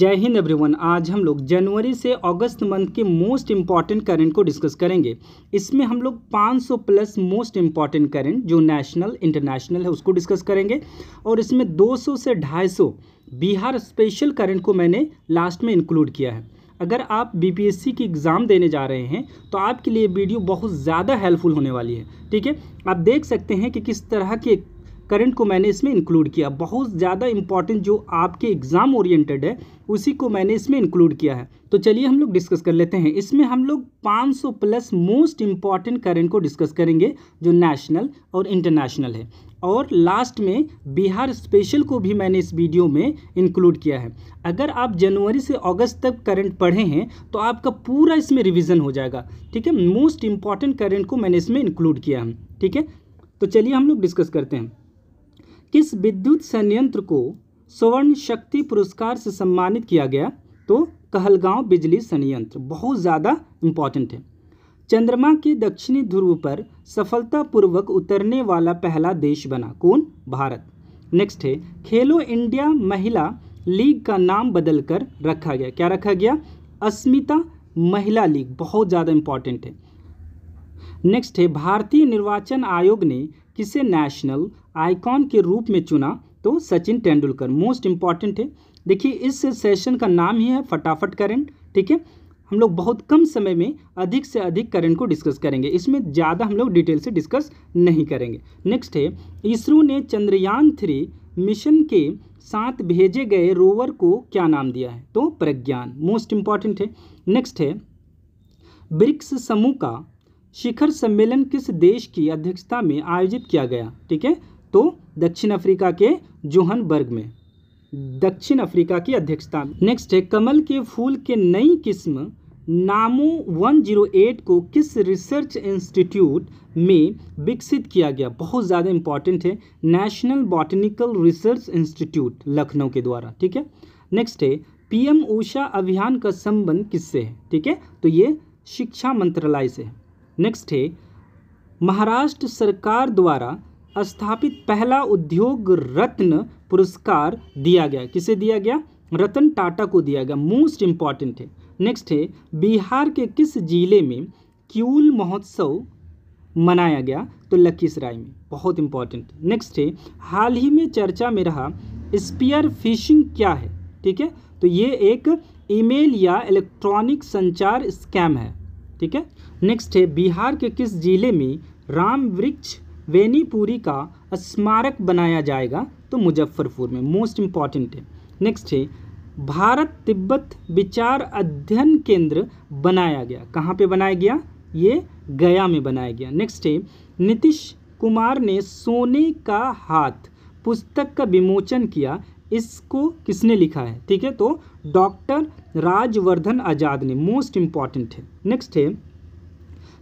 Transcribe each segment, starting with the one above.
जय हिंद एवरीवन आज हम लोग जनवरी से अगस्त मंथ के मोस्ट इम्पॉर्टेंट करंट को डिस्कस करेंगे इसमें हम लोग 500 प्लस मोस्ट इम्पॉर्टेंट करंट जो नेशनल इंटरनेशनल है उसको डिस्कस करेंगे और इसमें 200 से 250 बिहार स्पेशल करंट को मैंने लास्ट में इंक्लूड किया है अगर आप बीपीएससी की एग्ज़ाम देने जा रहे हैं तो आपके लिए वीडियो बहुत ज़्यादा हेल्पफुल होने वाली है ठीक है आप देख सकते हैं कि किस तरह के करंट को मैंने इसमें इंक्लूड किया बहुत ज़्यादा इंपॉर्टेंट जो आपके एग्ज़ाम ओरिएंटेड है उसी को मैंने इसमें इंक्लूड किया है तो चलिए हम लोग डिस्कस कर लेते हैं इसमें हम लोग 500 प्लस मोस्ट इंपॉर्टेंट करंट को डिस्कस करेंगे जो नेशनल और इंटरनेशनल है और लास्ट में बिहार स्पेशल को भी मैंने इस वीडियो में इंक्लूड किया है अगर आप जनवरी से अगस्त तक करंट पढ़े हैं तो आपका पूरा इसमें रिविज़न हो जाएगा ठीक है मोस्ट इंपॉर्टेंट करंट को मैंने इसमें इंक्लूड किया है ठीक है तो चलिए हम लोग डिस्कस करते हैं किस विद्युत संयंत्र को स्वर्ण शक्ति पुरस्कार से सम्मानित किया गया तो कहलगांव बिजली संयंत्र बहुत ज़्यादा इम्पॉर्टेंट है चंद्रमा के दक्षिणी ध्रुव पर सफलतापूर्वक उतरने वाला पहला देश बना कौन भारत नेक्स्ट है खेलो इंडिया महिला लीग का नाम बदलकर रखा गया क्या रखा गया अस्मिता महिला लीग बहुत ज़्यादा इम्पॉर्टेंट है नेक्स्ट है भारतीय निर्वाचन आयोग ने किसे नेशनल आइकॉन के रूप में चुना तो सचिन तेंदुलकर मोस्ट इम्पॉर्टेंट है देखिए इस सेशन का नाम ही है फटाफट करंट ठीक है हम लोग बहुत कम समय में अधिक से अधिक करंट को डिस्कस करेंगे इसमें ज़्यादा हम लोग डिटेल से डिस्कस नहीं करेंगे नेक्स्ट है इसरो ने चंद्रयान थ्री मिशन के साथ भेजे गए रोवर को क्या नाम दिया है तो प्रज्ञान मोस्ट इम्पॉर्टेंट है नेक्स्ट है ब्रिक्स समूह का शिखर सम्मेलन किस देश की अध्यक्षता में आयोजित किया गया ठीक है तो दक्षिण अफ्रीका के जोहनबर्ग में दक्षिण अफ्रीका की अध्यक्षता नेक्स्ट है कमल के फूल के नई किस्म नामो 108 को किस रिसर्च इंस्टीट्यूट में विकसित किया गया बहुत ज़्यादा इंपॉर्टेंट है national botanical research institute Lucknow के द्वारा ठीक है नेक्स्ट है पीएम ऊषा अभियान का संबंध किससे है ठीक है तो ये शिक्षा मंत्रालय से है नेक्स्ट है महाराष्ट्र सरकार द्वारा स्थापित पहला उद्योग रत्न पुरस्कार दिया गया किसे दिया गया रतन टाटा को दिया गया मोस्ट इम्पॉर्टेंट है नेक्स्ट है बिहार के किस जिले में क्यूल महोत्सव मनाया गया तो लखीसराय में बहुत इंपॉर्टेंट नेक्स्ट है हाल ही में चर्चा में रहा स्पीयर फिशिंग क्या है ठीक है तो ये एक ईमेल या इलेक्ट्रॉनिक संचार स्कैम है ठीक है नेक्स्ट है बिहार के किस जिले में राम वृक्ष वेनीपुरी का स्मारक बनाया जाएगा तो मुजफ्फरपुर में मोस्ट इम्पॉर्टेंट है नेक्स्ट है भारत तिब्बत विचार अध्ययन केंद्र बनाया गया कहाँ पे बनाया गया ये गया में बनाया गया नेक्स्ट है नीतीश कुमार ने सोने का हाथ पुस्तक का विमोचन किया इसको किसने लिखा है ठीक है तो डॉक्टर राजवर्धन आज़ाद ने मोस्ट इम्पॉर्टेंट है नेक्स्ट है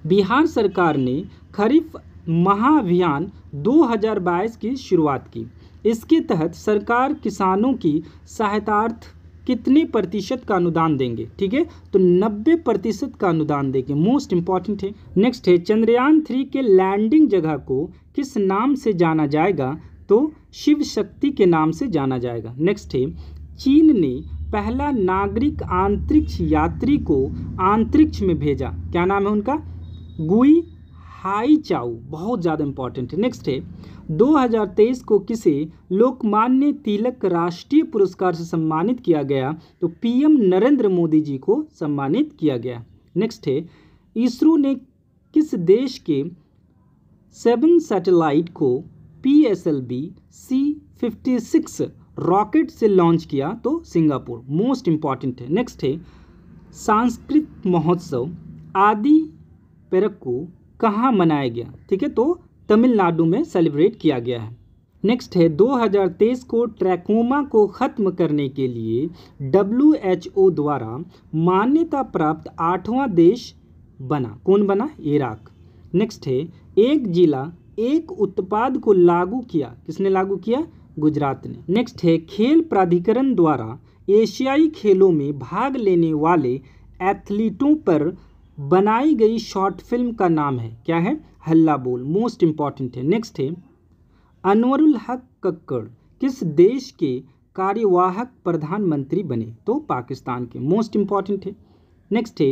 बिहार सरकार ने खरीफ महाअभियान 2022 की शुरुआत की इसके तहत सरकार किसानों की सहायतार्थ कितने प्रतिशत का अनुदान देंगे ठीक है तो 90 प्रतिशत का अनुदान देंगे मोस्ट इम्पॉर्टेंट है नेक्स्ट है चंद्रयान थ्री के लैंडिंग जगह को किस नाम से जाना जाएगा तो शिव शक्ति के नाम से जाना जाएगा नेक्स्ट है चीन ने पहला नागरिक आंतरिक्ष यात्री को अंतरिक्ष में भेजा क्या नाम है उनका गुई हाई चाऊ बहुत ज़्यादा इम्पॉर्टेंट है नेक्स्ट है 2023 को किसे लोकमान्य तिलक राष्ट्रीय पुरस्कार से सम्मानित किया गया तो पीएम नरेंद्र मोदी जी को सम्मानित किया गया नेक्स्ट है इसरो ने किस देश के सेवन सैटेलाइट को P S L V C fifty six rocket से लॉन्च किया तो सिंगापुर मोस्ट इम्पॉर्टेंट है नेक्स्ट है सांस्कृत महोत्सव आदि पेरक को कहाँ मनाया गया ठीक है तो तमिलनाडु में सेलिब्रेट किया गया है नेक्स्ट है 2023 को ट्रैकोमा को ख़त्म करने के लिए डब्ल्यू द्वारा मान्यता प्राप्त आठवां देश बना कौन बना इराक नेक्स्ट है एक जिला एक उत्पाद को लागू किया किसने लागू किया गुजरात ने नेक्स्ट है खेल प्राधिकरण द्वारा एशियाई खेलों में भाग लेने वाले एथलीटों पर बनाई गई शॉर्ट फिल्म का नाम है क्या है हल्ला बोल मोस्ट इम्पॉर्टेंट है नेक्स्ट है अनवरुल हक कक्कड़ किस देश के कार्यवाहक प्रधानमंत्री बने तो पाकिस्तान के मोस्ट इम्पॉर्टेंट है नेक्स्ट है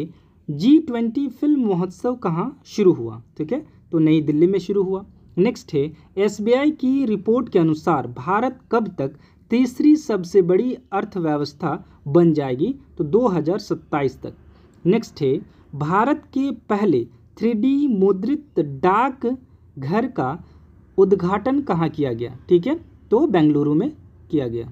जी ट्वेंटी फिल्म महोत्सव कहाँ शुरू हुआ ठीक है तो नई दिल्ली में शुरू हुआ नेक्स्ट है एसबीआई की रिपोर्ट के अनुसार भारत कब तक तीसरी सबसे बड़ी अर्थव्यवस्था बन जाएगी तो 2027 तक नेक्स्ट है भारत के पहले थ्री मुद्रित डाक घर का उद्घाटन कहाँ किया गया ठीक है तो बेंगलुरु में किया गया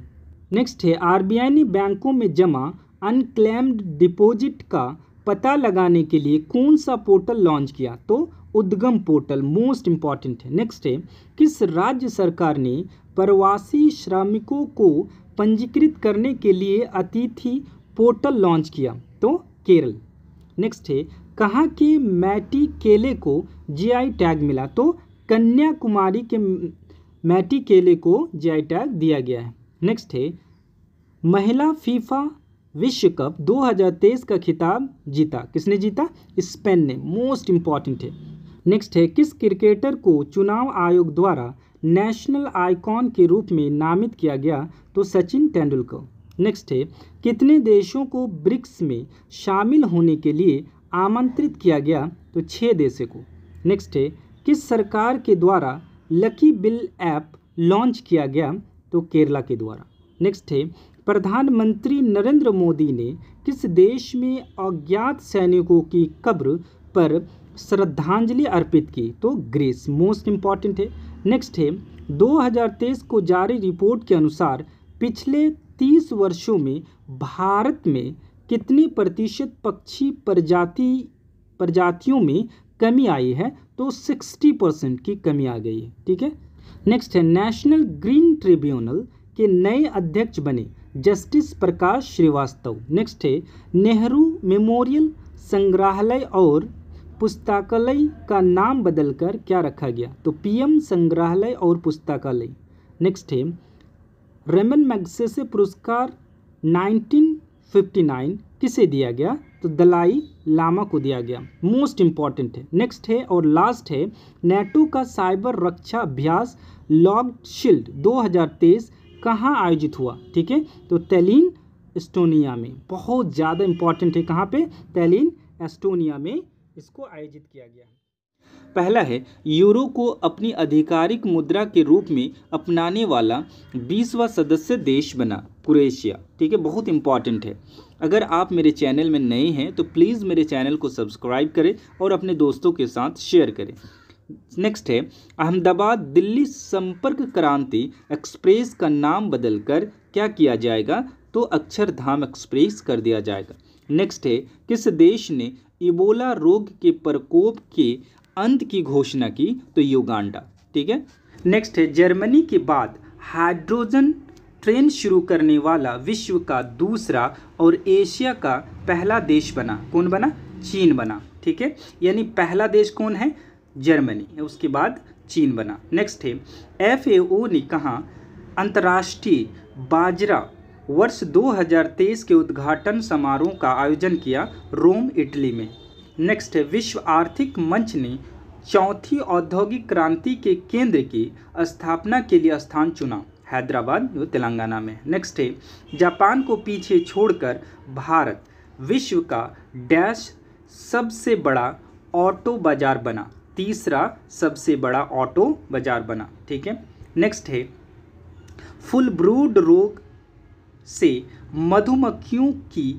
नेक्स्ट है आरबीआई ने बैंकों में जमा अनक्लेम्ड डिपॉजिट का पता लगाने के लिए कौन सा पोर्टल लॉन्च किया तो उद्गम पोर्टल मोस्ट इम्पॉर्टेंट है नेक्स्ट है किस राज्य सरकार ने प्रवासी श्रमिकों को पंजीकृत करने के लिए अतिथि पोर्टल लॉन्च किया तो केरल नेक्स्ट है कहाँ के मैटी केले को जीआई टैग मिला तो कन्याकुमारी के मैटी केले को जीआई टैग दिया गया है नेक्स्ट है महिला फीफा विश्व कप 2023 का खिताब जीता किसने जीता स्पेन ने मोस्ट इम्पॉर्टेंट है नेक्स्ट है किस क्रिकेटर को चुनाव आयोग द्वारा नेशनल आइकॉन के रूप में नामित किया गया तो सचिन तेंदुलकर नेक्स्ट है कितने देशों को ब्रिक्स में शामिल होने के लिए आमंत्रित किया गया तो छः देशों को नेक्स्ट है किस सरकार के द्वारा लकी बिल ऐप लॉन्च किया गया तो केरला के द्वारा नेक्स्ट है प्रधानमंत्री नरेंद्र मोदी ने किस देश में अज्ञात सैनिकों की कब्र पर श्रद्धांजलि अर्पित की तो ग्रीस मोस्ट इम्पॉर्टेंट है नेक्स्ट है 2023 को जारी रिपोर्ट के अनुसार पिछले तीस वर्षों में भारत में कितने प्रतिशत पक्षी प्रजाति प्रजातियों में कमी आई है तो सिक्सटी परसेंट की कमी आ गई है ठीक है नेक्स्ट है नेशनल ग्रीन ट्रिब्यूनल के नए अध्यक्ष बने जस्टिस प्रकाश श्रीवास्तव नेक्स्ट है नेहरू मेमोरियल संग्रहालय और पुस्तकालय का नाम बदलकर क्या रखा गया तो पीएम संग्रहालय और पुस्तकालय नेक्स्ट है रेमन से पुरस्कार 1959 किसे दिया गया तो दलाई लामा को दिया गया मोस्ट इम्पॉर्टेंट है नेक्स्ट है और लास्ट है नेटो का साइबर रक्षा अभ्यास लॉग शील्ड 2023 कहाँ आयोजित हुआ ठीक है तो तेलिन एस्टोनिया में बहुत ज़्यादा इम्पॉर्टेंट है कहाँ पे तेलिन एस्टोनिया में इसको आयोजित किया गया है पहला है यूरो को अपनी आधिकारिक मुद्रा के रूप में अपनाने वाला बीसवा सदस्य देश बना क्रोएशिया ठीक है बहुत इंपॉर्टेंट है अगर आप मेरे चैनल में नए हैं तो प्लीज़ मेरे चैनल को सब्सक्राइब करें और अपने दोस्तों के साथ शेयर करें नेक्स्ट है अहमदाबाद दिल्ली संपर्क क्रांति एक्सप्रेस का नाम बदलकर क्या किया जाएगा तो अक्षरधाम एक्सप्रेस कर दिया जाएगा नेक्स्ट है किस देश ने इबोला रोग के प्रकोप के अंत की घोषणा की तो युगांडा ठीक है नेक्स्ट है जर्मनी के बाद हाइड्रोजन ट्रेन शुरू करने वाला विश्व का दूसरा और एशिया का पहला देश बना कौन बना चीन बना ठीक है यानी पहला देश कौन है जर्मनी उसके बाद चीन बना नेक्स्ट है एफ ने कहा अंतर्राष्ट्रीय बाजरा वर्ष 2023 के उद्घाटन समारोह का आयोजन किया रोम इटली में नेक्स्ट है विश्व आर्थिक मंच ने चौथी औद्योगिक क्रांति के केंद्र की स्थापना के लिए स्थान चुना हैदराबाद जो तेलंगाना में नेक्स्ट है जापान को पीछे छोड़कर भारत विश्व का डैश सबसे बड़ा ऑटो बाजार बना तीसरा सबसे बड़ा ऑटो बाजार बना ठीक है नेक्स्ट है फुल ब्रूड रोग से मधुमक्खियों की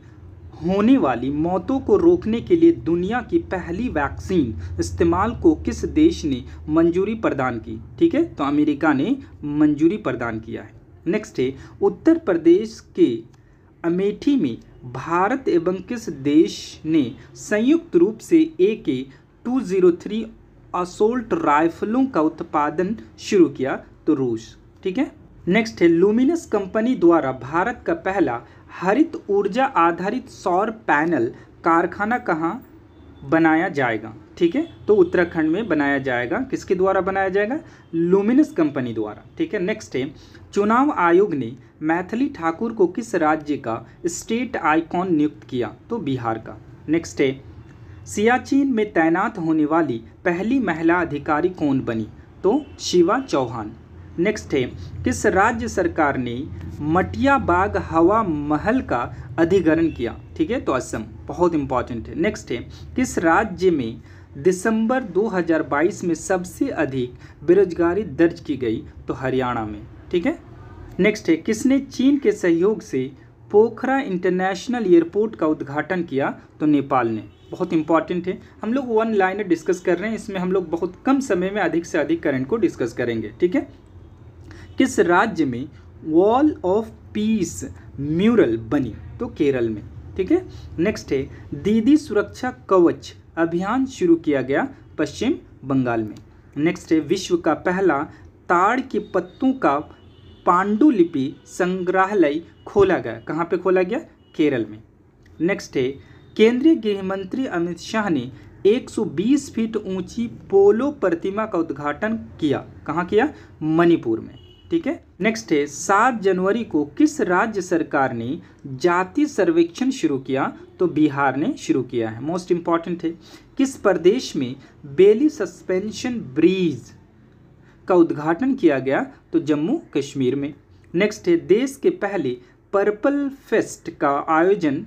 होने वाली मौतों को रोकने के लिए दुनिया की पहली वैक्सीन इस्तेमाल को किस देश ने मंजूरी प्रदान की ठीक है तो अमेरिका ने मंजूरी प्रदान किया है नेक्स्ट है उत्तर प्रदेश के अमेठी में भारत एवं किस देश ने संयुक्त रूप से A K two zero three assault राइफलों का उत्पादन शुरू किया तो रूस ठीक है नेक्स्ट है लुमिनस कंपनी द्वारा भारत का पहला हरित ऊर्जा आधारित सौर पैनल कारखाना कहाँ बनाया जाएगा ठीक है तो उत्तराखंड में बनाया जाएगा किसके द्वारा बनाया जाएगा लुमिनस कंपनी द्वारा ठीक है नेक्स्ट है चुनाव आयोग ने मैथिली ठाकुर को किस राज्य का स्टेट आइकॉन नियुक्त किया तो बिहार का नेक्स्ट है सियाचिन में तैनात होने वाली पहली महिला अधिकारी कौन बनी तो शिवा चौहान नेक्स्ट है किस राज्य सरकार ने मटिया बाग हवा महल का अधिग्रहण किया ठीक है तो असम बहुत इंपॉर्टेंट है नेक्स्ट है किस राज्य में दिसंबर 2022 में सबसे अधिक बेरोजगारी दर्ज की गई तो हरियाणा में ठीक है नेक्स्ट है किसने चीन के सहयोग से पोखरा इंटरनेशनल एयरपोर्ट का उद्घाटन किया तो नेपाल ने बहुत इंपॉर्टेंट है हम लोग वन लाइन डिस्कस कर रहे हैं इसमें हम लोग बहुत कम समय में अधिक से अधिक करंट को डिस्कस करेंगे ठीक है किस राज्य में वॉल ऑफ पीस म्यूरल बनी तो केरल में ठीक है नेक्स्ट है दीदी सुरक्षा कवच अभियान शुरू किया गया पश्चिम बंगाल में नेक्स्ट है विश्व का पहला ताड़ के पत्तों का पांडुलिपि संग्रहालय खोला गया कहाँ पे खोला गया केरल में नेक्स्ट है केंद्रीय गृह मंत्री अमित शाह ने 120 फीट ऊंची पोलो प्रतिमा का उद्घाटन किया कहाँ किया मणिपुर में ठीक है नेक्स्ट है सात जनवरी को किस राज्य सरकार ने जाति सर्वेक्षण शुरू किया तो बिहार ने शुरू किया है मोस्ट इम्पॉर्टेंट है किस प्रदेश में बेली सस्पेंशन ब्रिज का उद्घाटन किया गया तो जम्मू कश्मीर में नेक्स्ट है देश के पहले पर्पल फेस्ट का आयोजन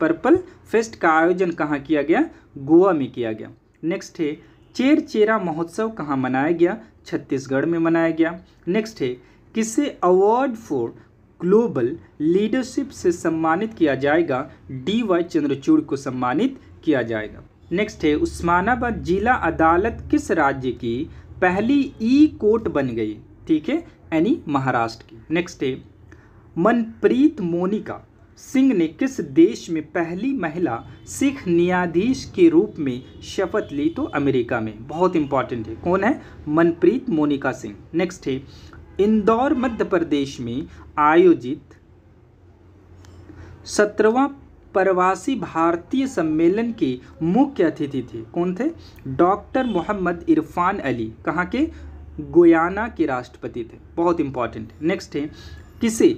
पर्पल फेस्ट का आयोजन कहाँ किया गया गोवा में किया गया नेक्स्ट है चेर चेरा महोत्सव कहाँ मनाया गया छत्तीसगढ़ में मनाया गया नेक्स्ट है किसे अवार्ड फॉर ग्लोबल लीडरशिप से सम्मानित किया जाएगा डी वाई चंद्रचूड़ को सम्मानित किया जाएगा नेक्स्ट है उस्मानाबाद जिला अदालत किस राज्य की पहली ई कोर्ट बन गई ठीक है यानी महाराष्ट्र की नेक्स्ट है मनप्रीत मोनिका सिंह ने किस देश में पहली महिला सिख न्यायाधीश के रूप में शपथ ली तो अमेरिका में बहुत इंपॉर्टेंट है कौन है मनप्रीत मोनिका सिंह नेक्स्ट है इंदौर मध्य प्रदेश में आयोजित सत्रहवा प्रवासी भारतीय सम्मेलन के मुख्य अतिथि थे कौन थे डॉक्टर मोहम्मद इरफान अली कहाँ के गोयाना के राष्ट्रपति थे बहुत इंपॉर्टेंट नेक्स्ट है किसे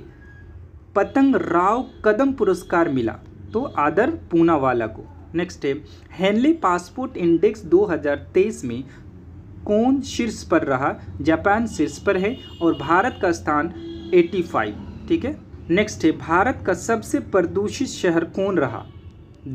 पतंग राव कदम पुरस्कार मिला तो आदर पूनावाला को नेक्स्ट है हेनले पासपोर्ट इंडेक्स 2023 में कौन शीर्ष पर रहा जापान शीर्ष पर है और भारत का स्थान 85 ठीक है नेक्स्ट है भारत का सबसे प्रदूषित शहर कौन रहा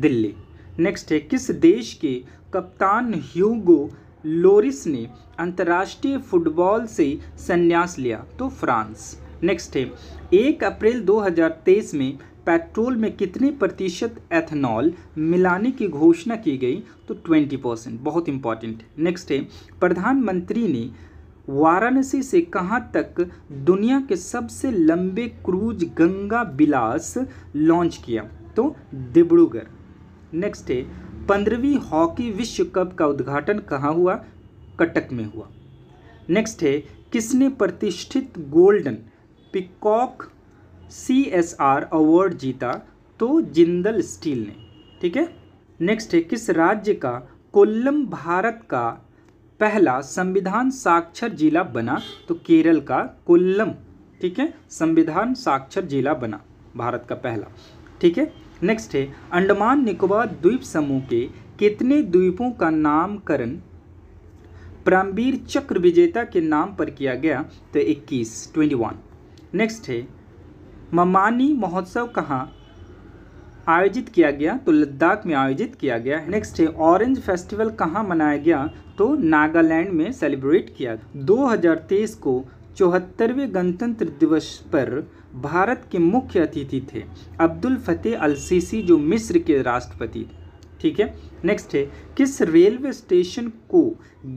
दिल्ली नेक्स्ट है किस देश के कप्तान ह्यूगो लोरिस ने अंतर्राष्ट्रीय फुटबॉल से संन्यास लिया तो फ्रांस नेक्स्ट है एक अप्रैल 2023 में पेट्रोल में कितने प्रतिशत एथेनॉल मिलाने की घोषणा की गई तो 20 परसेंट बहुत इंपॉर्टेंट नेक्स्ट है प्रधानमंत्री ने वाराणसी से कहाँ तक दुनिया के सबसे लंबे क्रूज गंगा बिलास लॉन्च किया तो डिब्रूगढ़ नेक्स्ट है पंद्रहवीं हॉकी विश्व कप का उद्घाटन कहाँ हुआ कटक में हुआ नेक्स्ट है किसने प्रतिष्ठित golden peacock C S R award जीता तो जिंदल स्टील ने ठीक है नेक्स्ट है किस राज्य का कोल्लम भारत का पहला संविधान साक्षर जिला बना तो केरल का कोल्लम ठीक है संविधान साक्षर जिला बना भारत का पहला ठीक है नेक्स्ट है अंडमान निकोबार द्वीप समूह के कितने द्वीपों का नामकरण परमवीर चक्र विजेता के नाम पर किया गया तो 21 21 नेक्स्ट है ममानी महोत्सव कहाँ आयोजित किया गया तो लद्दाख में आयोजित किया गया नेक्स्ट है ऑरेंज फेस्टिवल कहाँ मनाया गया तो नागालैंड में सेलिब्रेट किया 2023 को चौहत्तरवें गणतंत्र दिवस पर भारत के मुख्य अतिथि थे अब्दुल फतेह अलसीसी जो मिस्र के राष्ट्रपति थे ठीक है नेक्स्ट है किस रेलवे स्टेशन को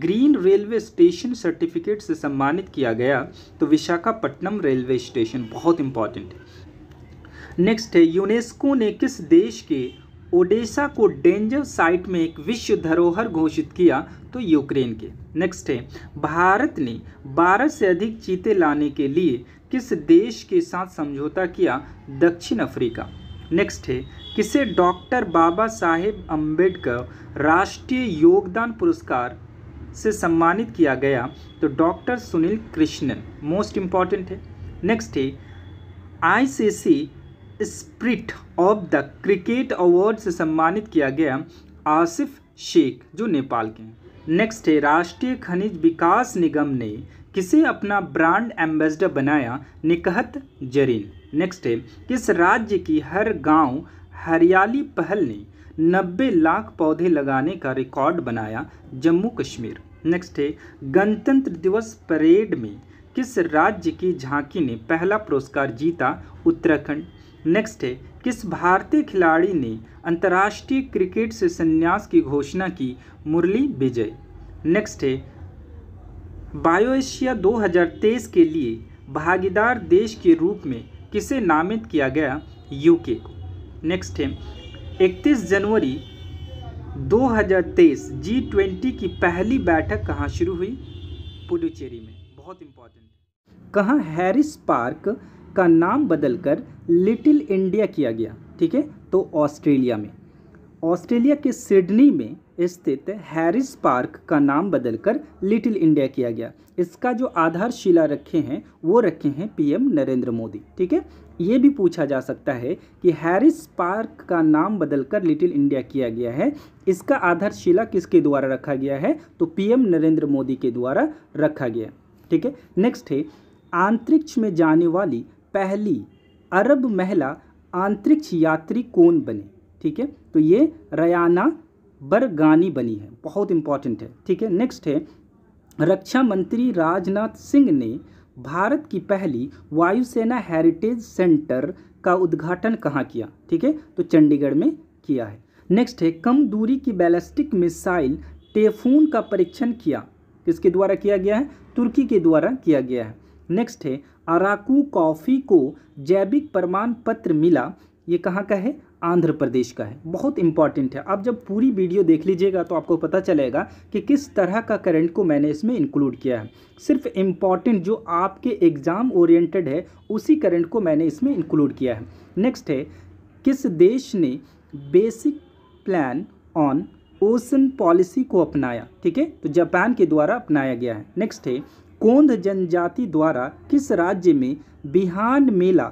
ग्रीन रेलवे स्टेशन सर्टिफिकेट से सम्मानित किया गया तो विशाखापट्टनम रेलवे स्टेशन बहुत इंपॉर्टेंट है नेक्स्ट है यूनेस्को ने किस देश के ओडेसा को डेंजर साइट में एक विश्व धरोहर घोषित किया तो यूक्रेन के नेक्स्ट है भारत ने 12 से अधिक चीते लाने के लिए किस देश के साथ समझौता किया दक्षिण अफ्रीका नेक्स्ट है किसे डॉक्टर बाबा साहेब अम्बेडकर राष्ट्रीय योगदान पुरस्कार से सम्मानित किया गया तो doctor Sunil Krishnan most important है नेक्स्ट है ICC spirit of the cricket award से सम्मानित किया गया आसिफ शेख जो नेपाल के हैं नेक्स्ट है राष्ट्रीय खनिज विकास निगम ने किसे अपना ब्रांड एम्बेसडर बनाया निकहत जरीन नेक्स्ट है किस राज्य की हर गांव हरियाली पहल ने 90 लाख पौधे लगाने का रिकॉर्ड बनाया जम्मू कश्मीर नेक्स्ट है गणतंत्र दिवस परेड में किस राज्य की झांकी ने पहला पुरस्कार जीता उत्तराखंड नेक्स्ट है किस भारतीय खिलाड़ी ने अंतर्राष्ट्रीय क्रिकेट से संन्यास की घोषणा की मुरली विजय नेक्स्ट है बायोएशिया 2023 के लिए भागीदार देश के रूप में किसे नामित किया गया यूके को नेक्स्ट है इकतीस जनवरी 2023 जी ट्वेंटी की पहली बैठक कहाँ शुरू हुई पुडुचेरी में बहुत इम्पॉर्टेंट कहाँ हैरिस पार्क का नाम बदलकर लिटिल इंडिया किया गया ठीक है तो ऑस्ट्रेलिया में ऑस्ट्रेलिया के सिडनी में स्थित हैरिस पार्क का नाम बदलकर लिटिल इंडिया किया गया इसका जो आधारशिला रखे हैं वो रखे हैं पीएम नरेंद्र मोदी ठीक है ये भी पूछा जा सकता है कि हैरिस पार्क का नाम बदलकर लिटिल इंडिया किया गया है इसका आधारशिला किसके द्वारा रखा गया है तो पीएम नरेंद्र मोदी के द्वारा रखा गया ठीक है नेक्स्ट है अंतरिक्ष में जाने वाली पहली अरब महिला अंतरिक्ष यात्री कौन बने ठीक है तो ये रयाना बरगानी बनी है बहुत इंपॉर्टेंट है ठीक है नेक्स्ट है रक्षा मंत्री राजनाथ सिंह ने भारत की पहली वायुसेना हेरिटेज सेंटर का उद्घाटन कहाँ किया ठीक है तो चंडीगढ़ में किया है नेक्स्ट है कम दूरी की बैलिस्टिक मिसाइल टेफून का परीक्षण किया किसके द्वारा किया गया है तुर्की के द्वारा किया गया है नेक्स्ट है अराकू कॉफ़ी को जैविक प्रमाण पत्र मिला ये कहाँ का है आंध्र प्रदेश का है बहुत इंपॉर्टेंट है आप जब पूरी वीडियो देख लीजिएगा तो आपको पता चलेगा कि किस तरह का करंट को मैंने इसमें इंक्लूड किया है सिर्फ इम्पॉर्टेंट जो आपके एग्ज़ाम ओरिएंटेड है उसी करंट को मैंने इसमें इंक्लूड किया है नेक्स्ट है किस देश ने basic plan on ocean policy को अपनाया ठीक है तो जापान के द्वारा अपनाया गया है नेक्स्ट है कोंध जनजाति द्वारा किस राज्य में बिहान मेला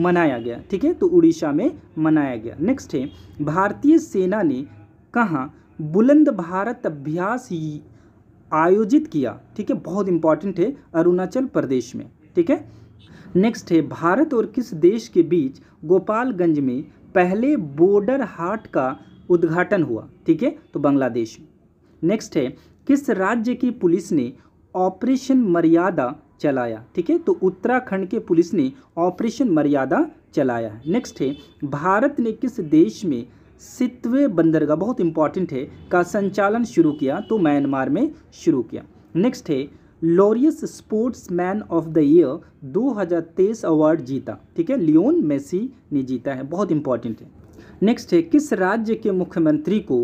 मनाया गया ठीक है तो उड़ीसा में मनाया गया नेक्स्ट है भारतीय सेना ने कहाँ बुलंद भारत अभ्यास आयोजित किया ठीक है बहुत इंपॉर्टेंट है अरुणाचल प्रदेश में ठीक है नेक्स्ट है भारत और किस देश के बीच गोपालगंज में पहले बॉर्डर हाट का उद्घाटन हुआ ठीक है तो बांग्लादेश नेक्स्ट है किस राज्य की पुलिस ने ऑपरेशन मर्यादा चलाया ठीक है तो उत्तराखंड के पुलिस ने ऑपरेशन मर्यादा चलाया नेक्स्ट है भारत ने किस देश में सितवे बंदरगाह बहुत इंपॉर्टेंट है का संचालन शुरू किया तो म्यांमार में शुरू किया नेक्स्ट है Laureus sportsman of the year 2023 award जीता ठीक है लियोन मेसी ने जीता है बहुत इंपॉर्टेंट है नेक्स्ट है किस राज्य के मुख्यमंत्री को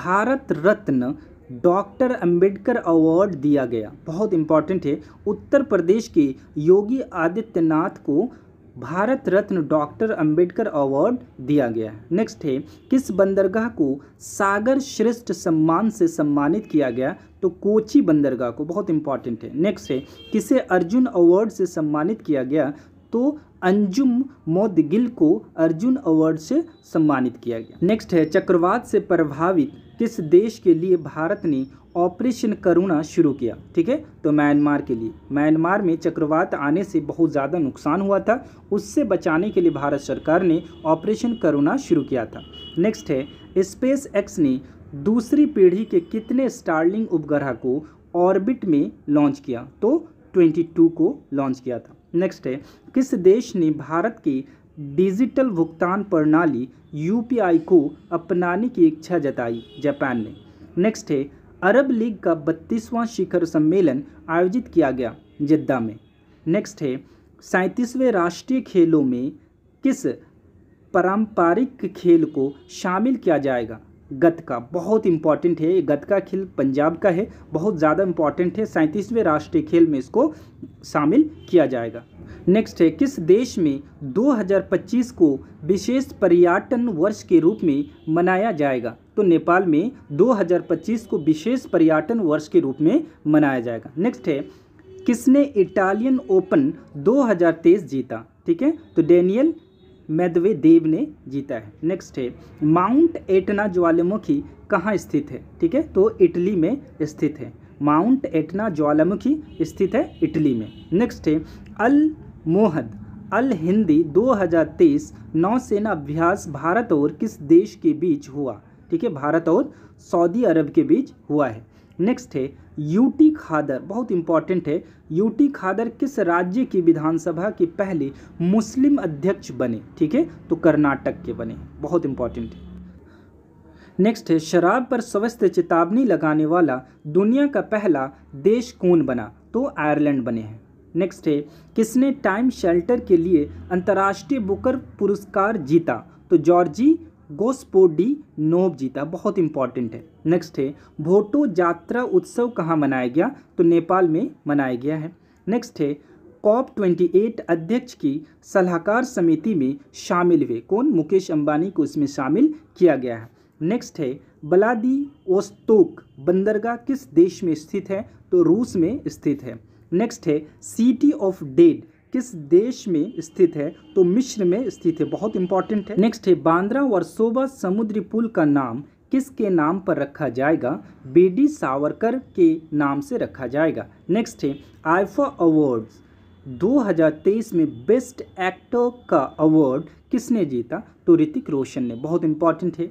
भारत रत्न डॉक्टर अंबेडकर अवार्ड दिया गया बहुत इम्पॉर्टेंट है उत्तर प्रदेश के योगी आदित्यनाथ को भारत रत्न डॉक्टर अंबेडकर अवार्ड दिया गया है नेक्स्ट है किस बंदरगाह को सागर श्रेष्ठ सम्मान से सम्मानित किया गया तो कोची बंदरगाह को बहुत इंपॉर्टेंट है नेक्स्ट है किसे अर्जुन अवार्ड से सम्मानित किया गया तो अंजुम मोदगिल को अर्जुन अवार्ड से सम्मानित किया गया नेक्स्ट है चक्रवात से प्रभावित किस देश के लिए भारत ने ऑपरेशन करुणा शुरू किया ठीक है तो म्यांमार के लिए म्यांमार में चक्रवात आने से बहुत ज़्यादा नुकसान हुआ था उससे बचाने के लिए भारत सरकार ने ऑपरेशन करुणा शुरू किया था नेक्स्ट है स्पेस एक्स ने दूसरी पीढ़ी के कितने स्टारलिंग उपग्रह को ऑर्बिट में लॉन्च किया तो 22 को लॉन्च किया था नेक्स्ट है किस देश ने भारत की डिजिटल भुगतान प्रणाली यूपीआई को अपनाने की इच्छा जताई जापान ने नेक्स्ट है अरब लीग का बत्तीसवां शिखर सम्मेलन आयोजित किया गया जिद्दा में नेक्स्ट है सैंतीसवें राष्ट्रीय खेलों में किस पारंपरिक खेल को शामिल किया जाएगा गतका बहुत इंपॉर्टेंट है गतका खेल पंजाब का है बहुत ज़्यादा इंपॉर्टेंट है सैंतीसवें राष्ट्रीय खेल में इसको शामिल किया जाएगा नेक्स्ट है किस देश में 2025 को विशेष पर्यटन वर्ष के रूप में मनाया जाएगा तो नेपाल में 2025 को विशेष पर्यटन वर्ष के रूप में मनाया जाएगा नेक्स्ट है किसने इटालियन ओपन 2023 जीता ठीक है तो डेनियल मेदवेदेव ने जीता है नेक्स्ट है माउंट एटना ज्वालामुखी कहाँ स्थित है ठीक है तो इटली में स्थित है माउंट एटना ज्वालामुखी स्थित है इटली में नेक्स्ट है अल मोहद अल हिंदी 2023 नौसेना अभ्यास भारत और किस देश के बीच हुआ ठीक है भारत और सऊदी अरब के बीच हुआ है नेक्स्ट है यूटी खादर बहुत इंपॉर्टेंट है यूटी खादर किस राज्य की विधानसभा की पहले मुस्लिम अध्यक्ष बने ठीक है तो कर्नाटक के बने बहुत इंपॉर्टेंट है नेक्स्ट है शराब पर स्वस्थ चेतावनी लगाने वाला दुनिया का पहला देश कौन बना तो आयरलैंड बने हैं नेक्स्ट है किसने टाइम शेल्टर के लिए अंतर्राष्ट्रीय बुकर पुरस्कार जीता तो जॉर्जी गोस्पोडी नोब जीता बहुत इंपॉर्टेंट है नेक्स्ट है भोटो यात्रा उत्सव कहाँ मनाया गया तो नेपाल में मनाया गया है नेक्स्ट है कॉप ट्वेंटी एट अध्यक्ष की सलाहकार समिति में शामिल हुए कौन मुकेश अंबानी को इसमें शामिल किया गया है नेक्स्ट है बलादी ओस्तोक बंदरगाह किस देश में स्थित है तो रूस में स्थित है नेक्स्ट है सिटी ऑफ डेड किस देश में स्थित है तो मिश्र में स्थित है बहुत इंपॉर्टेंट है नेक्स्ट है बांद्रा और सोबा समुद्री पुल का नाम किसके नाम पर रखा जाएगा बेडी सावरकर के नाम से रखा जाएगा नेक्स्ट है आइफा अवार्ड्स 2023 में बेस्ट एक्टर का अवार्ड किसने जीता तो ऋतिक रोशन ने बहुत इंपॉर्टेंट है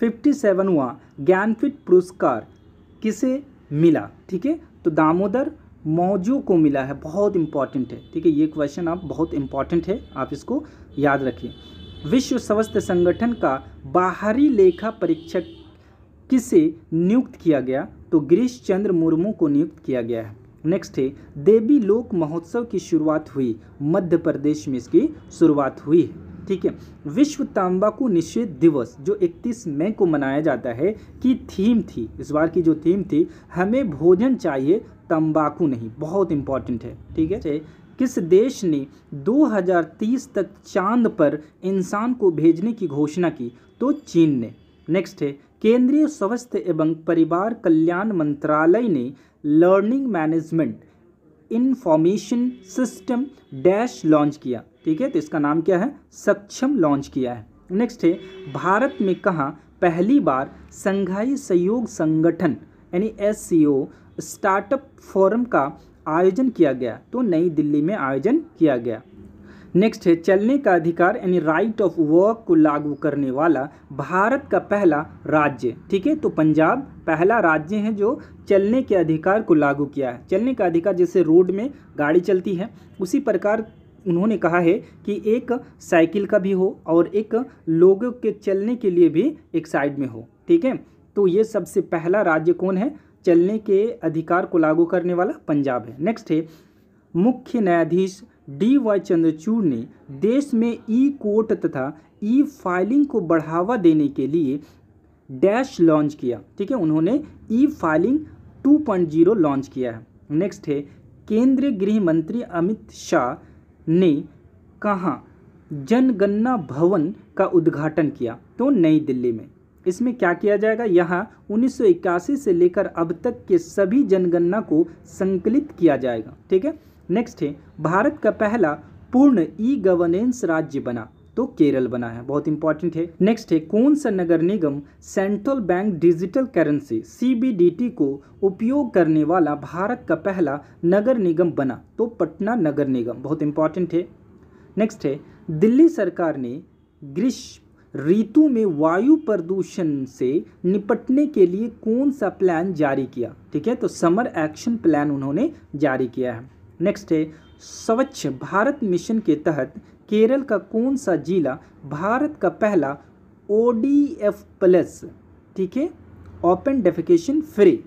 फिफ्टी सेवनवा ज्ञानपीठ पुरस्कार किसे मिला ठीक है तो दामोदर मौजू को मिला है बहुत इंपॉर्टेंट है ठीक है ये क्वेश्चन आप बहुत इंपॉर्टेंट है आप इसको याद रखिए विश्व स्वास्थ्य संगठन का बाहरी लेखा परीक्षक किसे नियुक्त किया गया तो गिरीश चंद्र मुर्मू को नियुक्त किया गया है नेक्स्ट है देवी लोक महोत्सव की शुरुआत हुई मध्य प्रदेश में इसकी शुरुआत हुई है ठीक है विश्व तंबाकू निषेध दिवस जो 31 मई को मनाया जाता है की थीम थी इस बार की जो थीम थी हमें भोजन चाहिए तंबाकू नहीं बहुत इंपॉर्टेंट है ठीक है किस देश ने 2030 तक चांद पर इंसान को भेजने की घोषणा की तो चीन ने नेक्स्ट है केंद्रीय स्वास्थ्य एवं परिवार कल्याण मंत्रालय ने learning management information system dash launch किया ठीक है तो इसका नाम क्या है सक्षम लॉन्च किया है नेक्स्ट है भारत में कहाँ पहली बार संघाई सहयोग संगठन यानी एस स्टार्टअप फोरम का आयोजन किया गया तो नई दिल्ली में आयोजन किया गया नेक्स्ट है चलने का अधिकार यानी राइट ऑफ वर्क को लागू करने वाला भारत का पहला राज्य ठीक है तो पंजाब पहला राज्य है जो चलने के अधिकार को लागू किया है चलने का अधिकार जैसे रोड में गाड़ी चलती है उसी प्रकार उन्होंने कहा है कि एक साइकिल का भी हो और एक लोगों के चलने के लिए भी एक साइड में हो ठीक है तो ये सबसे पहला राज्य कौन है चलने के अधिकार को लागू करने वाला पंजाब है नेक्स्ट है मुख्य न्यायाधीश डी वाई चंद्रचूड़ ने देश में ई कोर्ट तथा ई फाइलिंग को बढ़ावा देने के लिए डैश लॉन्च किया ठीक है उन्होंने ई फाइलिंग 2.0 लॉन्च किया है नेक्स्ट है केंद्रीय गृह मंत्री अमित शाह ने कहाँ जनगणना भवन का उद्घाटन किया तो नई दिल्ली में इसमें क्या किया जाएगा यहाँ 1981 से लेकर अब तक के सभी जनगणना को संकलित किया जाएगा ठीक है नेक्स्ट है भारत का पहला पूर्ण ई गवर्नेंस राज्य बना तो केरल बना है बहुत इंपॉर्टेंट है नेक्स्ट है कौन सा नगर निगम central bank digital currency CBDT को उपयोग करने वाला भारत का पहला नगर निगम बना तो पटना नगर निगम बहुत इंपॉर्टेंट है नेक्स्ट है दिल्ली सरकार ने ग्रीष्म ऋतु में वायु प्रदूषण से निपटने के लिए कौन सा प्लान जारी किया ठीक है तो समर एक्शन प्लान उन्होंने जारी किया है नेक्स्ट है स्वच्छ भारत मिशन के तहत केरल का कौन सा जिला भारत का पहला ओ डी एफ प्लस ठीक है ओपन डेफिकेशन फ्री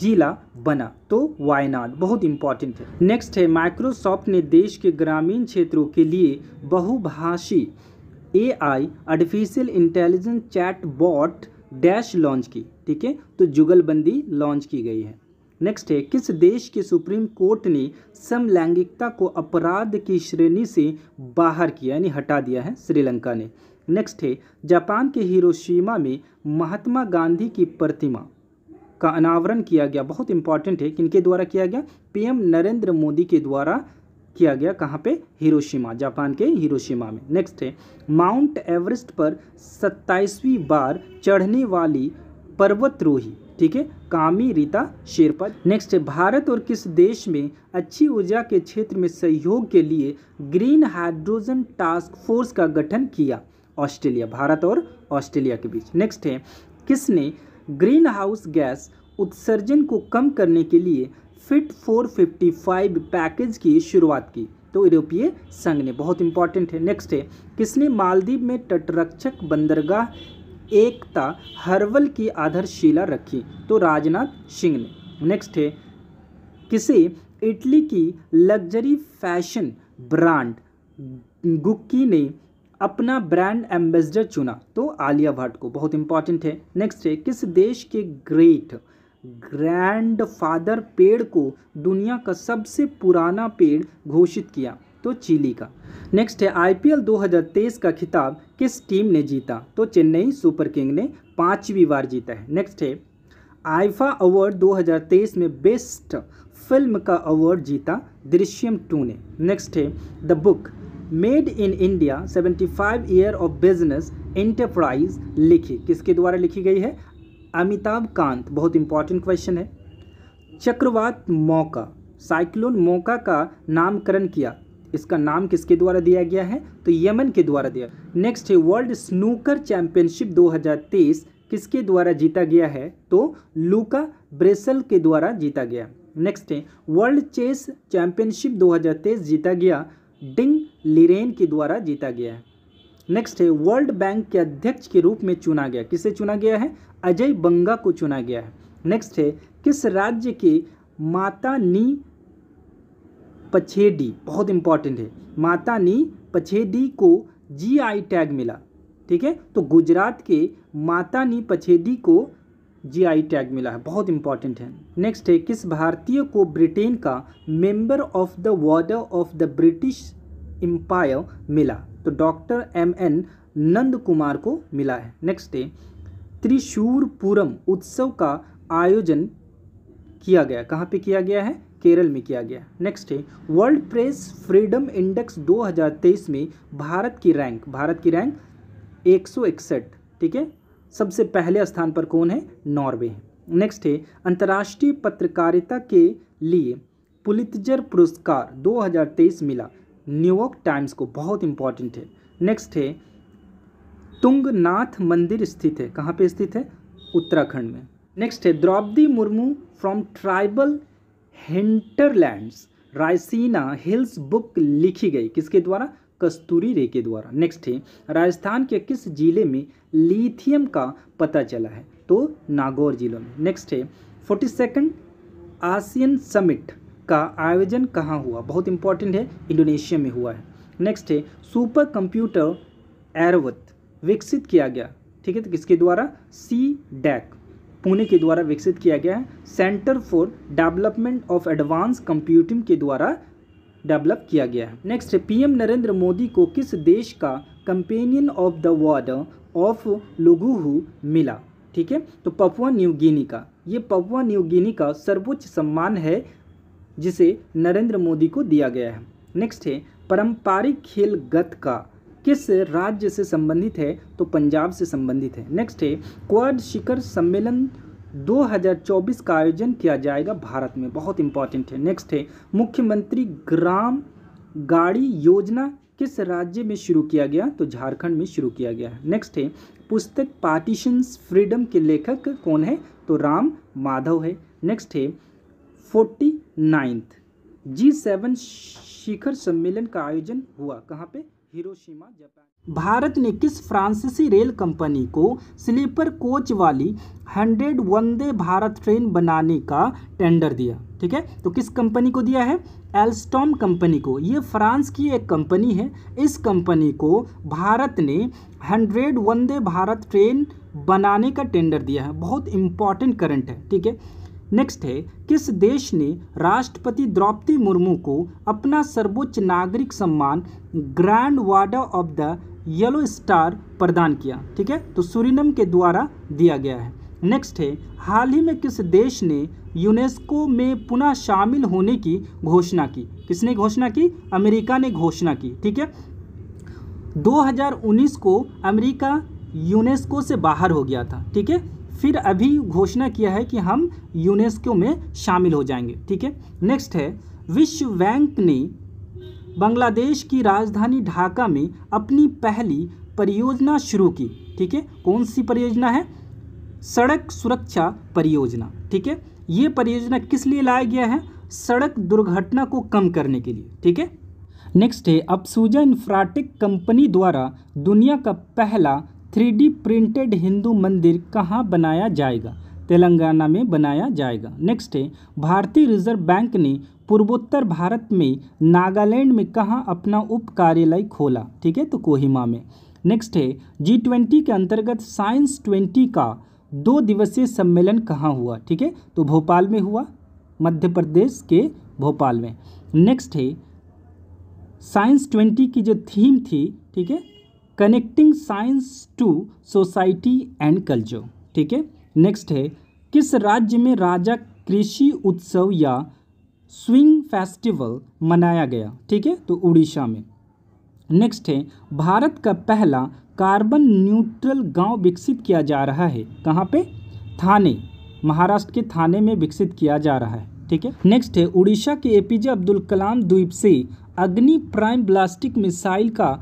जिला बना तो वायनाड बहुत इंपॉर्टेंट है नेक्स्ट है माइक्रोसॉफ्ट ने देश के ग्रामीण क्षेत्रों के लिए बहुभाषी AI artificial intelligence chatbot dash launch की ठीक है तो जुगलबंदी लॉन्च की गई है नेक्स्ट है किस देश के सुप्रीम कोर्ट ने समलैंगिकता को अपराध की श्रेणी से बाहर किया यानी हटा दिया है श्रीलंका ने नेक्स्ट है जापान के हिरोशिमा में महात्मा गांधी की प्रतिमा का अनावरण किया गया बहुत इंपॉर्टेंट है किनके द्वारा किया गया पीएम नरेंद्र मोदी के द्वारा किया गया कहाँ पे हिरोशिमा जापान के हिरोशिमा में नेक्स्ट है माउंट एवरेस्ट पर सत्ताईसवीं बार चढ़ने वाली पर्वतरोही ठीक है कामी रीता शेरपद नेक्स्ट है भारत और किस देश में अच्छी ऊर्जा के क्षेत्र में सहयोग के लिए ग्रीन हाइड्रोजन टास्क फोर्स का गठन किया ऑस्ट्रेलिया भारत और ऑस्ट्रेलिया के बीच नेक्स्ट है किसने ग्रीन हाउस गैस उत्सर्जन को कम करने के लिए फिट 455 पैकेज की शुरुआत की तो यूरोपीय संघ ने बहुत इंपॉर्टेंट है नेक्स्ट है किसने मालदीव में तटरक्षक बंदरगाह एकता हर्बल की आधारशिला रखी तो राजनाथ सिंह ने नेक्स्ट है किसे इटली की लग्जरी फैशन ब्रांड गुक्की ने अपना ब्रांड एम्बेसडर चुना तो आलिया भट्ट को बहुत इंपॉर्टेंट है नेक्स्ट है किस देश के ग्रेट ग्रैंडफादर पेड़ को दुनिया का सबसे पुराना पेड़ घोषित किया तो चिली का नेक्स्ट है आईपीएल 2023 का खिताब किस टीम ने जीता तो चेन्नई सुपर किंग ने पांचवी बार जीता है नेक्स्ट है आईफा अवार्ड 2023 में बेस्ट फिल्म का अवार्ड जीता दृश्यम टू ने नेक्स्ट है the book made in India 75 year of business enterprise लिखी किसके द्वारा लिखी गई है अमिताभ कांत बहुत इंपॉर्टेंट क्वेश्चन है चक्रवात मौका साइक्लोन मौका का नामकरण किया इसका नाम किसके द्वारा दिया गया है तो यमन के द्वारा दिया नेक्स्ट है वर्ल्ड स्नूकर चैंपियनशिप 2023 किसके द्वारा जीता गया है तो लूका ब्रेसल के द्वारा जीता गया नेक्स्ट है वर्ल्ड चेस चैंपियनशिप 2023 जीता गया डिंग लिरेन के द्वारा जीता गया है नेक्स्ट है वर्ल्ड बैंक के अध्यक्ष के रूप में चुना गया किसे चुना गया है अजय बंगा को चुना गया है नेक्स्ट है किस राज्य के माता नी पछेडी बहुत इंपॉर्टेंट है माता नी पछेडी को जीआई टैग मिला ठीक है तो गुजरात के माता नी पछेडी को जीआई टैग मिला है बहुत इंपॉर्टेंट है नेक्स्ट है किस भारतीय को ब्रिटेन का member of the order of the British Empire मिला तो doctor M N Nand Kumar को मिला है नेक्स्ट है त्रिशूरपुरम उत्सव का आयोजन किया गया कहाँ पे किया गया है केरल में किया गया नेक्स्ट है वर्ल्ड प्रेस फ्रीडम इंडेक्स 2023 में भारत की रैंक भारत की रैंक एक ठीक है सबसे पहले स्थान पर कौन है नॉर्वे नेक्स्ट है अंतर्राष्ट्रीय पत्रकारिता के लिए पुलितजर पुरस्कार 2023 मिला न्यूयॉर्क टाइम्स को बहुत इंपॉर्टेंट है नेक्स्ट है तुंगनाथ मंदिर स्थित है कहाँ पे स्थित है उत्तराखंड में नेक्स्ट है Draupadi Murmu from tribal hinterlands Raisina hills book लिखी गई किसके द्वारा कस्तूरी रे के द्वारा नेक्स्ट है राजस्थान के किस जिले में लिथियम का पता चला है तो नागौर जिलों में नेक्स्ट है फोर्टी सेकेंड आसियन समिट का आयोजन कहाँ हुआ बहुत इंपॉर्टेंट है इंडोनेशिया में हुआ है नेक्स्ट है सुपर कंप्यूटर एरवत विकसित किया गया ठीक है तो किसके द्वारा सी डैक पुणे के द्वारा विकसित किया गया है centre for development of advance computing के द्वारा डेवलप किया गया है नेक्स्ट पीएम नरेंद्र मोदी को किस देश का companion of the order of Logohu मिला ठीक है तो पपुआ न्यू गिनी का ये पपुआ न्यू गिनी का सर्वोच्च सम्मान है जिसे नरेंद्र मोदी को दिया गया है नेक्स्ट है पारंपरिक खेल गत का किस राज्य से संबंधित है तो पंजाब से संबंधित है नेक्स्ट है क्वाड शिखर सम्मेलन 2024 का आयोजन किया जाएगा भारत में बहुत इंपॉर्टेंट है नेक्स्ट है मुख्यमंत्री ग्राम गाड़ी योजना किस राज्य में शुरू किया गया तो झारखंड में शुरू किया गया है नेक्स्ट है पुस्तक पार्टीशंस फ्रीडम के लेखक कौन है तो राम माधव है नेक्स्ट है फोर्टी नाइन्थ जी सेवन शिखर सम्मेलन का आयोजन हुआ कहाँ पे हिरोशिमा जापान भारत ने किस फ्रांसीसी रेल कंपनी को स्लीपर कोच वाली 100 वंदे भारत ट्रेन बनाने का टेंडर दिया ठीक है तो किस कंपनी को दिया है एल्स्टॉम कंपनी को ये फ्रांस की एक कंपनी है इस कंपनी को भारत ने 100 वंदे भारत ट्रेन बनाने का टेंडर दिया है बहुत इंपॉर्टेंट करंट है ठीक है नेक्स्ट है किस देश ने राष्ट्रपति द्रौपदी मुर्मू को अपना सर्वोच्च नागरिक सम्मान grand order of the yellow star प्रदान किया ठीक है तो सूरीनम के द्वारा दिया गया है नेक्स्ट है हाल ही में किस देश ने यूनेस्को में पुनः शामिल होने की घोषणा की किसने घोषणा की अमेरिका ने घोषणा की ठीक है 2019 को अमेरिका यूनेस्को से बाहर हो गया था ठीक है फिर अभी घोषणा किया है कि हम यूनेस्को में शामिल हो जाएंगे ठीक है नेक्स्ट है विश्व बैंक ने बांग्लादेश की राजधानी ढाका में अपनी पहली परियोजना शुरू की ठीक है कौन सी परियोजना है सड़क सुरक्षा परियोजना ठीक है ये परियोजना किस लिए लाया गया है सड़क दुर्घटना को कम करने के लिए ठीक है नेक्स्ट है अपसूजा इंफ्राटेक कंपनी द्वारा दुनिया का पहला थ्री प्रिंटेड हिंदू मंदिर कहाँ बनाया जाएगा तेलंगाना में बनाया जाएगा नेक्स्ट है भारतीय रिजर्व बैंक ने पूर्वोत्तर भारत में नागालैंड में कहाँ अपना उप कार्यालय खोला ठीक है तो कोहिमा में नेक्स्ट है जी ट्वेंटी के अंतर्गत साइंस ट्वेंटी का दो दिवसीय सम्मेलन कहाँ हुआ ठीक है तो भोपाल में हुआ मध्य प्रदेश के भोपाल में नेक्स्ट है साइंस ट्वेंटी की जो थीम थी ठीक है connecting science to society and culture ठीक है नेक्स्ट है किस राज्य में राजा कृषि उत्सव या स्विंग फेस्टिवल मनाया गया ठीक है तो उड़ीसा में नेक्स्ट है भारत का पहला कार्बन न्यूट्रल गांव विकसित किया जा रहा है कहाँ पे थाने महाराष्ट्र के थाने में विकसित किया जा रहा है ठीक है नेक्स्ट है उड़ीसा के एपीजे अब्दुल कलाम द्वीप से अग्नि प्राइम ब्लास्टिक मिसाइल का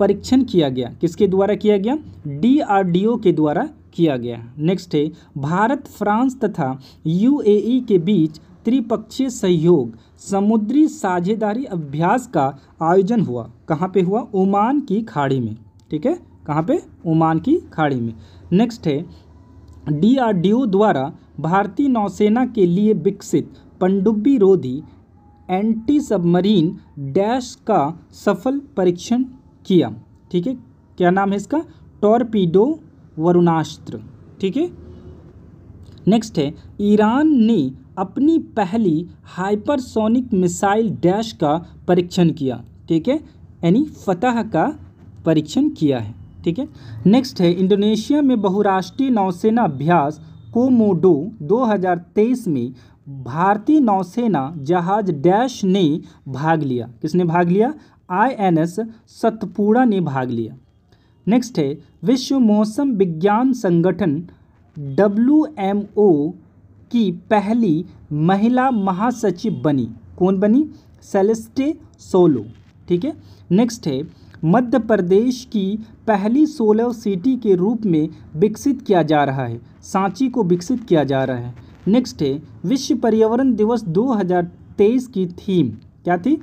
परीक्षण किया गया किसके द्वारा किया गया डीआरडीओ के द्वारा किया गया नेक्स्ट है भारत फ्रांस तथा यूएई के बीच त्रिपक्षीय सहयोग समुद्री साझेदारी अभ्यास का आयोजन हुआ कहाँ पे हुआ ओमान की खाड़ी में ठीक है कहाँ पे ओमान की खाड़ी में नेक्स्ट है डीआरडीओ द्वारा भारतीय नौसेना के लिए विकसित पंडुब्बी रोधी एंटी सबमरीन डैश का सफल परीक्षण किया ठीक है क्या नाम है इसका टॉर्पीडो वरुणास्त्र ठीक है नेक्स्ट है ईरान ने अपनी पहली हाइपरसोनिक मिसाइल डैश का परीक्षण किया ठीक है यानी फतह का परीक्षण किया है ठीक है नेक्स्ट है इंडोनेशिया में बहुराष्ट्रीय नौसेना अभ्यास कोमोडो 2023 में भारतीय नौसेना जहाज डैश ने भाग लिया किसने भाग लिया आईएनएस सतपुड़ा ने भाग लिया नेक्स्ट है विश्व मौसम विज्ञान संगठन डब्ल्यू की पहली महिला महासचिव बनी कौन बनी सेलेस्टे सोलो ठीक है नेक्स्ट है मध्य प्रदेश की पहली सोलो सिटी के रूप में विकसित किया जा रहा है सांची को विकसित किया जा रहा है नेक्स्ट है विश्व पर्यावरण दिवस 2023 की थीम क्या थी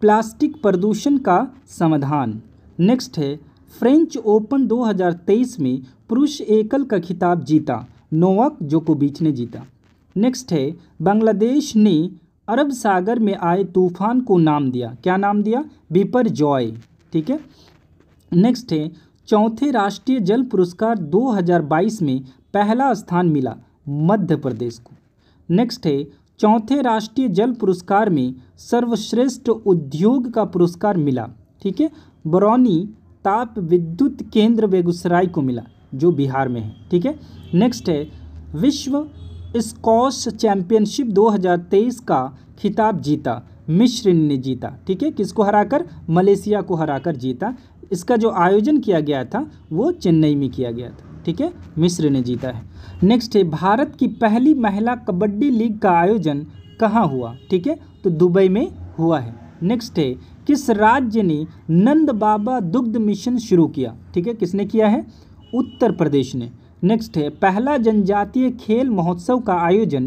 प्लास्टिक प्रदूषण का समाधान नेक्स्ट है फ्रेंच ओपन 2023 में पुरुष एकल का खिताब जीता नोवाक जोकोबीच ने जीता नेक्स्ट है बांग्लादेश ने अरब सागर में आए तूफान को नाम दिया क्या नाम दिया बिपर जॉय ठीक है नेक्स्ट है चौथे राष्ट्रीय जल पुरस्कार 2022 में पहला स्थान मिला मध्य प्रदेश को नेक्स्ट है चौथे राष्ट्रीय जल पुरस्कार में सर्वश्रेष्ठ उद्योग का पुरस्कार मिला ठीक है बरौनी ताप विद्युत केंद्र बेगूसराय को मिला जो बिहार में है ठीक है नेक्स्ट है विश्व स्कॉश चैंपियनशिप 2023 का खिताब जीता मिश्र ने जीता ठीक है किसको हराकर मलेशिया को हराकर जीता इसका जो आयोजन किया गया था वो चेन्नई में किया गया था ठीक है मिश्र ने जीता है नेक्स्ट है भारत की पहली महिला कबड्डी लीग का आयोजन कहाँ हुआ ठीक है तो दुबई में हुआ है नेक्स्ट है किस राज्य ने नंद बाबा दुग्ध मिशन शुरू किया ठीक है किसने किया है उत्तर प्रदेश ने नेक्स्ट है पहला जनजातीय खेल महोत्सव का आयोजन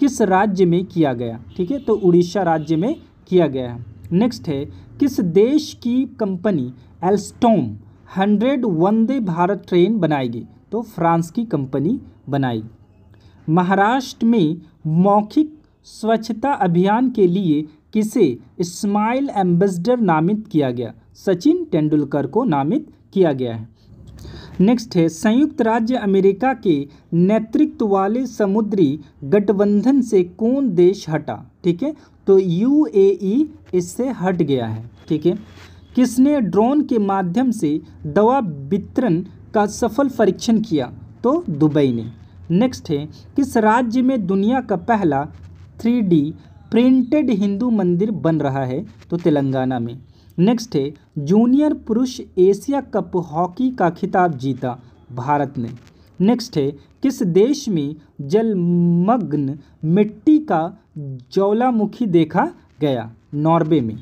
किस राज्य में किया गया ठीक है तो उड़ीसा राज्य में किया गया है नेक्स्ट है किस देश की company Alstom hundred Vande Bharat train बनाएगी तो फ्रांस की कंपनी बनाई महाराष्ट्र में मौखिक स्वच्छता अभियान के लिए किसे इस्माइल एम्बेसडर नामित किया गया सचिन तेंदुलकर को नामित किया गया है नेक्स्ट है संयुक्त राज्य अमेरिका के नेतृत्व वाले समुद्री गठबंधन से कौन देश हटा ठीक है तो यूएई इससे हट गया है ठीक है किसने ड्रोन के माध्यम से दवा वितरण का सफल परीक्षण किया तो दुबई ने नेक्स्ट है किस राज्य में दुनिया का पहला थ्री प्रिंटेड हिंदू मंदिर बन रहा है तो तेलंगाना में नेक्स्ट है जूनियर पुरुष एशिया कप हॉकी का खिताब जीता भारत ने नेक्स्ट है किस देश में जलमग्न मिट्टी का ज्वालामुखी देखा गया नॉर्वे में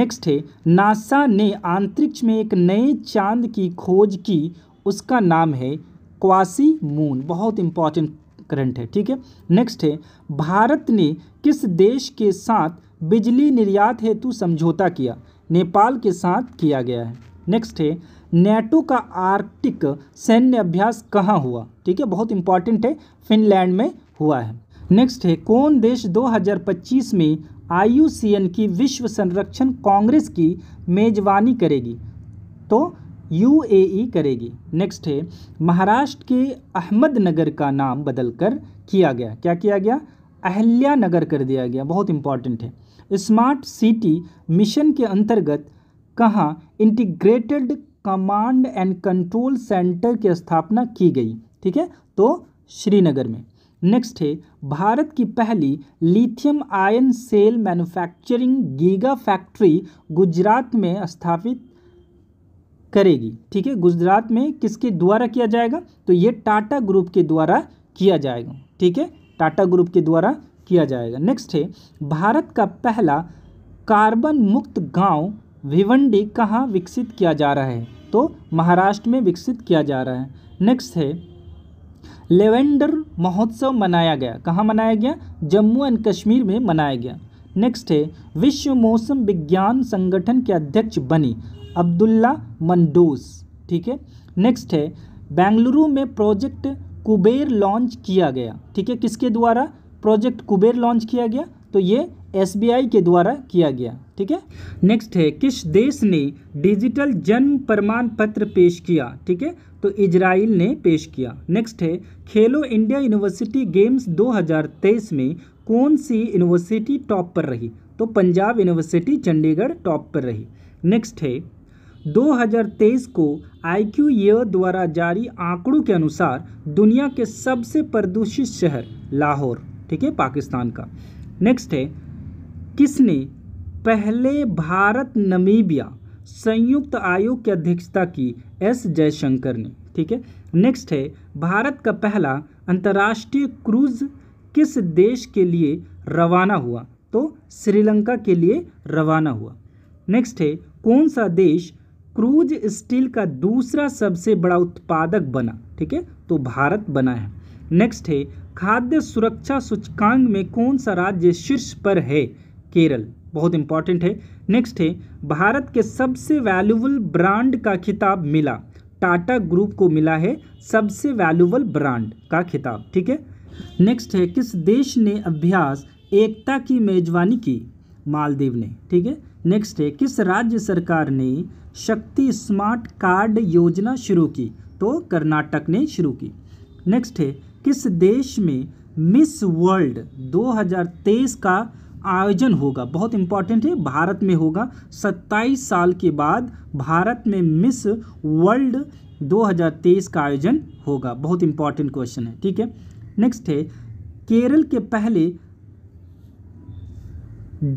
नेक्स्ट है नासा ने अंतरिक्ष में एक नए चांद की खोज की उसका नाम है क्वासी मून बहुत इंपॉर्टेंट करंट है ठीक है नेक्स्ट है भारत ने किस देश के साथ बिजली निर्यात हेतु समझौता किया नेपाल के साथ किया गया है नेक्स्ट है नेटो का आर्कटिक सैन्य अभ्यास कहाँ हुआ ठीक है बहुत इंपॉर्टेंट है फिनलैंड में हुआ है नेक्स्ट है कौन देश 2025 में आई की विश्व संरक्षण कांग्रेस की मेजबानी करेगी तो यूएई करेगी नेक्स्ट है महाराष्ट्र के अहमदनगर का नाम बदलकर किया गया क्या किया गया अहल्या नगर कर दिया गया बहुत इंपॉर्टेंट है स्मार्ट सिटी मिशन के अंतर्गत कहाँ integrated command and control centre की स्थापना की गई ठीक है तो श्रीनगर में नेक्स्ट है भारत की पहली lithium ion cell manufacturing giga factory Gujarat में स्थापित करेगी ठीक है गुजरात में किसके द्वारा किया जाएगा तो ये टाटा ग्रुप के द्वारा किया जाएगा ठीक है टाटा ग्रुप के द्वारा किया जाएगा नेक्स्ट है भारत का पहला कार्बन मुक्त गांव भिवंडी कहाँ विकसित किया जा रहा है तो महाराष्ट्र में विकसित किया जा रहा है नेक्स्ट है लेवेंडर महोत्सव मनाया गया कहाँ मनाया गया जम्मू एंड कश्मीर में मनाया गया नेक्स्ट है विश्व मौसम विज्ञान संगठन के अध्यक्ष बनी अब्दुल्ला मंडोस ठीक है नेक्स्ट है बेंगलुरु में प्रोजेक्ट कुबेर लॉन्च किया गया ठीक है किसके द्वारा प्रोजेक्ट कुबेर लॉन्च किया गया तो ये एसबीआई के द्वारा किया गया ठीक है नेक्स्ट है किस देश ने डिजिटल जन्म प्रमाण पत्र पेश किया ठीक है तो इजराइल ने पेश किया नेक्स्ट है खेलो इंडिया यूनिवर्सिटी गेम्स 2023 में कौन सी यूनिवर्सिटी टॉप पर रही तो पंजाब यूनिवर्सिटी चंडीगढ़ टॉप पर रही नेक्स्ट है 2023 को आई क्यू द्वारा जारी आंकड़ों के अनुसार दुनिया के सबसे प्रदूषित शहर लाहौर ठीक है पाकिस्तान का नेक्स्ट है किसने पहले भारत नमीबिया संयुक्त आयोग की अध्यक्षता की एस जयशंकर ने ठीक है नेक्स्ट है भारत का पहला अंतर्राष्ट्रीय क्रूज किस देश के लिए रवाना हुआ तो श्रीलंका के लिए रवाना हुआ नेक्स्ट है कौन सा देश क्रूज स्टील का दूसरा सबसे बड़ा उत्पादक बना ठीक है तो भारत बना है नेक्स्ट है खाद्य सुरक्षा सूचकांक में कौन सा राज्य शीर्ष पर है केरल बहुत इंपॉर्टेंट है नेक्स्ट है भारत के सबसे वैल्यूबल ब्रांड का खिताब मिला टाटा ग्रुप को मिला है सबसे वैल्यूबल ब्रांड का खिताब ठीक है नेक्स्ट है किस देश ने अभ्यास एकता की मेजबानी की मालदीव ने ठीक है नेक्स्ट है किस राज्य सरकार ने शक्ति स्मार्ट कार्ड योजना शुरू की तो कर्नाटक ने शुरू की नेक्स्ट है किस देश में मिस वर्ल्ड 2023 का आयोजन होगा बहुत इंपॉर्टेंट है भारत में होगा 27 साल के बाद भारत में मिस वर्ल्ड 2023 का आयोजन होगा बहुत इंपॉर्टेंट क्वेश्चन है ठीक है नेक्स्ट है केरल के पहले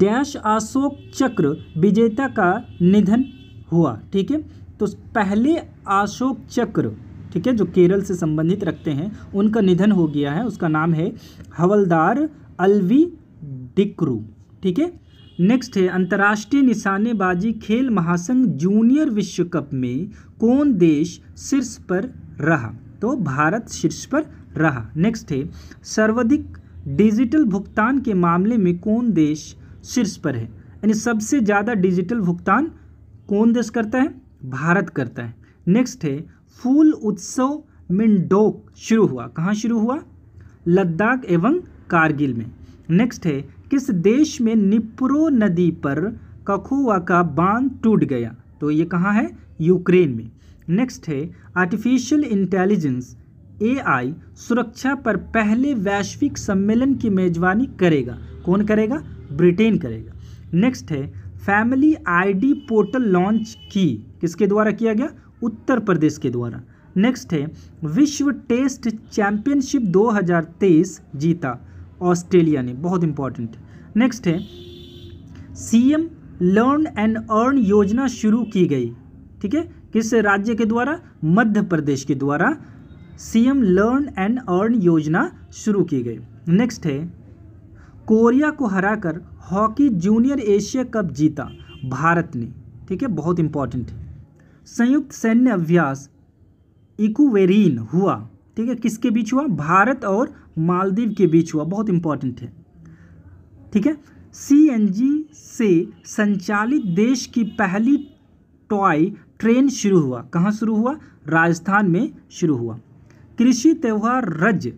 डैश अशोक चक्र विजेता का निधन हुआ ठीक है तो पहले अशोक चक्र ठीक है जो केरल से संबंधित रखते हैं उनका निधन हो गया है उसका नाम है हवलदार अलवी डिक्रू ठीक है नेक्स्ट है अंतर्राष्ट्रीय निशानेबाजी खेल महासंघ जूनियर विश्व कप में कौन देश शीर्ष पर रहा तो भारत शीर्ष पर रहा नेक्स्ट है सर्वाधिक डिजिटल भुगतान के मामले में कौन देश शीर्ष पर है यानी सबसे ज़्यादा डिजिटल भुगतान कौन देश करता है भारत करता है नेक्स्ट है फूल उत्सव मिंडोक शुरू हुआ कहाँ शुरू हुआ लद्दाख एवं कारगिल में नेक्स्ट है किस देश में निप्रो नदी पर कखुआ का बांध टूट गया तो ये कहाँ है यूक्रेन में नेक्स्ट है आर्टिफिशियल इंटेलिजेंस एआई सुरक्षा पर पहले वैश्विक सम्मेलन की मेजबानी करेगा कौन करेगा ब्रिटेन करेगा नेक्स्ट है फैमिली आईडी पोर्टल लॉन्च की किसके द्वारा किया गया उत्तर प्रदेश के द्वारा नेक्स्ट है विश्व टेस्ट चैंपियनशिप 2023 जीता ऑस्ट्रेलिया ने बहुत इंपॉर्टेंट नेक्स्ट है सीएम लर्न एंड अर्न योजना शुरू की गई ठीक है किस राज्य के द्वारा मध्य प्रदेश के द्वारा सीएम लर्न एंड अर्न योजना शुरू की गई नेक्स्ट है कोरिया को हराकर हॉकी जूनियर एशिया कप जीता भारत ने ठीक है बहुत इंपॉर्टेंट है संयुक्त सैन्य अभ्यास इकुवेरिन हुआ ठीक है किसके बीच हुआ भारत और मालदीव के बीच हुआ बहुत इंपॉर्टेंट है ठीक है सीएनजी से संचालित देश की पहली टॉय ट्रेन शुरू हुआ कहाँ शुरू हुआ राजस्थान में शुरू हुआ कृषि त्यौहार रज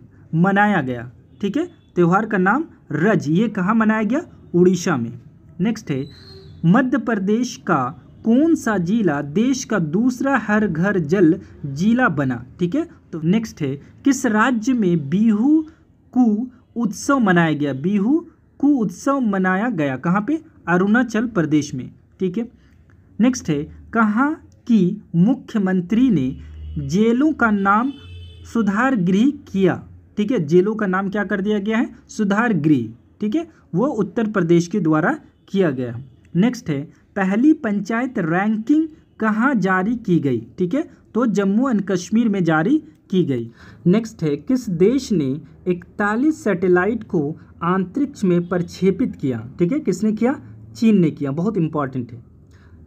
मनाया गया ठीक है त्यौहार का नाम रज ये कहाँ मनाया गया उड़ीसा में नेक्स्ट है मध्य प्रदेश का कौन सा जिला देश का दूसरा हर घर जल जिला बना ठीक है तो नेक्स्ट है किस राज्य में बिहू कु उत्सव मनाया गया बिहू कु उत्सव मनाया गया कहाँ पे अरुणाचल प्रदेश में ठीक है नेक्स्ट है कहाँ की मुख्यमंत्री ने जेलों का नाम सुधार गृह किया ठीक है जेलों का नाम क्या कर दिया गया है सुधार गृह ठीक है वो उत्तर प्रदेश के द्वारा किया गया नेक्स्ट है पहली पंचायत रैंकिंग कहाँ जारी की गई ठीक है तो जम्मू एंड कश्मीर में जारी की गई नेक्स्ट है किस देश ने 41 सैटेलाइट को अंतरिक्ष में प्रक्षेपित किया ठीक है किसने किया चीन ने किया बहुत इंपॉर्टेंट है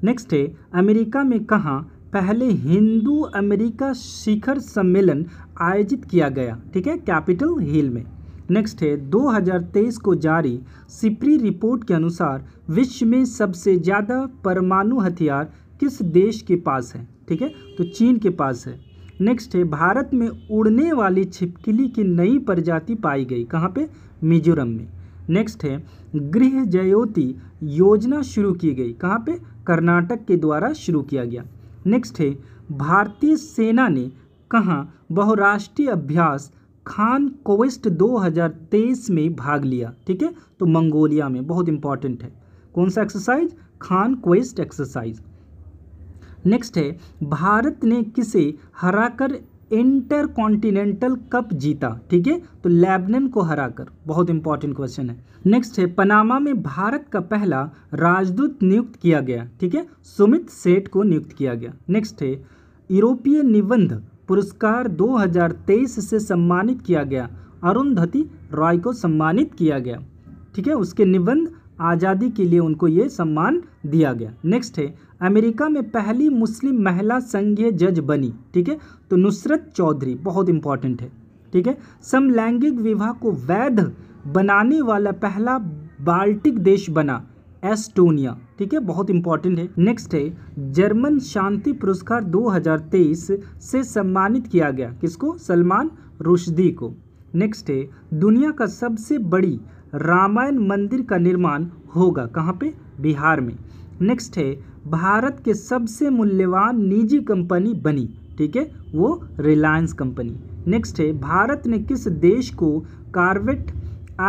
नेक्स्ट है अमेरिका में कहाँ पहले हिंदू अमेरिका शिखर सम्मेलन आयोजित किया गया ठीक है कैपिटल हिल में नेक्स्ट है 2023 को जारी सिपरी रिपोर्ट के अनुसार विश्व में सबसे ज़्यादा परमाणु हथियार किस देश के पास है ठीक है तो चीन के पास है नेक्स्ट है भारत में उड़ने वाली छिपकली की नई प्रजाति पाई गई कहाँ पे मिजोरम में नेक्स्ट है गृह जयोति योजना शुरू की गई कहाँ पे कर्नाटक के द्वारा शुरू किया गया नेक्स्ट है भारतीय सेना ने कहाँ बहुराष्ट्रीय अभ्यास खान कोविस्ट 2023 में भाग लिया ठीक है तो मंगोलिया में बहुत इंपॉर्टेंट है कौन सा exercise Khaan quest exercise next है भारत ने किसे हराकर इंटर कॉन्टिनेंटल कप जीता ठीक है तो लेबनन को हराकर बहुत इंपॉर्टेंट क्वेश्चन है नेक्स्ट है पनामा में भारत का पहला राजदूत नियुक्त किया गया ठीक है सुमित सेठ को नियुक्त किया गया नेक्स्ट है यूरोपीय निबंध पुरस्कार 2023 से सम्मानित किया गया अरुंधति रॉय को सम्मानित किया गया ठीक है उसके निबंध आज़ादी के लिए उनको ये सम्मान दिया गया नेक्स्ट है अमेरिका में पहली मुस्लिम महिला संघीय जज बनी ठीक है तो नुसरत चौधरी बहुत इंपॉर्टेंट है ठीक है समलैंगिक विवाह को वैध बनाने वाला पहला बाल्टिक देश बना एस्टोनिया ठीक है बहुत इंपॉर्टेंट है नेक्स्ट है जर्मन शांति पुरस्कार 2023 से सम्मानित किया गया किसको सलमान रुशदी को नेक्स्ट है दुनिया का सबसे बड़ी रामायण मंदिर का निर्माण होगा कहाँ पे बिहार में नेक्स्ट है भारत के सबसे मूल्यवान निजी कंपनी बनी ठीक है वो रिलायंस कंपनी नेक्स्ट है भारत ने किस देश को कार्वेट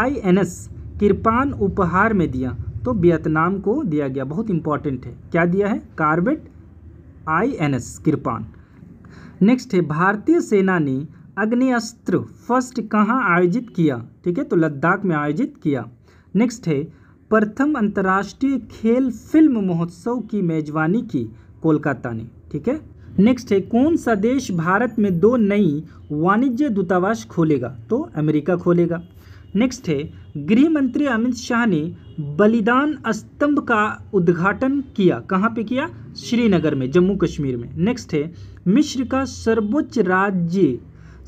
आईएनएस कृपान उपहार में दिया तो वियतनाम को दिया गया बहुत इंपॉर्टेंट है क्या दिया है corvette I N S Kirpan next है भारतीय सेना ने अग्निअस्त्र फर्स्ट कहाँ आयोजित किया ठीक है तो लद्दाख में आयोजित किया नेक्स्ट है प्रथम अंतर्राष्ट्रीय खेल फिल्म महोत्सव की मेजबानी की कोलकाता ने ठीक है नेक्स्ट है कौन सा देश भारत में दो नई वाणिज्य दूतावास खोलेगा तो अमेरिका खोलेगा नेक्स्ट है गृह मंत्री अमित शाह ने बलिदान स्तंभ का उद्घाटन किया कहाँ पे किया श्रीनगर में जम्मू कश्मीर में नेक्स्ट है मिश्र का सर्वोच्च राज्य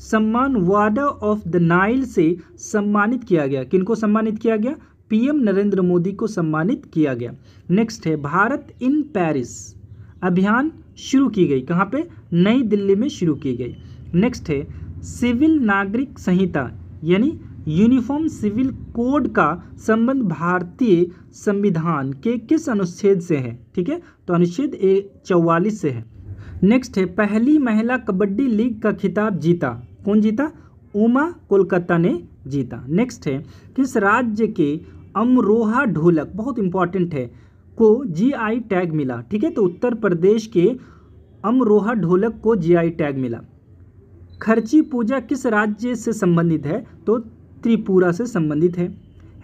सम्मान वार्डर ऑफ द नाइल से सम्मानित किया गया किनको सम्मानित किया गया पीएम नरेंद्र मोदी को सम्मानित किया गया नेक्स्ट है भारत इन पेरिस अभियान शुरू की गई कहाँ पे नई दिल्ली में शुरू की गई नेक्स्ट है सिविल नागरिक संहिता यानी यूनिफॉर्म सिविल कोड का संबंध भारतीय संविधान के किस अनुच्छेद से है ठीक है तो अनुच्छेद ए चौवालीस से है नेक्स्ट है पहली महिला कबड्डी लीग का खिताब जीता कौन जीता उमा कोलकाता ने जीता नेक्स्ट है किस राज्य के अमरोहा ढोलक बहुत इंपॉर्टेंट है को जीआई टैग मिला ठीक है तो उत्तर प्रदेश के अमरोहा ढोलक को जीआई टैग मिला खर्ची पूजा किस राज्य से संबंधित है तो त्रिपुरा से संबंधित है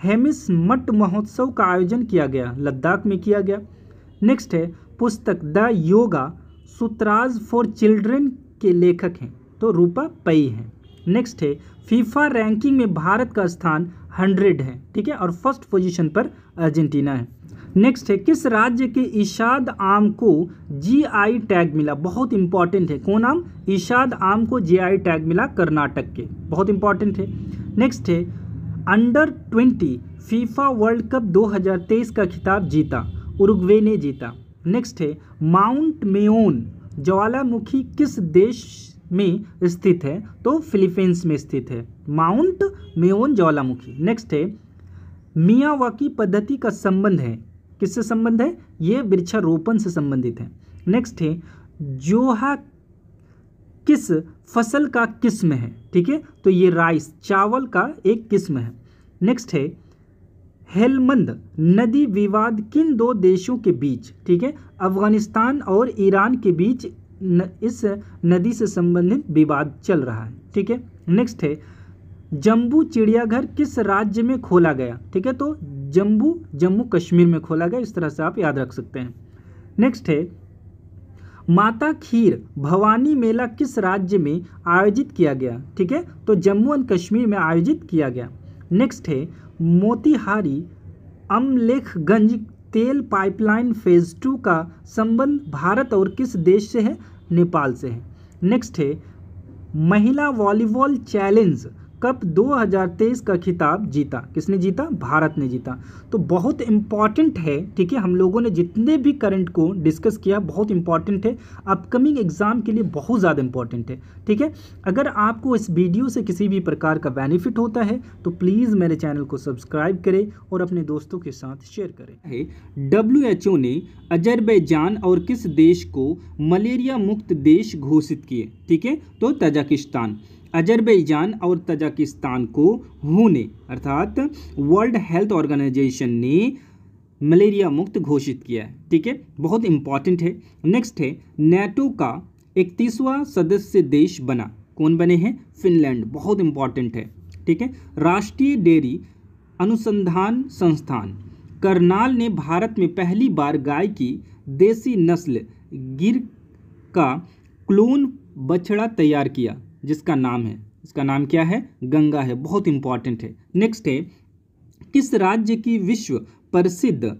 हेमिस मट महोत्सव का आयोजन किया गया लद्दाख में किया गया नेक्स्ट है पुस्तक the yoga sutras for children के लेखक हैं तो रूपा पई हैं नेक्स्ट है फीफा रैंकिंग में भारत का स्थान हंड्रेड है ठीक है और फर्स्ट पोजीशन पर अर्जेंटीना है नेक्स्ट है किस राज्य के इशाद आम को जीआई टैग मिला बहुत इंपॉर्टेंट है कौन आम इशाद आम को जीआई टैग मिला कर्नाटक के बहुत इंपॉर्टेंट है नेक्स्ट है under twenty FIFA world cup 2023 का खिताब जीता उरुग्वे ने जीता नेक्स्ट है माउंट मेओन ज्वालामुखी किस देश में स्थित है तो फिलीपींस में स्थित है माउंट मेओन ज्वालामुखी नेक्स्ट है मियावाकी पद्धति का संबंध है किससे संबंध है ये वृक्षारोपण से संबंधित है नेक्स्ट है जोहा किस फसल का किस्म है ठीक है तो ये राइस चावल का एक किस्म है नेक्स्ट है हेलमंद नदी विवाद किन दो देशों के बीच ठीक है अफगानिस्तान और ईरान के बीच न, इस नदी से संबंधित विवाद चल रहा है ठीक है नेक्स्ट है जम्बू चिड़ियाघर किस राज्य में खोला गया ठीक है तो जम्बू जम्मू कश्मीर में खोला गया इस तरह से आप याद रख सकते हैं नेक्स्ट है माता खीर भवानी मेला किस राज्य में आयोजित किया गया ठीक है तो जम्मू एंड कश्मीर में आयोजित किया गया नेक्स्ट है मोतिहारी अमलेखगंज तेल पाइपलाइन फेज़ टू का संबंध भारत और किस देश से है नेपाल से है नेक्स्ट है महिला वॉलीबॉल चैलेंज कप 2023 का खिताब जीता किसने जीता भारत ने जीता तो बहुत इंपॉर्टेंट है ठीक है हम लोगों ने जितने भी करंट को डिस्कस किया बहुत इंपॉर्टेंट है अपकमिंग एग्जाम के लिए बहुत ज़्यादा इंपॉर्टेंट है ठीक है अगर आपको इस वीडियो से किसी भी प्रकार का बेनिफिट होता है तो प्लीज़ मेरे चैनल को सब्सक्राइब करें और अपने दोस्तों के साथ शेयर करें डब्ल्यू ने अजरबैजान और किस देश को मलेरिया मुक्त देश घोषित किए ठीक है तो तजाकिस्तान अजरबैजान और तजाकिस्तान को होने अर्थात वर्ल्ड हेल्थ ऑर्गेनाइजेशन ने मलेरिया मुक्त घोषित किया है ठीक है बहुत इंपॉर्टेंट है नेक्स्ट है नेटो का इकतीसवां सदस्य देश बना कौन बने हैं फिनलैंड बहुत इंपॉर्टेंट है ठीक है राष्ट्रीय डेयरी अनुसंधान संस्थान करनाल ने भारत में पहली बार गाय की देसी नस्ल गिर का क्लोन बछड़ा तैयार किया जिसका नाम है इसका नाम क्या है गंगा है बहुत इंपॉर्टेंट है नेक्स्ट है किस राज्य की विश्व प्रसिद्ध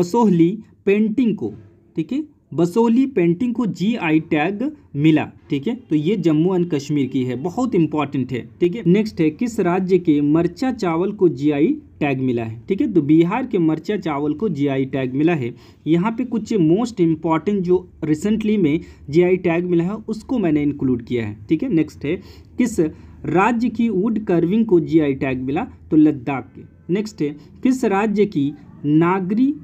बसोहली पेंटिंग को ठीक है बसोली पेंटिंग को जीआई टैग मिला ठीक है तो ये जम्मू एंड कश्मीर की है बहुत इंपॉर्टेंट है ठीक है नेक्स्ट है किस राज्य के मरचा चावल को जीआई टैग मिला है ठीक है तो बिहार के मरचा चावल को जीआई टैग मिला है यहाँ पे कुछ मोस्ट इम्पॉर्टेंट जो रिसेंटली में जीआई टैग मिला है उसको मैंने इंक्लूड किया है ठीक है नेक्स्ट है किस राज्य की वुड कर्विंग को आई टैग मिला तो लद्दाख के नेक्स्ट है किस राज्य की नागरी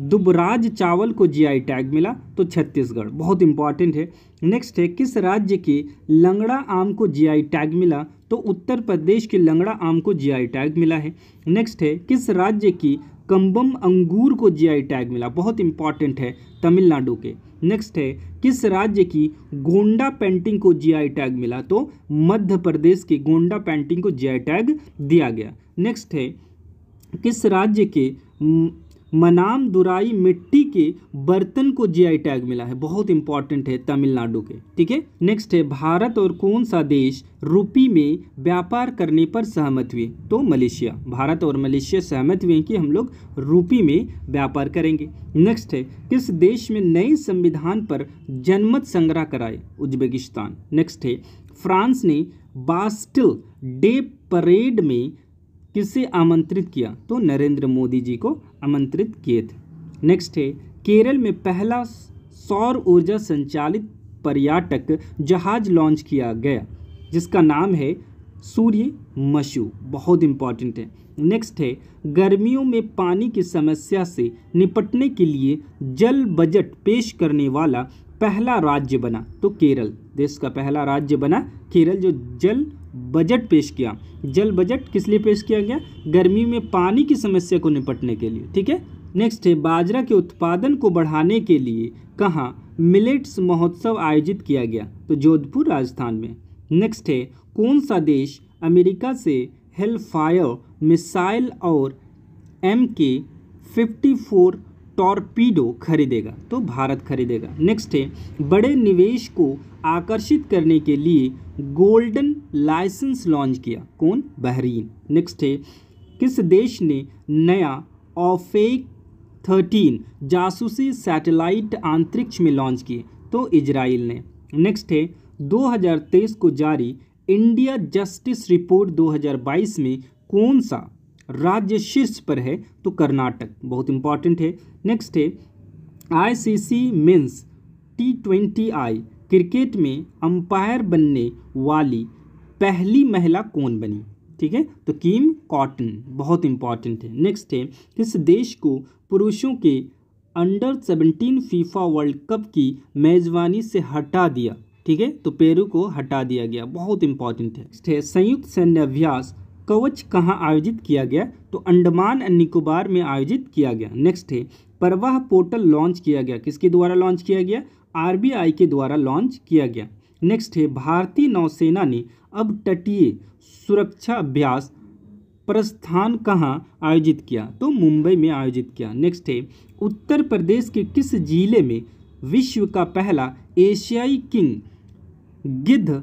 दुबराज चावल को जीआई टैग मिला तो छत्तीसगढ़ बहुत इंपॉर्टेंट है नेक्स्ट है किस राज्य के लंगड़ा आम को जीआई टैग मिला तो उत्तर प्रदेश के लंगड़ा आम को जीआई टैग मिला है नेक्स्ट है किस राज्य की कम्बम अंगूर को जीआई टैग मिला बहुत इंपॉर्टेंट है तमिलनाडु के नेक्स्ट है किस राज्य की गोंडा पेंटिंग को जीआई टैग मिला तो मध्य प्रदेश की गोंडा पेंटिंग को जीआई टैग दिया गया नेक्स्ट है किस राज्य के मनाम दुराई मिट्टी के बर्तन को जीआई टैग मिला है बहुत इंपॉर्टेंट है तमिलनाडु के ठीक है नेक्स्ट है भारत और कौन सा देश रूपी में व्यापार करने पर सहमत हुए तो मलेशिया भारत और मलेशिया सहमत हुए हैं कि हम लोग रूपी में व्यापार करेंगे नेक्स्ट है किस देश में नए संविधान पर जनमत संग्रह कराए उज्बेकिस्तान नेक्स्ट है फ्रांस ने बास्टिल डे परेड में किसे आमंत्रित किया तो नरेंद्र मोदी जी को आमंत्रित किए थे नेक्स्ट है केरल में पहला सौर ऊर्जा संचालित पर्यटक जहाज लॉन्च किया गया जिसका नाम है सूर्य मशु बहुत इम्पॉर्टेंट है नेक्स्ट है गर्मियों में पानी की समस्या से निपटने के लिए जल बजट पेश करने वाला पहला राज्य बना तो केरल देश का पहला राज्य बना केरल जो जल बजट पेश किया जल बजट किस लिए पेश किया गया गर्मी में पानी की समस्या को निपटने के लिए ठीक है नेक्स्ट है बाजरा के उत्पादन को बढ़ाने के लिए कहाँ मिलेट्स महोत्सव आयोजित किया गया तो जोधपुर राजस्थान में नेक्स्ट है कौन सा देश अमेरिका से हेलफायर मिसाइल और M K fifty four torpedo खरीदेगा तो भारत खरीदेगा नेक्स्ट है बड़े निवेश को आकर्षित करने के लिए गोल्डन लाइसेंस लॉन्च किया कौन बहरीन नेक्स्ट है किस देश ने नया ऑफेक थर्टीन जासूसी सैटेलाइट अंतरिक्ष में लॉन्च किए तो इजराइल ने नेक्स्ट है 2023 को जारी इंडिया जस्टिस रिपोर्ट 2022 में कौन सा राज्य शीर्ष पर है तो कर्नाटक बहुत इंपॉर्टेंट है नेक्स्ट है ICC men's T twenty I cricket में अंपायर बनने वाली पहली महिला कौन बनी ठीक है तो कीम कॉटन बहुत इंपॉर्टेंट है नेक्स्ट है किस देश को पुरुषों के under seventeen FIFA world Cup की मेज़बानी से हटा दिया ठीक है तो पेरू को हटा दिया गया बहुत इंपॉर्टेंट है नेक्स्ट है संयुक्त सैन्य अभ्यास कवच कहाँ आयोजित किया गया तो अंडमान एंड निकोबार में आयोजित किया गया नेक्स्ट है परवाह पोर्टल लॉन्च किया गया किसके द्वारा लॉन्च किया गया आरबीआई के द्वारा लॉन्च किया गया नेक्स्ट है भारतीय नौसेना ने अब तटीय सुरक्षा अभ्यास प्रस्थान कहाँ आयोजित किया तो मुंबई में आयोजित किया नेक्स्ट है उत्तर प्रदेश के किस जिले में विश्व का पहला एशियाई किंग गिद्ध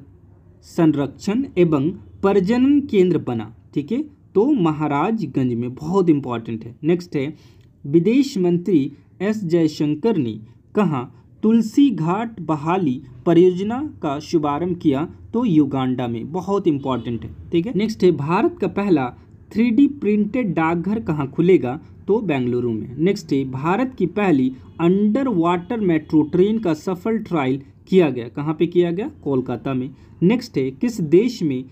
संरक्षण एवं प्रजनन केंद्र बना ठीक है तो महाराजगंज में बहुत इंपॉर्टेंट है नेक्स्ट है विदेश मंत्री एस जयशंकर ने कहा तुलसी घाट बहाली परियोजना का शुभारंभ किया तो युगांडा में बहुत इंपॉर्टेंट है ठीक है नेक्स्ट है भारत का पहला थ्री प्रिंटेड डाकघर कहाँ खुलेगा तो बेंगलुरु में नेक्स्ट है भारत की पहली अंडर वाटर मेट्रो ट्रेन का सफल ट्रायल किया गया कहाँ पे किया गया कोलकाता में नेक्स्ट है किस देश में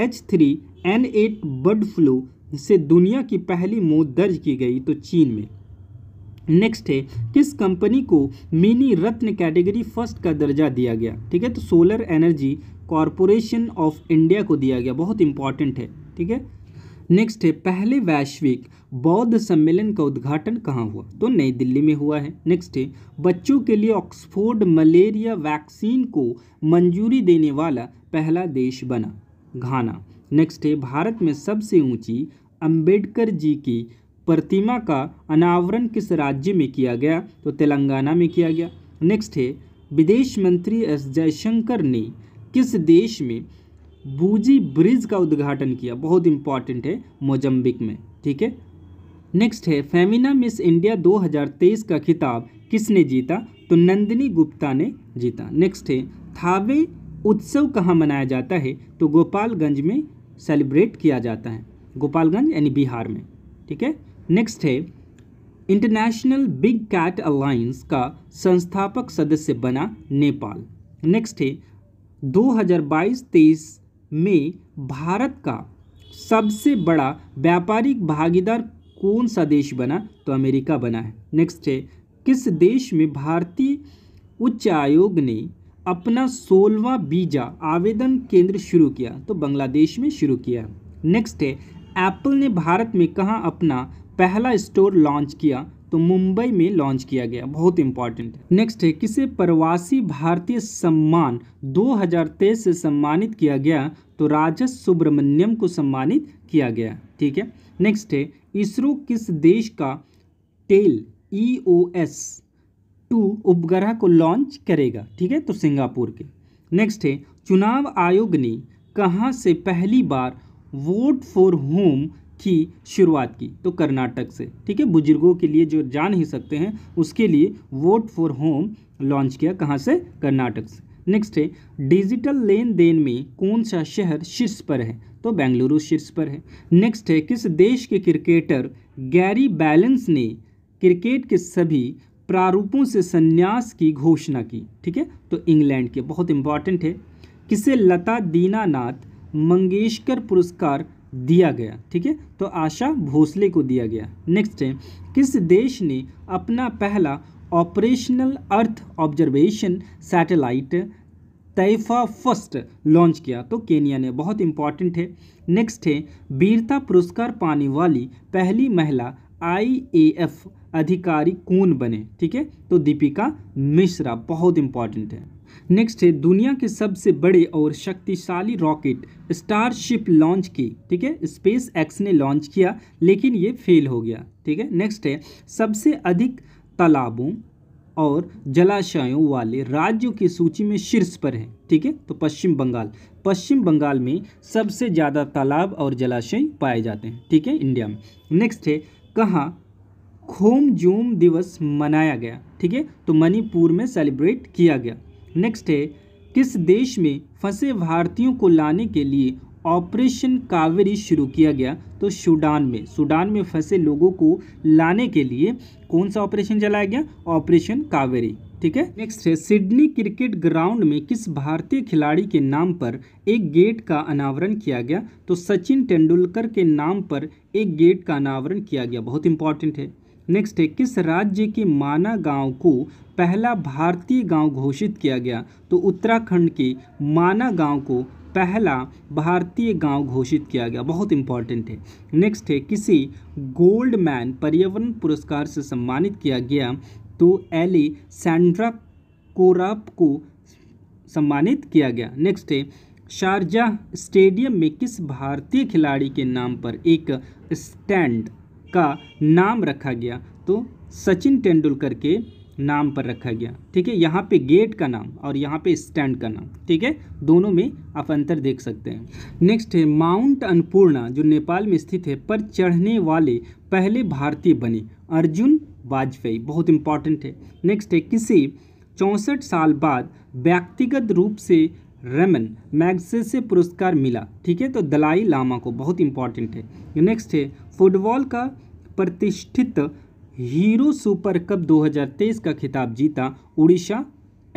H three N eight bird flu से दुनिया की पहली मौत दर्ज की गई तो चीन में नेक्स्ट है किस कंपनी को मिनी रत्न कैटेगरी फर्स्ट का दर्जा दिया गया ठीक है तो solar energy corporation of India को दिया गया बहुत इंपॉर्टेंट है ठीक है नेक्स्ट है पहले वैश्विक बौद्ध सम्मेलन का उद्घाटन कहाँ हुआ तो नई दिल्ली में हुआ है नेक्स्ट है बच्चों के लिए ऑक्सफोर्ड मलेरिया वैक्सीन को मंजूरी देने वाला पहला देश बना घाना नेक्स्ट है भारत में सबसे ऊंची अंबेडकर जी की प्रतिमा का अनावरण किस राज्य में किया गया तो तेलंगाना में किया गया नेक्स्ट है विदेश मंत्री एस जयशंकर ने किस देश में बूजी ब्रिज का उद्घाटन किया बहुत इंपॉर्टेंट है मोजम्बिक में ठीक है नेक्स्ट है फेमिना मिस इंडिया 2023 का खिताब किसने जीता तो नंदिनी गुप्ता ने जीता नेक्स्ट है थावे उत्सव कहाँ मनाया जाता है तो गोपालगंज में सेलिब्रेट किया जाता है गोपालगंज यानी बिहार में ठीक है नेक्स्ट है इंटरनेशनल बिग कैट अलायंस का संस्थापक सदस्य बना नेपाल नेक्स्ट है 2022-23 में भारत का सबसे बड़ा व्यापारिक भागीदार कौन सा देश बना तो अमेरिका बना है नेक्स्ट है किस देश में भारतीय उच्च आयोग ने अपना सोलवा बीजा आवेदन केंद्र शुरू किया तो बांग्लादेश में शुरू किया नेक्स्ट है एप्पल ने भारत में कहाँ अपना पहला स्टोर लॉन्च किया तो मुंबई में लॉन्च किया गया बहुत इंपॉर्टेंट नेक्स्ट है किसे प्रवासी भारतीय सम्मान 2023 से सम्मानित किया गया तो राजस सुब्रमण्यम को सम्मानित किया गया ठीक है नेक्स्ट है इसरो किस देश का TeLEOS two उपग्रह को लॉन्च करेगा ठीक है तो सिंगापुर के नेक्स्ट है चुनाव आयोग ने कहाँ से पहली बार वोट फॉर होम की शुरुआत की तो कर्नाटक से ठीक है बुजुर्गों के लिए जो जा नहीं सकते हैं उसके लिए वोट फॉर होम लॉन्च किया कहाँ से कर्नाटक से नेक्स्ट है डिजिटल लेन देन में कौन सा शहर शीर्ष पर है तो बेंगलुरु शीर्ष पर है नेक्स्ट है किस देश के क्रिकेटर गैरी बैलेंस ने क्रिकेट के सभी प्रारूपों से संन्यास की घोषणा की ठीक है तो इंग्लैंड के बहुत इंपॉर्टेंट है किसे लता दीनानाथ मंगेशकर पुरस्कार दिया गया ठीक है तो आशा भोसले को दिया गया नेक्स्ट है किस देश ने अपना पहला operational earth observation satellite Taifa first launch किया तो केनिया ने बहुत इंपॉर्टेंट है नेक्स्ट है वीरता पुरस्कार पाने वाली पहली महिला आईएएफ अधिकारी कौन बने ठीक है तो दीपिका मिश्रा बहुत इंपॉर्टेंट है नेक्स्ट है दुनिया के सबसे बड़े और शक्तिशाली रॉकेट स्टारशिप लॉन्च की ठीक है स्पेस एक्स ने लॉन्च किया लेकिन ये फेल हो गया ठीक है नेक्स्ट है सबसे अधिक तालाबों और जलाशयों वाले राज्यों की सूची में शीर्ष पर है ठीक है तो पश्चिम बंगाल पश्चिम बंगाल में सबसे ज़्यादा तालाब और जलाशय पाए जाते हैं ठीक है इंडिया में नेक्स्ट है कहाँ खोम जोम दिवस मनाया गया ठीक है तो मणिपुर में सेलिब्रेट किया गया नेक्स्ट है किस देश में फंसे भारतीयों को लाने के लिए ऑपरेशन कावेरी शुरू किया गया तो सूडान में सूडान में फंसे लोगों को लाने के लिए कौन सा ऑपरेशन चलाया गया ऑपरेशन कावेरी ठीक है नेक्स्ट है सिडनी क्रिकेट ग्राउंड में किस भारतीय खिलाड़ी के नाम पर एक गेट का अनावरण किया गया तो सचिन तेंदुलकर के नाम पर एक गेट का अनावरण किया गया बहुत इंपॉर्टेंट है नेक्स्ट है किस राज्य के माना गांव को पहला भारतीय गांव घोषित किया गया तो उत्तराखंड के माना गांव को पहला भारतीय गांव घोषित किया गया बहुत इंपॉर्टेंट है नेक्स्ट है किसी गोल्ड मैन पर्यावरण पुरस्कार से सम्मानित किया गया तो एली सैंड्रा कोराप को सम्मानित किया गया नेक्स्ट है शारजाह स्टेडियम में किस भारतीय खिलाड़ी के नाम पर एक स्टैंड का नाम रखा गया तो सचिन तेंदुलकर के नाम पर रखा गया ठीक है यहाँ पे गेट का नाम और यहाँ पे स्टैंड का नाम ठीक है दोनों में आप अंतर देख सकते हैं नेक्स्ट है माउंट अन्नपूर्णा जो नेपाल में स्थित है पर चढ़ने वाले पहले भारतीय बने अर्जुन वाजपेयी बहुत इंपॉर्टेंट है नेक्स्ट है किसी चौंसठ साल बाद व्यक्तिगत रूप से रेमन मैगसे से पुरस्कार मिला ठीक है तो दलाई लामा को बहुत इंपॉर्टेंट है नेक्स्ट है फुटबॉल का प्रतिष्ठित हीरो सुपर कप 2023 का खिताब जीता उड़ीसा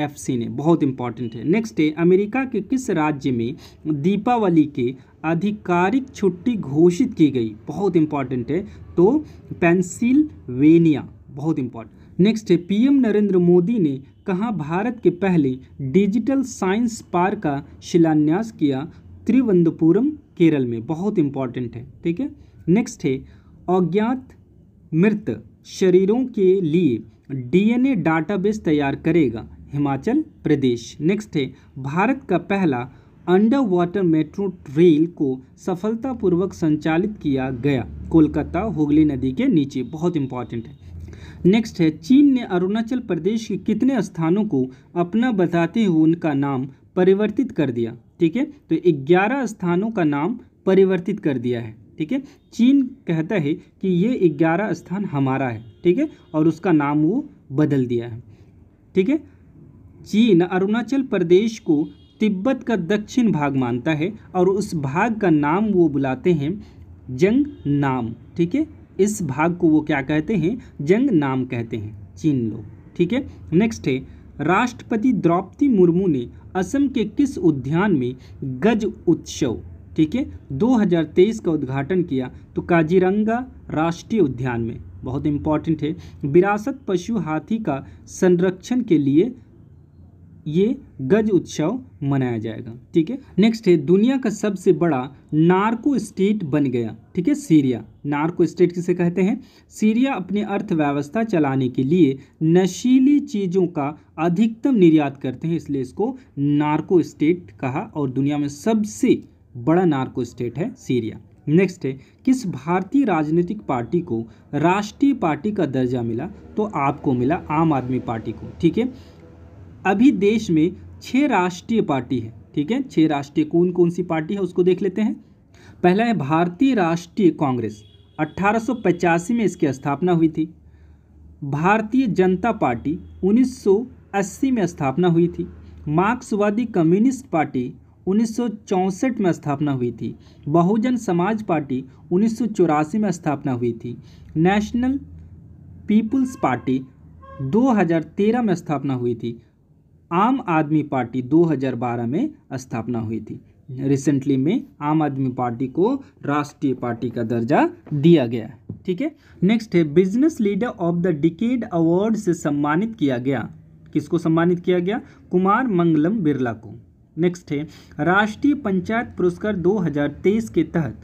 एफसी ने बहुत इंपॉर्टेंट है नेक्स्ट है अमेरिका के किस राज्य में दीपावली के आधिकारिक छुट्टी घोषित की गई बहुत इंपॉर्टेंट है तो पेंसिल्वेनिया बहुत इंपॉर्टेंट नेक्स्ट है पीएम नरेंद्र मोदी ने कहा भारत के पहले डिजिटल साइंस पार्क का शिलान्यास किया त्रिवंदपुरम केरल में बहुत इंपॉर्टेंट है ठीक है नेक्स्ट है अज्ञात मृत शरीरों के लिए डीएनए डाटाबेस तैयार करेगा हिमाचल प्रदेश नेक्स्ट है भारत का पहला अंडर वाटर मेट्रो रेल को सफलतापूर्वक संचालित किया गया कोलकाता हुगली नदी के नीचे बहुत इंपॉर्टेंट है नेक्स्ट है चीन ने अरुणाचल प्रदेश के कितने स्थानों को अपना बताते हुए उनका नाम परिवर्तित कर दिया ठीक है तो ग्यारह स्थानों का नाम परिवर्तित कर दिया है ठीक है चीन कहता है कि ये ग्यारह स्थान हमारा है ठीक है और उसका नाम वो बदल दिया है ठीक है चीन अरुणाचल प्रदेश को तिब्बत का दक्षिण भाग मानता है और उस भाग का नाम वो बुलाते हैं जंग नाम ठीक है इस भाग को वो क्या कहते हैं जंग नाम कहते हैं चीन लोग ठीक है नेक्स्ट है राष्ट्रपति द्रौपदी मुर्मू ने असम के किस उद्यान में गज उत्सव ठीक है 2023 का उद्घाटन किया तो काजीरंगा राष्ट्रीय उद्यान में बहुत इम्पॉर्टेंट है विरासत पशु हाथी का संरक्षण के लिए ये गज उत्सव मनाया जाएगा ठीक है नेक्स्ट है दुनिया का सबसे बड़ा नार्को स्टेट बन गया ठीक है सीरिया नार्को स्टेट किसे कहते हैं सीरिया अपनी अर्थव्यवस्था चलाने के लिए नशीली चीज़ों का अधिकतम निर्यात करते हैं इसलिए इसको नार्को स्टेट कहा और दुनिया में सबसे बड़ा नार्को स्टेट है सीरिया नेक्स्ट है किस भारतीय राजनीतिक पार्टी को राष्ट्रीय पार्टी का दर्जा मिला तो आपको मिला आम आदमी पार्टी को ठीक है अभी देश में छः राष्ट्रीय पार्टी है ठीक है छः राष्ट्रीय कौन कौन सी पार्टी है उसको देख लेते हैं पहला है भारतीय राष्ट्रीय कांग्रेस अट्ठारह में इसकी स्थापना हुई थी भारतीय जनता पार्टी 1980 में स्थापना हुई थी मार्क्सवादी कम्युनिस्ट पार्टी उन्नीस में स्थापना हुई थी बहुजन समाज पार्टी उन्नीस में स्थापना हुई थी नेशनल पीपुल्स पार्टी 2013 में स्थापना हुई थी आम आदमी पार्टी 2012 में स्थापना हुई थी रिसेंटली में आम आदमी पार्टी को राष्ट्रीय पार्टी का दर्जा दिया गया ठीक है नेक्स्ट है business leader of the decade award से सम्मानित किया गया किसको सम्मानित किया गया कुमार मंगलम बिरला को नेक्स्ट है राष्ट्रीय पंचायत पुरस्कार 2023 के तहत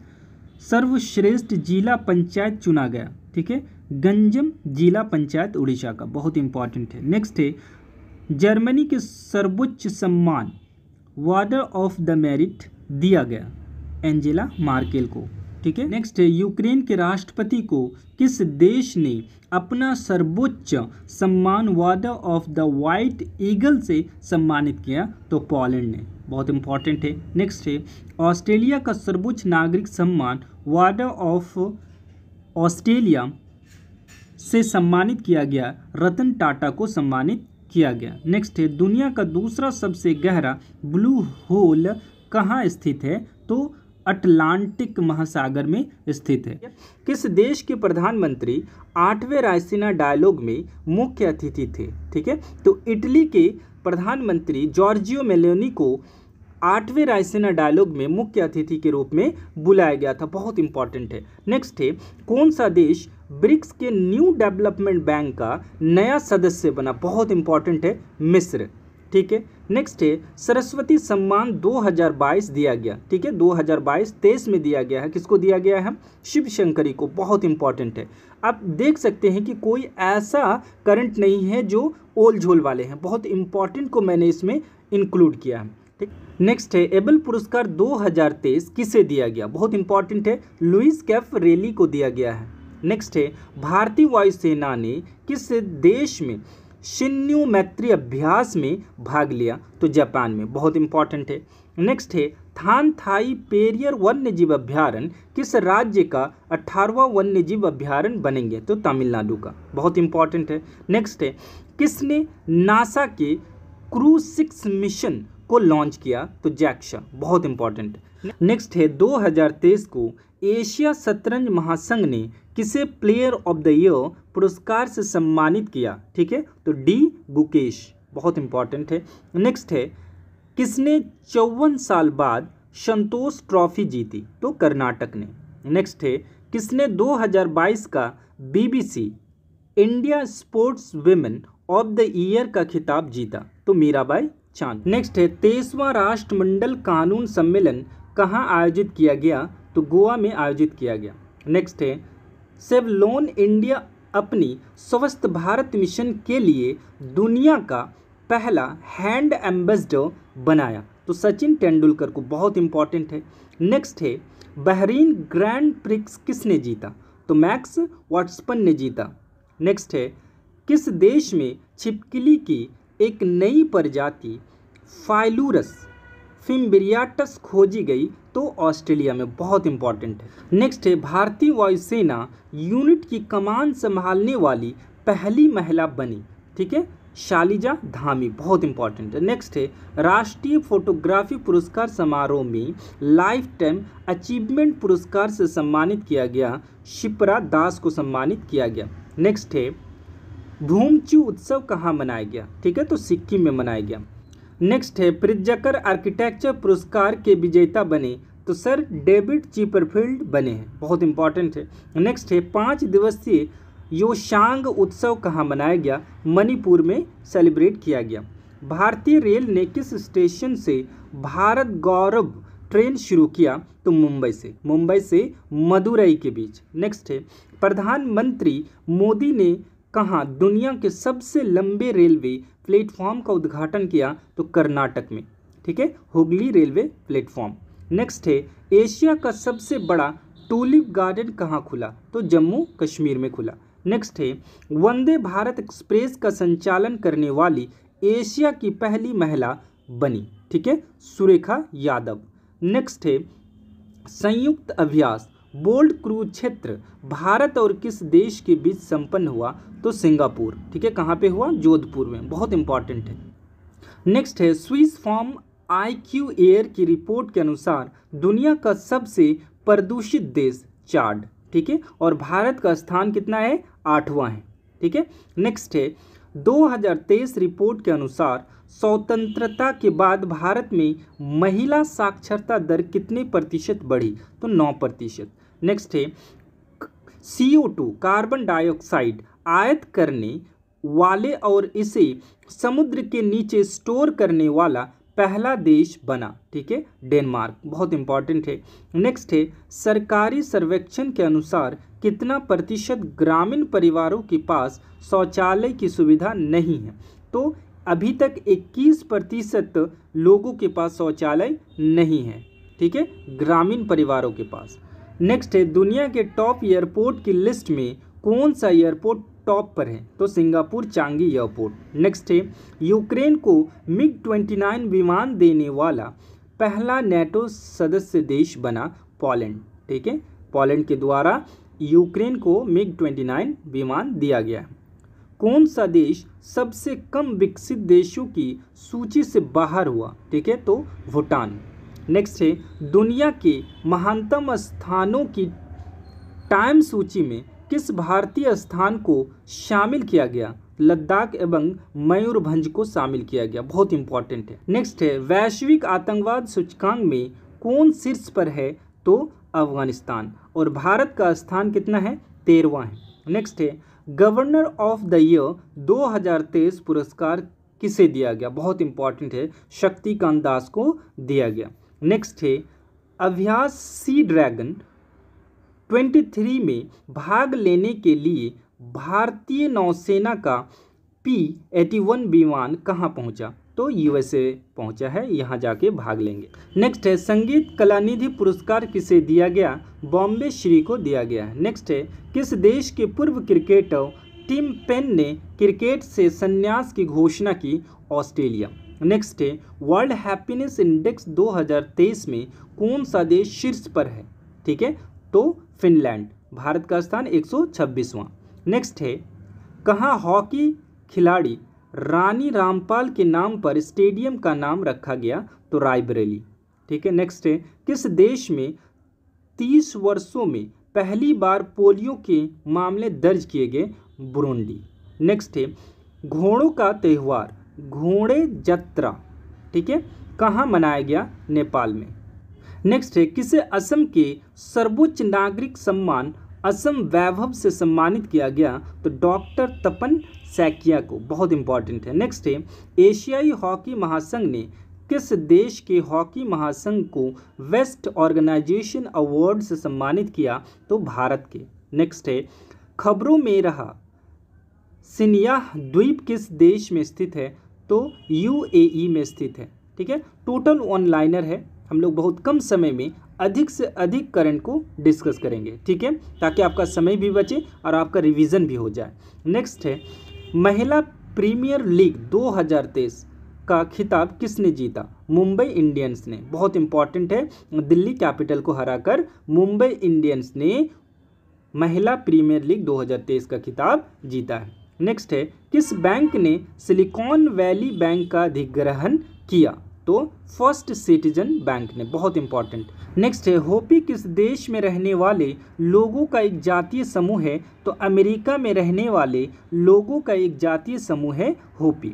सर्वश्रेष्ठ जिला पंचायत चुना गया ठीक है गंजम जिला पंचायत उड़ीसा का बहुत इंपॉर्टेंट है नेक्स्ट है जर्मनी के सर्वोच्च सम्मान वार्डर ऑफ द मेरिट दिया गया एंजेला मार्केल को ठीक है नेक्स्ट है यूक्रेन के राष्ट्रपति को किस देश ने अपना सर्वोच्च सम्मान वादा ऑफ द वाइट ईगल से सम्मानित किया तो पोलैंड ने बहुत इंपॉर्टेंट है नेक्स्ट है ऑस्ट्रेलिया का सर्वोच्च नागरिक सम्मान वादा ऑफ ऑस्ट्रेलिया से सम्मानित किया गया रतन टाटा को सम्मानित किया गया नेक्स्ट है दुनिया का दूसरा सबसे गहरा ब्लू होल कहाँ स्थित है तो अटलांटिक महासागर में स्थित है किस देश के प्रधानमंत्री आठवें रायसीना डायलॉग में मुख्य अतिथि थे ठीक है तो इटली के प्रधानमंत्री जॉर्जियो मेलोनी को आठवें रायसेना डायलॉग में मुख्य अतिथि के रूप में बुलाया गया था बहुत इंपॉर्टेंट है नेक्स्ट है कौन सा देश ब्रिक्स के न्यू डेवलपमेंट बैंक का नया सदस्य बना बहुत इंपॉर्टेंट है मिस्र ठीक है नेक्स्ट है सरस्वती सम्मान 2022 दिया गया ठीक है 2022 हज़ार में दिया गया है किसको दिया गया है शिव शंकरी को बहुत इंपॉर्टेंट है आप देख सकते हैं कि कोई ऐसा करंट नहीं है जो ओल झोल वाले हैं बहुत इंपॉर्टेंट को मैंने इसमें इंक्लूड किया है ठीक नेक्स्ट है एबल पुरस्कार 2023 किसे दिया गया बहुत इंपॉर्टेंट है लुइस कैफ रेली को दिया गया है नेक्स्ट है भारतीय वायुसेना ने किस देश में मैत्री अभ्यास में भाग लिया तो जापान में बहुत इंपॉर्टेंट है नेक्स्ट है थान थाई पेरियर वन्य जीव अभ्यारण किस राज्य का अठारवा वन्य जीव अभ्यारण बनेंगे तो तमिलनाडु का बहुत इंपॉर्टेंट है नेक्स्ट है किसने नासा के क्रू सिक्स मिशन को लॉन्च किया तो जैक्शा बहुत इंपॉर्टेंट है नेक्स्ट है 2023 को एशिया शतरंज महासंघ ने किसे प्लेयर ऑफ द ईयर पुरस्कार से सम्मानित किया ठीक है तो डी गुकेश बहुत इंपॉर्टेंट है नेक्स्ट है किसने चौवन साल बाद संतोष ट्रॉफी जीती तो कर्नाटक ने नेक्स्ट है किसने 2022 का BBC India sports women of the year का खिताब जीता तो मीराबाई चांद नेक्स्ट है तेईसवां राष्ट्रमंडल कानून सम्मेलन कहाँ आयोजित किया गया तो गोवा में आयोजित किया गया नेक्स्ट है सेवलोन इंडिया अपनी स्वस्थ भारत मिशन के लिए दुनिया का पहला हैंड एम्बेसडर बनाया तो सचिन तेंदुलकर को बहुत इंपॉर्टेंट है नेक्स्ट है बहरीन ग्रैंड प्रिक्स किसने जीता तो मैक्स वाट्सपन ने जीता नेक्स्ट है किस देश में छिपकली की एक नई प्रजाति फाइलूरस फिम्बरियाटस खोजी गई तो ऑस्ट्रेलिया में बहुत इंपॉर्टेंट है नेक्स्ट है भारतीय वायुसेना यूनिट की कमान संभालने वाली पहली महिला बनी ठीक है शालिजा धामी बहुत इंपॉर्टेंट है नेक्स्ट है राष्ट्रीय फोटोग्राफी पुरस्कार समारोह में लाइफ टाइम अचीवमेंट पुरस्कार से सम्मानित किया गया शिप्रा दास को सम्मानित किया गया नेक्स्ट है भूमचू उत्सव कहाँ मनाया गया ठीक है तो सिक्किम में मनाया गया नेक्स्ट है प्रिजकर आर्किटेक्चर पुरस्कार के विजेता बने तो सर डेविड चीपरफील्ड बने हैं बहुत इंपॉर्टेंट है नेक्स्ट है पाँच दिवसीय योशांग उत्सव कहाँ मनाया गया मणिपुर में सेलिब्रेट किया गया भारतीय रेल ने किस स्टेशन से भारत गौरव ट्रेन शुरू किया तो मुंबई से मुंबई से मदुरई के बीच नेक्स्ट है प्रधानमंत्री मोदी ने कहा दुनिया के सबसे लंबे रेलवे प्लेटफॉर्म का उद्घाटन किया तो कर्नाटक में ठीक है हुगली रेलवे प्लेटफॉर्म नेक्स्ट है एशिया का सबसे बड़ा टूलिप गार्डन कहाँ खुला तो जम्मू कश्मीर में खुला नेक्स्ट है वंदे भारत एक्सप्रेस का संचालन करने वाली एशिया की पहली महिला बनी ठीक है सुरेखा यादव नेक्स्ट है संयुक्त अभ्यास बोल्ड क्षेत्र भारत और किस देश के बीच संपन्न हुआ तो सिंगापुर ठीक है कहाँ पे हुआ जोधपुर में बहुत इंपॉर्टेंट है नेक्स्ट है Swiss firm I Q air की रिपोर्ट के अनुसार दुनिया का सबसे प्रदूषित देश चार्ड ठीक है और भारत का स्थान कितना है आठवां है ठीक है नेक्स्ट है 2023 रिपोर्ट के अनुसार स्वतंत्रता के बाद भारत में महिला साक्षरता दर कितने प्रतिशत बढ़ी तो 9 प्रतिशत नेक्स्ट है C O two carbon dioxide आयत करने वाले और इसे समुद्र के नीचे स्टोर करने वाला पहला देश बना ठीक है डेनमार्क बहुत इंपॉर्टेंट है नेक्स्ट है सरकारी सर्वेक्षण के अनुसार कितना प्रतिशत ग्रामीण परिवारों के पास शौचालय की सुविधा नहीं है तो अभी तक 21 प्रतिशत लोगों के पास शौचालय नहीं है ठीक है ग्रामीण परिवारों के पास नेक्स्ट है दुनिया के टॉप एयरपोर्ट की लिस्ट में कौन सा एयरपोर्ट टॉप पर है तो सिंगापुर चांगी एयरपोर्ट नेक्स्ट है यूक्रेन को मिग 29 विमान देने वाला पहला नेटो सदस्य देश बना पोलैंड ठीक है पोलैंड के द्वारा यूक्रेन को मिग 29 विमान दिया गया कौन सा देश सबसे कम विकसित देशों की सूची से बाहर हुआ ठीक है तो भूटान नेक्स्ट है दुनिया के महानतम स्थानों की टाइम सूची में किस भारतीय स्थान को शामिल किया गया लद्दाख एवं मयूरभंज को शामिल किया गया बहुत इंपॉर्टेंट है नेक्स्ट है वैश्विक आतंकवाद सूचकांक में कौन शीर्ष पर है तो अफगानिस्तान और भारत का स्थान कितना है तेरवा है नेक्स्ट है गवर्नर ऑफ द ईयर 2023 पुरस्कार किसे दिया गया बहुत इंपॉर्टेंट है शक्तिकांत दास को दिया गया नेक्स्ट है अभ्यास सी ड्रैगन 23 में भाग लेने के लिए भारतीय नौसेना का पी एटी वन विमान कहाँ पहुँचा तो यूएसए पहुँचा है यहाँ जाके भाग लेंगे नेक्स्ट है संगीत कलानिधि पुरस्कार किसे दिया गया बॉम्बे श्री को दिया गया है नेक्स्ट है किस देश के पूर्व क्रिकेटर टिम पेन ने क्रिकेट से संन्यास की घोषणा की ऑस्ट्रेलिया नेक्स्ट है वर्ल्ड हैप्पीनेस इंडेक्स 2023 में कौन सा देश शीर्ष पर है ठीक है तो फिनलैंड भारत का स्थान 126वां नेक्स्ट है कहाँ हॉकी खिलाड़ी रानी रामपाल के नाम पर स्टेडियम का नाम रखा गया तो रायबरेली ठीक है नेक्स्ट है किस देश में तीस वर्षों में पहली बार पोलियो के मामले दर्ज किए गए बुरुंडी नेक्स्ट है घोड़ों का त्यौहार घोड़े जत्रा ठीक है कहाँ मनाया गया नेपाल में नेक्स्ट है किसे असम के सर्वोच्च नागरिक सम्मान असम वैभव से सम्मानित किया गया तो डॉक्टर तपन सैकिया को बहुत इंपॉर्टेंट है नेक्स्ट है एशियाई हॉकी महासंघ ने किस देश के हॉकी महासंघ को वेस्ट ऑर्गेनाइजेशन अवार्ड से सम्मानित किया तो भारत के नेक्स्ट है खबरों में रहा सिनियाह द्वीप किस देश में स्थित है तो यूएई में स्थित है ठीक है टोटल वन लाइनर है हम लोग बहुत कम समय में अधिक से अधिक करंट को डिस्कस करेंगे ठीक है ताकि आपका समय भी बचे और आपका रिवीजन भी हो जाए नेक्स्ट है महिला प्रीमियर लीग 2023 का खिताब किसने जीता मुंबई इंडियंस ने बहुत इंपॉर्टेंट है दिल्ली कैपिटल को हराकर मुंबई इंडियंस ने महिला प्रीमियर लीग 2023 का खिताब जीता है नेक्स्ट है किस बैंक ने सिलिकॉन वैली बैंक का अधिग्रहण किया तो फर्स्ट सिटीजन बैंक ने बहुत इंपॉर्टेंट नेक्स्ट है होपी किस देश में रहने वाले लोगों का एक जातीय समूह है तो अमेरिका में रहने वाले लोगों का एक जातीय समूह है होपी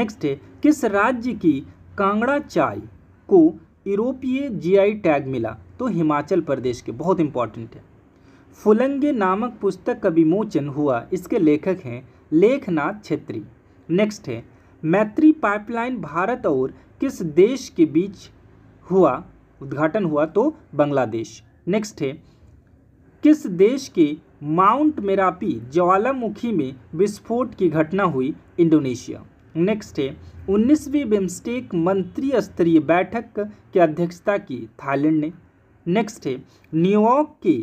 नेक्स्ट है किस राज्य की कांगड़ा चाय को यूरोपीय जीआई टैग मिला तो हिमाचल प्रदेश के बहुत इंपॉर्टेंट है फुलंगे नामक पुस्तक का विमोचन हुआ इसके लेखक हैं लेखनाथ छेत्री नेक्स्ट है मैत्री पाइपलाइन भारत और किस देश के बीच हुआ उद्घाटन हुआ तो बांग्लादेश नेक्स्ट है किस देश के माउंट मेरापी ज्वालामुखी में विस्फोट की घटना हुई इंडोनेशिया नेक्स्ट है उन्नीसवीं बिम्स्टेक मंत्री स्तरीय बैठक की अध्यक्षता की थाईलैंड ने नेक्स्ट है न्यूयॉर्क के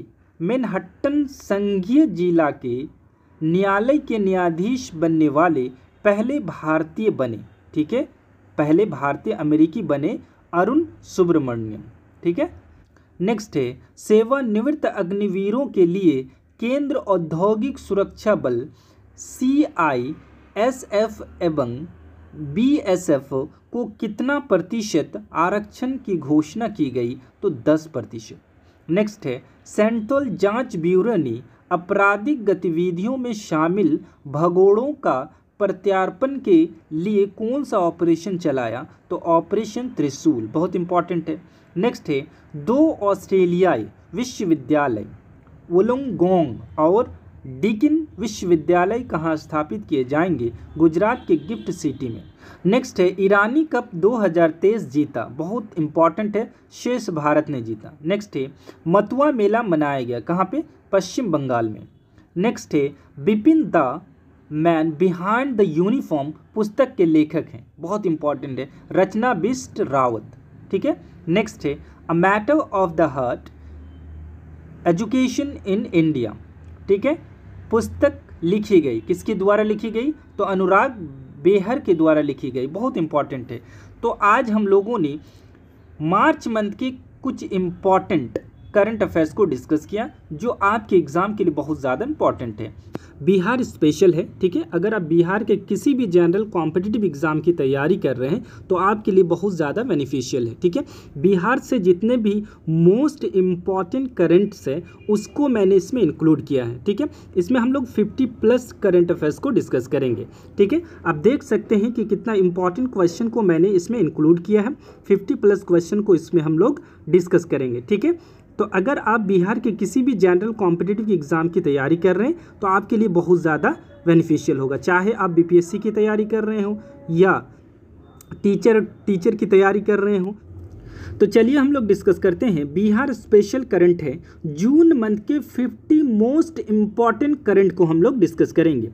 मेनहट्टन संघीय जिला के न्यायालय के न्यायाधीश बनने वाले पहले भारतीय बने ठीक है पहले भारतीय अमेरिकी बने अरुण सुब्रमण्यम ठीक है नेक्स्ट है सेवानिवृत्त अग्निवीरों के लिए केंद्र औद्योगिक सुरक्षा बल सी आई एस एफ एवं बी एस एफ को कितना प्रतिशत आरक्षण की घोषणा की गई तो 10 प्रतिशत नेक्स्ट है सेंट्रल जांच ब्यूरो ने आपराधिक गतिविधियों में शामिल भगोड़ों का प्रत्यार्पण के लिए कौन सा ऑपरेशन चलाया तो ऑपरेशन त्रिशूल बहुत इंपॉर्टेंट है नेक्स्ट है दो ऑस्ट्रेलियाई विश्वविद्यालय वोलोंगोंग और डीकिन विश्वविद्यालय कहाँ स्थापित किए जाएंगे गुजरात के गिफ्ट सिटी में नेक्स्ट है ईरानी कप 2023 जीता बहुत इंपॉर्टेंट है शेष भारत ने जीता नेक्स्ट है मतुआ मेला मनाया गया कहाँ पे पश्चिम बंगाल में नेक्स्ट है Bipin the man behind the uniform पुस्तक के लेखक हैं बहुत इंपॉर्टेंट है रचना बिस्ट रावत ठीक है नेक्स्ट है a matter of the heart education in India ठीक है पुस्तक लिखी गई किसके द्वारा लिखी गई तो अनुराग बेहर के द्वारा लिखी गई बहुत इम्पॉर्टेंट है तो आज हम लोगों ने मार्च मंथ के कुछ इम्पॉर्टेंट करंट अफेयर्स को डिस्कस किया जो आपके एग्ज़ाम के लिए बहुत ज़्यादा इंपॉर्टेंट है बिहार स्पेशल है ठीक है अगर आप बिहार के किसी भी जनरल कॉम्पिटिटिव एग्ज़ाम की तैयारी कर रहे हैं तो आपके लिए बहुत ज़्यादा बेनिफिशियल है ठीक है बिहार से जितने भी मोस्ट इम्पॉर्टेंट करेंट्स है उसको मैंने इसमें इंक्लूड किया है ठीक है इसमें हम लोग फिफ्टी प्लस करेंट अफेयर्स को डिस्कस करेंगे ठीक है आप देख सकते हैं कि कितना इंपॉर्टेंट क्वेश्चन को मैंने इसमें इंक्लूड किया है फिफ्टी प्लस क्वेश्चन को इसमें हम लोग डिस्कस करेंगे ठीक है तो अगर आप बिहार के किसी भी जनरल कॉम्पिटेटिव एग्ज़ाम की तैयारी कर रहे हैं तो आपके लिए बहुत ज़्यादा बेनिफिशियल होगा चाहे आप बीपीएससी की तैयारी कर रहे हो या टीचर टीचर की तैयारी कर रहे हो तो चलिए हम लोग डिस्कस करते हैं बिहार स्पेशल करंट है जून मंथ के 50 मोस्ट इम्पॉर्टेंट करंट को हम लोग डिस्कस करेंगे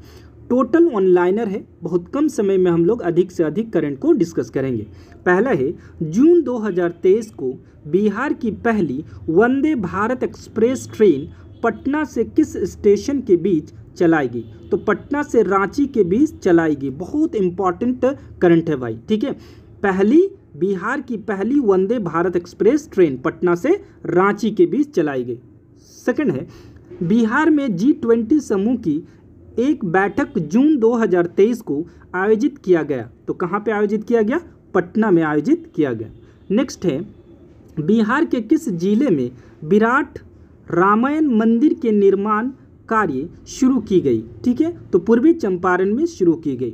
टोटल ऑनलाइनर है बहुत कम समय में हम लोग अधिक से अधिक करंट को डिस्कस करेंगे पहला है जून 2023 को बिहार की पहली वंदे भारत एक्सप्रेस ट्रेन पटना से किस स्टेशन के बीच चलाएगी तो पटना से रांची के बीच चलाएगी बहुत इंपॉर्टेंट करंट है भाई ठीक है पहली बिहार की पहली वंदे भारत एक्सप्रेस ट्रेन पटना से रांची के बीच चलाई गई सेकंड है बिहार में जी ट्वेंटी समूह की एक बैठक जून 2023 को आयोजित किया गया तो कहाँ पे आयोजित किया गया पटना में आयोजित किया गया नेक्स्ट है बिहार के किस जिले में विराट रामायण मंदिर के निर्माण कार्य शुरू की गई ठीक है तो पूर्वी चंपारण में शुरू की गई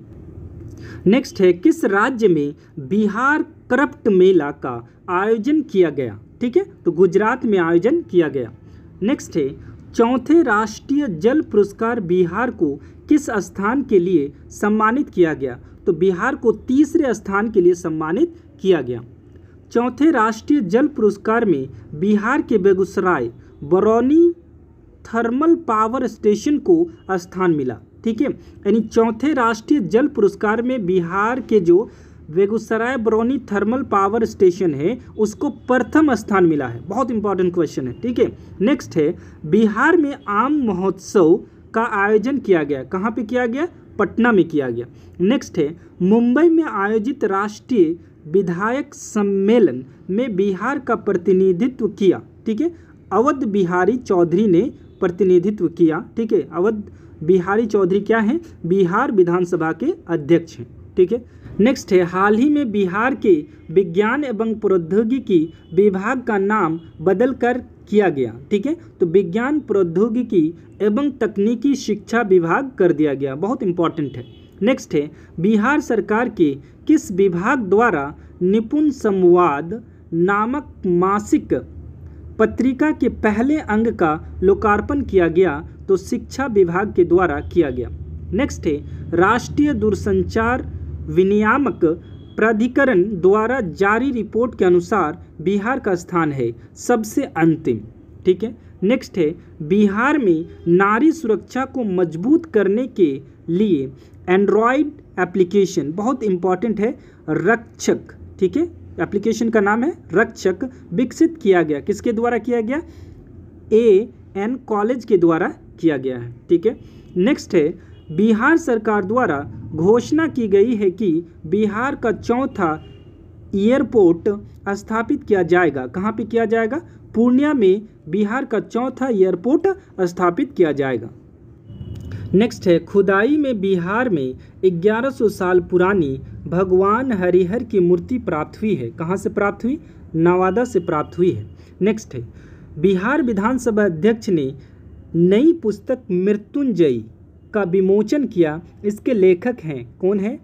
नेक्स्ट है किस राज्य में बिहार करप्ट मेला का आयोजन किया गया ठीक है तो गुजरात में आयोजन किया गया नेक्स्ट है चौथे राष्ट्रीय जल पुरस्कार बिहार को किस स्थान के लिए सम्मानित किया गया तो बिहार को तीसरे स्थान के लिए सम्मानित किया गया चौथे राष्ट्रीय जल पुरस्कार में बिहार के Begusarai Barauni thermal power station को स्थान मिला ठीक है यानी चौथे राष्ट्रीय जल पुरस्कार में बिहार के जो Begusarai Barauni thermal power station है उसको प्रथम स्थान मिला है बहुत इंपॉर्टेंट क्वेश्चन है ठीक है नेक्स्ट है बिहार में आम महोत्सव का आयोजन किया गया कहाँ पे किया गया पटना में किया गया नेक्स्ट है मुंबई में आयोजित राष्ट्रीय विधायक सम्मेलन में बिहार का प्रतिनिधित्व किया ठीक है अवध बिहारी चौधरी ने प्रतिनिधित्व किया ठीक है अवध बिहारी चौधरी क्या है बिहार विधानसभा के अध्यक्ष हैं ठीक है नेक्स्ट है हाल ही में बिहार के विज्ञान एवं प्रौद्योगिकी विभाग का नाम बदल कर किया गया ठीक है तो विज्ञान प्रौद्योगिकी एवं तकनीकी शिक्षा विभाग कर दिया गया बहुत इंपॉर्टेंट है नेक्स्ट है बिहार सरकार के किस विभाग द्वारा निपुण संवाद नामक मासिक पत्रिका के पहले अंग का लोकार्पण किया गया तो शिक्षा विभाग के द्वारा किया गया नेक्स्ट है राष्ट्रीय दूरसंचार विनियामक प्राधिकरण द्वारा जारी रिपोर्ट के अनुसार बिहार का स्थान है सबसे अंतिम ठीक है नेक्स्ट है बिहार में नारी सुरक्षा को मजबूत करने के लिए एंड्रॉयड एप्लीकेशन बहुत इंपॉर्टेंट है रक्षक ठीक है एप्लीकेशन का नाम है रक्षक विकसित किया गया किसके द्वारा किया गया ए एन कॉलेज के द्वारा किया गया है ठीक है नेक्स्ट है बिहार सरकार द्वारा घोषणा की गई है कि बिहार का चौथा एयरपोर्ट स्थापित किया जाएगा कहाँ पे किया जाएगा पूर्णिया में बिहार का चौथा एयरपोर्ट स्थापित किया जाएगा नेक्स्ट है खुदाई में बिहार में 1100 साल पुरानी भगवान हरिहर की मूर्ति प्राप्त हुई है कहाँ से प्राप्त हुई नवादा से प्राप्त हुई है नेक्स्ट है बिहार विधानसभा अध्यक्ष ने नई पुस्तक मृत्युंजयी का विमोचन किया इसके लेखक हैं कौन है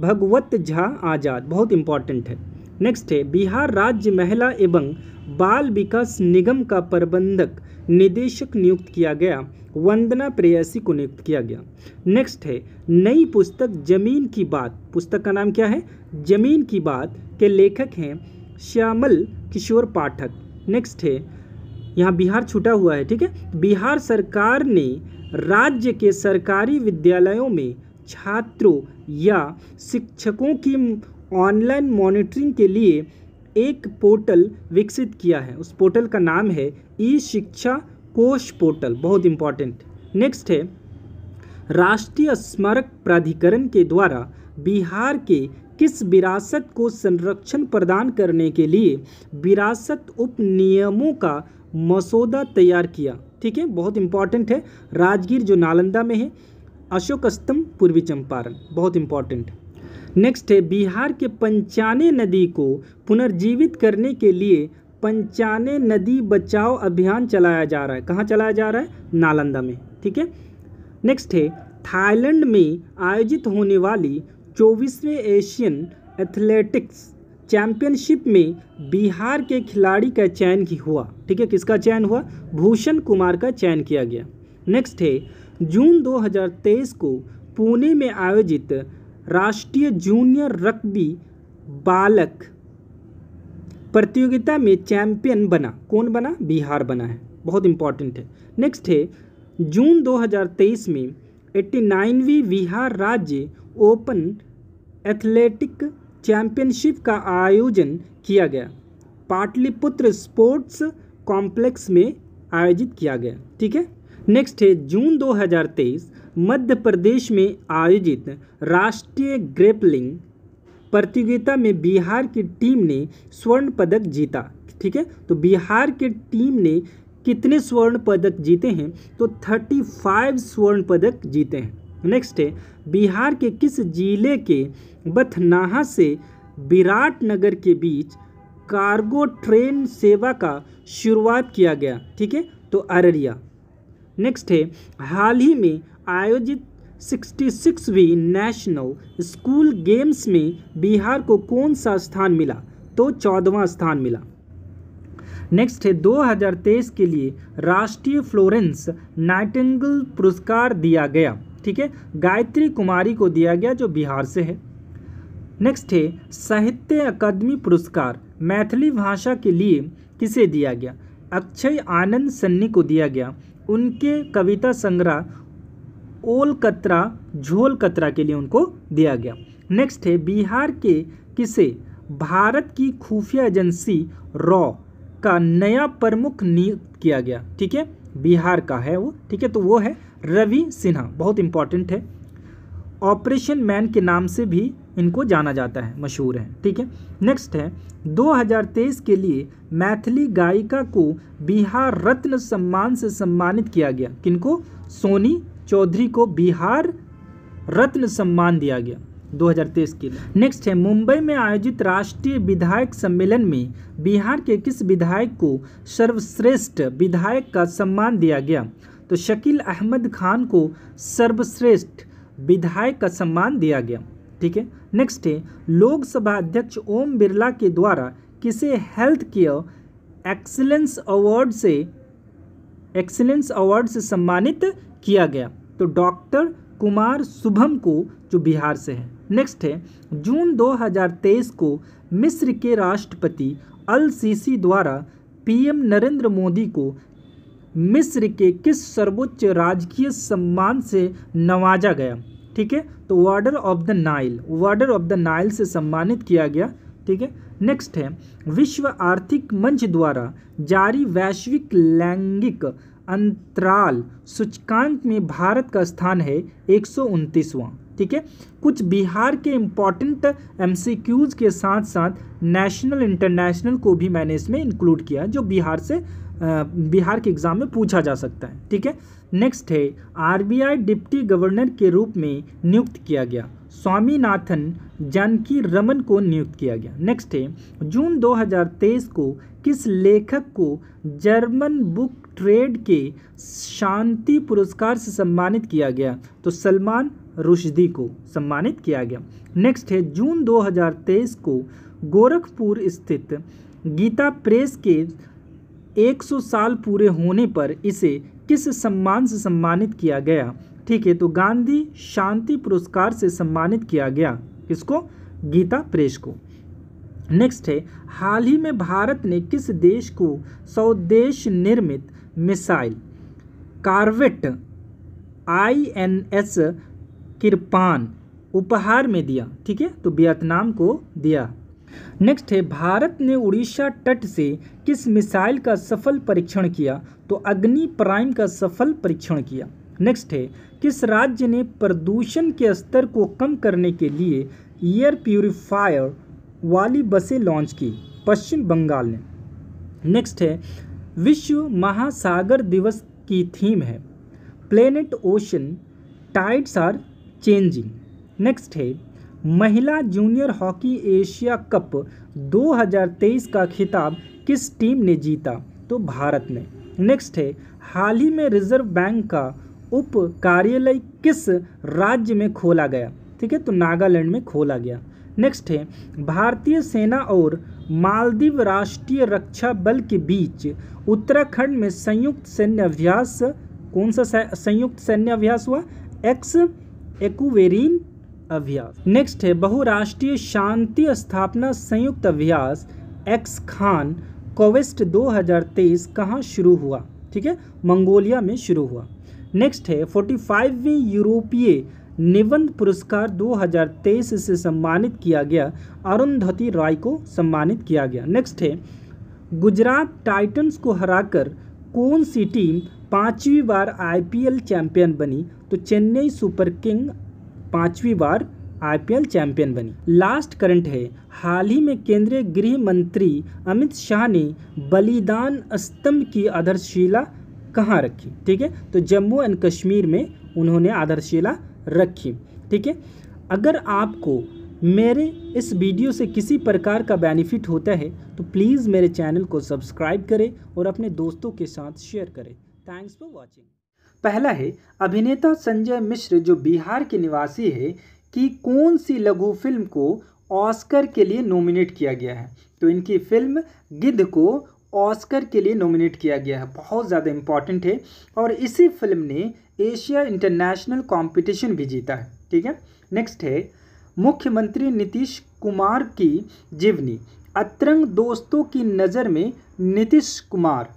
भगवत झा आज़ाद बहुत इंपॉर्टेंट है नेक्स्ट है बिहार राज्य महिला एवं बाल विकास निगम का प्रबंधक निदेशक नियुक्त किया गया वंदना प्रेयसी को नियुक्त किया गया नेक्स्ट है नई पुस्तक जमीन की बात पुस्तक का नाम क्या है जमीन की बात के लेखक हैं श्यामल किशोर पाठक नेक्स्ट है यहाँ बिहार छूटा हुआ है ठीक है बिहार सरकार ने राज्य के सरकारी विद्यालयों में छात्रों या शिक्षकों की ऑनलाइन मॉनिटरिंग के लिए एक पोर्टल विकसित किया है उस पोर्टल का नाम है ई शिक्षा कोश पोर्टल बहुत इम्पॉर्टेंट नेक्स्ट है राष्ट्रीय स्मारक प्राधिकरण के द्वारा बिहार के किस विरासत को संरक्षण प्रदान करने के लिए विरासत उपनियमों का मसौदा तैयार किया ठीक है बहुत इंपॉर्टेंट है राजगीर जो नालंदा में है अशोक स्तंभ पूर्वी चंपारण बहुत इंपॉर्टेंट नेक्स्ट है बिहार के पंचाने नदी को पुनर्जीवित करने के लिए पंचाने नदी बचाओ अभियान चलाया जा रहा है कहाँ चलाया जा रहा है नालंदा में ठीक है नेक्स्ट है थाईलैंड में आयोजित होने वाली चौबीसवें एशियन एथलेटिक्स चैंपियनशिप में बिहार के खिलाड़ी का चयन ही हुआ ठीक है किसका चयन हुआ भूषण कुमार का चयन किया गया नेक्स्ट है जून 2023 को पुणे में आयोजित राष्ट्रीय जूनियर रग्बी बालक प्रतियोगिता में चैंपियन बना कौन बना बिहार बना है बहुत इंपॉर्टेंट है नेक्स्ट है जून 2023 में एट्टी नाइनवीं बिहार राज्य ओपन एथलेटिक चैंपियनशिप का आयोजन किया गया पाटलिपुत्र स्पोर्ट्स कॉम्प्लेक्स में आयोजित किया गया ठीक है नेक्स्ट है जून 2023 मध्य प्रदेश में आयोजित राष्ट्रीय ग्रेपलिंग प्रतियोगिता में बिहार की टीम ने स्वर्ण पदक जीता ठीक है तो बिहार की टीम ने कितने स्वर्ण पदक जीते हैं तो 35 स्वर्ण पदक जीते हैं नेक्स्ट है बिहार के किस जिले के बथनाहा से विराट नगर के बीच कार्गो ट्रेन सेवा का शुरुआत किया गया ठीक है तो अररिया नेक्स्ट है हाल ही में आयोजित 66वीं नेशनल स्कूल गेम्स में बिहार को कौन सा स्थान मिला तो चौदवा स्थान मिला नेक्स्ट है 2023 के लिए राष्ट्रीय फ्लोरेंस नाइटिंगल पुरस्कार दिया गया ठीक है गायत्री कुमारी को दिया गया जो बिहार से है नेक्स्ट है साहित्य अकादमी पुरस्कार मैथिली भाषा के लिए किसे दिया गया अक्षय आनंद सन्नी को दिया गया उनके कविता संग्रह ओल कतरा झोल कतरा के लिए उनको दिया गया नेक्स्ट है बिहार के किसे भारत की खुफिया एजेंसी रॉ का नया प्रमुख नियुक्त किया गया ठीक है बिहार का है वो ठीक है तो वो है रवि सिन्हा बहुत इंपॉर्टेंट है ऑपरेशन मैन के नाम से भी इनको जाना जाता है मशहूर है ठीक है नेक्स्ट है 2023 के लिए मैथिली गायिका को बिहार रत्न सम्मान से सम्मानित किया गया किनको सोनी चौधरी को बिहार रत्न सम्मान दिया गया 2023 के लिए नेक्स्ट है मुंबई में आयोजित राष्ट्रीय विधायक सम्मेलन में बिहार के किस विधायक को सर्वश्रेष्ठ विधायक का सम्मान दिया गया तो शकील अहमद खान को सर्वश्रेष्ठ विधायक का सम्मान दिया गया ठीक है नेक्स्ट है लोकसभा अध्यक्ष ओम बिरला के द्वारा किसे हेल्थ केयर एक्सीलेंस अवार्ड से एक्सीलेंस अवार्ड से सम्मानित किया गया तो डॉक्टर कुमार शुभम को जो बिहार से है नेक्स्ट है जून 2023 को मिस्र के राष्ट्रपति अल सीसी द्वारा पीएम नरेंद्र मोदी को मिस्र के किस सर्वोच्च राजकीय सम्मान से नवाजा गया ठीक है तो order of the Nile order of the Nile से सम्मानित किया गया ठीक है नेक्स्ट है विश्व आर्थिक मंच द्वारा जारी वैश्विक लैंगिक अंतराल सूचकांक में भारत का स्थान है एक ठीक है कुछ बिहार के इम्पॉर्टेंट एमसीक्यूज के साथ साथ नेशनल इंटरनेशनल को भी मैंने इसमें इंक्लूड किया जो बिहार से बिहार के एग्ज़ाम में पूछा जा सकता है ठीक है नेक्स्ट है आरबीआई डिप्टी गवर्नर के रूप में नियुक्त किया गया स्वामीनाथन जानकी रमन को नियुक्त किया गया नेक्स्ट है जून 2023 को किस लेखक को जर्मन बुक ट्रेड के शांति पुरस्कार से सम्मानित किया गया तो सलमान रुशदी को सम्मानित किया गया नेक्स्ट है जून 2023 को गोरखपुर स्थित गीता प्रेस के 100 साल पूरे होने पर इसे किस सम्मान से सम्मानित किया गया ठीक है तो गांधी शांति पुरस्कार से सम्मानित किया गया किसको गीता प्रेस को नेक्स्ट है हाल ही में भारत ने किस देश को स्वदेश निर्मित missile corvette I N S Kirpan उपहार में दिया ठीक है तो वियतनाम को दिया नेक्स्ट है भारत ने उड़ीसा तट से किस मिसाइल का सफल परीक्षण किया तो अग्नि प्राइम का सफल परीक्षण किया नेक्स्ट है किस राज्य ने प्रदूषण के स्तर को कम करने के लिए एयर प्योरीफायर वाली बसें लॉन्च की पश्चिम बंगाल ने नेक्स्ट है विश्व महासागर दिवस की थीम है planet ocean tides are changing next है महिला जूनियर हॉकी एशिया कप 2023 का खिताब किस टीम ने जीता तो भारत ने नेक्स्ट है हाल ही में रिजर्व बैंक का उप कार्यालय किस राज्य में खोला गया ठीक है तो नागालैंड में खोला गया नेक्स्ट है भारतीय सेना और मालदीव राष्ट्रीय रक्षा बल के बीच उत्तराखंड में संयुक्त सैन्य अभ्यास कौन सा संयुक्त सैन्य अभ्यास हुआ एक्स एक्वेरिन अभ्यास नेक्स्ट है बहुराष्ट्रीय शांति स्थापना संयुक्त अभ्यास एक्स खान कोवेस्ट 2023 कहाँ शुरू हुआ ठीक है मंगोलिया में शुरू हुआ नेक्स्ट है फोर्टी फाइववीं यूरोपीय निबंध पुरस्कार 2023 से सम्मानित किया गया अरुंधति राय को सम्मानित किया गया नेक्स्ट है गुजरात टाइटंस को हराकर कौन सी टीम पांचवी बार आईपीएल चैंपियन बनी तो चेन्नई सुपर किंग पांचवी बार आईपीएल चैंपियन बनी लास्ट करंट है हाल ही में केंद्रीय गृह मंत्री अमित शाह ने बलिदान स्तंभ की आधारशिला कहाँ रखी ठीक है तो जम्मू एंड कश्मीर में उन्होंने आधारशिला रखी ठीक है अगर आपको मेरे इस वीडियो से किसी प्रकार का बेनिफिट होता है तो प्लीज़ मेरे चैनल को सब्सक्राइब करें और अपने दोस्तों के साथ शेयर करें थैंक्स फॉर वॉचिंग पहला है अभिनेता संजय मिश्र जो बिहार के निवासी है कि कौन सी लघु फिल्म को ऑस्कर के लिए नॉमिनेट किया गया है तो इनकी फिल्म गिद्ध को ऑस्कर के लिए नॉमिनेट किया गया है बहुत ज़्यादा इम्पॉर्टेंट है और इसी फिल्म ने एशिया इंटरनेशनल कंपटीशन भी जीता है ठीक है नेक्स्ट है मुख्यमंत्री नीतीश कुमार की जीवनी अतरंग दोस्तों की नज़र में नीतीश कुमार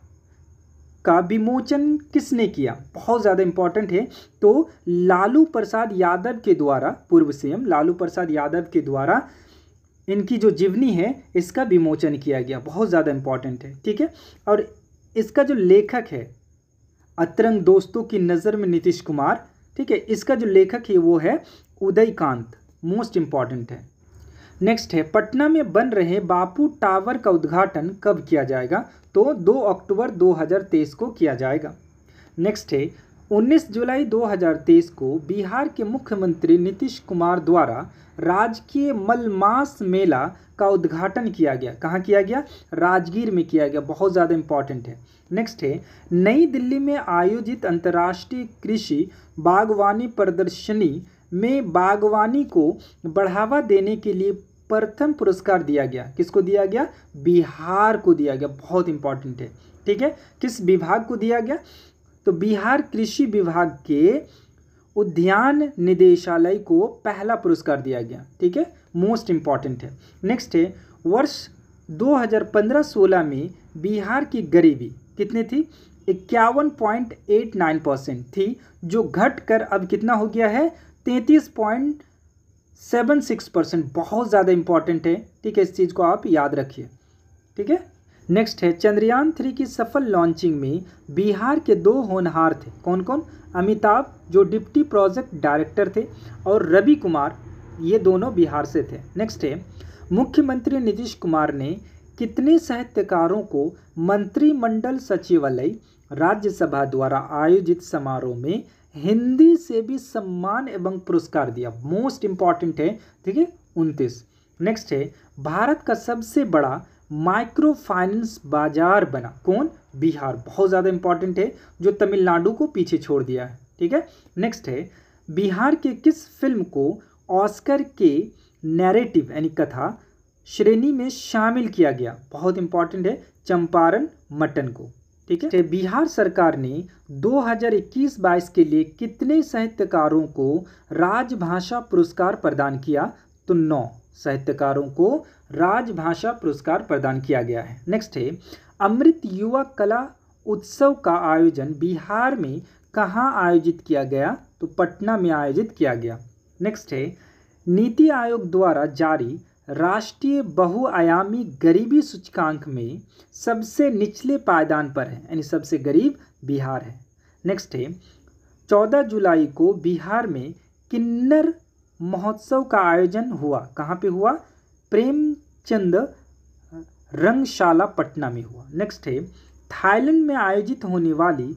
का विमोचन किसने किया बहुत ज़्यादा इंपॉर्टेंट है तो लालू प्रसाद यादव के द्वारा पूर्व सीएम लालू प्रसाद यादव के द्वारा इनकी जो जीवनी है इसका विमोचन किया गया बहुत ज़्यादा इंपॉर्टेंट है ठीक है और इसका जो लेखक है अतरंग दोस्तों की नज़र में नीतीश कुमार ठीक है इसका जो लेखक है वो है उदयकांत मोस्ट इम्पॉर्टेंट है नेक्स्ट है पटना में बन रहे बापू टावर का उद्घाटन कब किया जाएगा तो 2 अक्टूबर 2023 को किया जाएगा नेक्स्ट है 19 जुलाई 2023 को बिहार के मुख्यमंत्री नीतीश कुमार द्वारा राजकीय मलमास मेला का उद्घाटन किया गया कहाँ किया गया राजगीर में किया गया बहुत ज़्यादा इम्पॉर्टेंट है नेक्स्ट है नई दिल्ली में आयोजित अंतर्राष्ट्रीय कृषि बागवानी प्रदर्शनी में बागवानी को बढ़ावा देने के लिए प्रथम पुरस्कार दिया गया किसको दिया गया बिहार को दिया गया बहुत इंपॉर्टेंट है ठीक है किस विभाग को दिया गया तो बिहार कृषि विभाग के उद्यान निदेशालय को पहला पुरस्कार दिया गया ठीक है मोस्ट इम्पॉर्टेंट है नेक्स्ट है वर्ष 2015-16 में बिहार की गरीबी कितनी थी इक्यावन पॉइंट एट नाइन परसेंट थी जो घट कर अब कितना हो गया है तैंतीस पॉइंट सेवन सिक्स परसेंट बहुत ज़्यादा इंपॉर्टेंट है ठीक है इस चीज़ को आप याद रखिए ठीक है नेक्स्ट है चंद्रयान थ्री की सफल लॉन्चिंग में बिहार के दो होनहार थे कौन कौन अमिताभ जो डिप्टी प्रोजेक्ट डायरेक्टर थे और रवि कुमार ये दोनों बिहार से थे नेक्स्ट है मुख्यमंत्री नीतीश कुमार ने कितने साहित्यकारों को मंत्रिमंडल सचिवालय राज्यसभा द्वारा आयोजित समारोह में हिंदी से भी सम्मान एवं पुरस्कार दिया मोस्ट इंपॉर्टेंट है ठीक है उनतीस नेक्स्ट है भारत का सबसे बड़ा माइक्रो फाइनेंस बाजार बना कौन बिहार बहुत ज़्यादा इंपॉर्टेंट है जो तमिलनाडु को पीछे छोड़ दिया है ठीक है नेक्स्ट है बिहार के किस फिल्म को ऑस्कर के नैरेटिव यानी कथा श्रेणी में शामिल किया गया बहुत इंपॉर्टेंट है चंपारण मटन को ठीक है बिहार सरकार ने 2021-22 के लिए कितने साहित्यकारों को राजभाषा पुरस्कार प्रदान किया तो नौ साहित्यकारों को राजभाषा पुरस्कार प्रदान किया गया है नेक्स्ट है अमृत युवा कला उत्सव का आयोजन बिहार में कहाँ आयोजित किया गया तो पटना में आयोजित किया गया नेक्स्ट है नीति आयोग द्वारा जारी राष्ट्रीय बहुआयामी गरीबी सूचकांक में सबसे निचले पायदान पर है यानी सबसे गरीब बिहार है नेक्स्ट है चौदह जुलाई को बिहार में किन्नर महोत्सव का आयोजन हुआ कहाँ पे हुआ प्रेमचंद रंगशाला पटना में हुआ नेक्स्ट है थाईलैंड में आयोजित होने वाली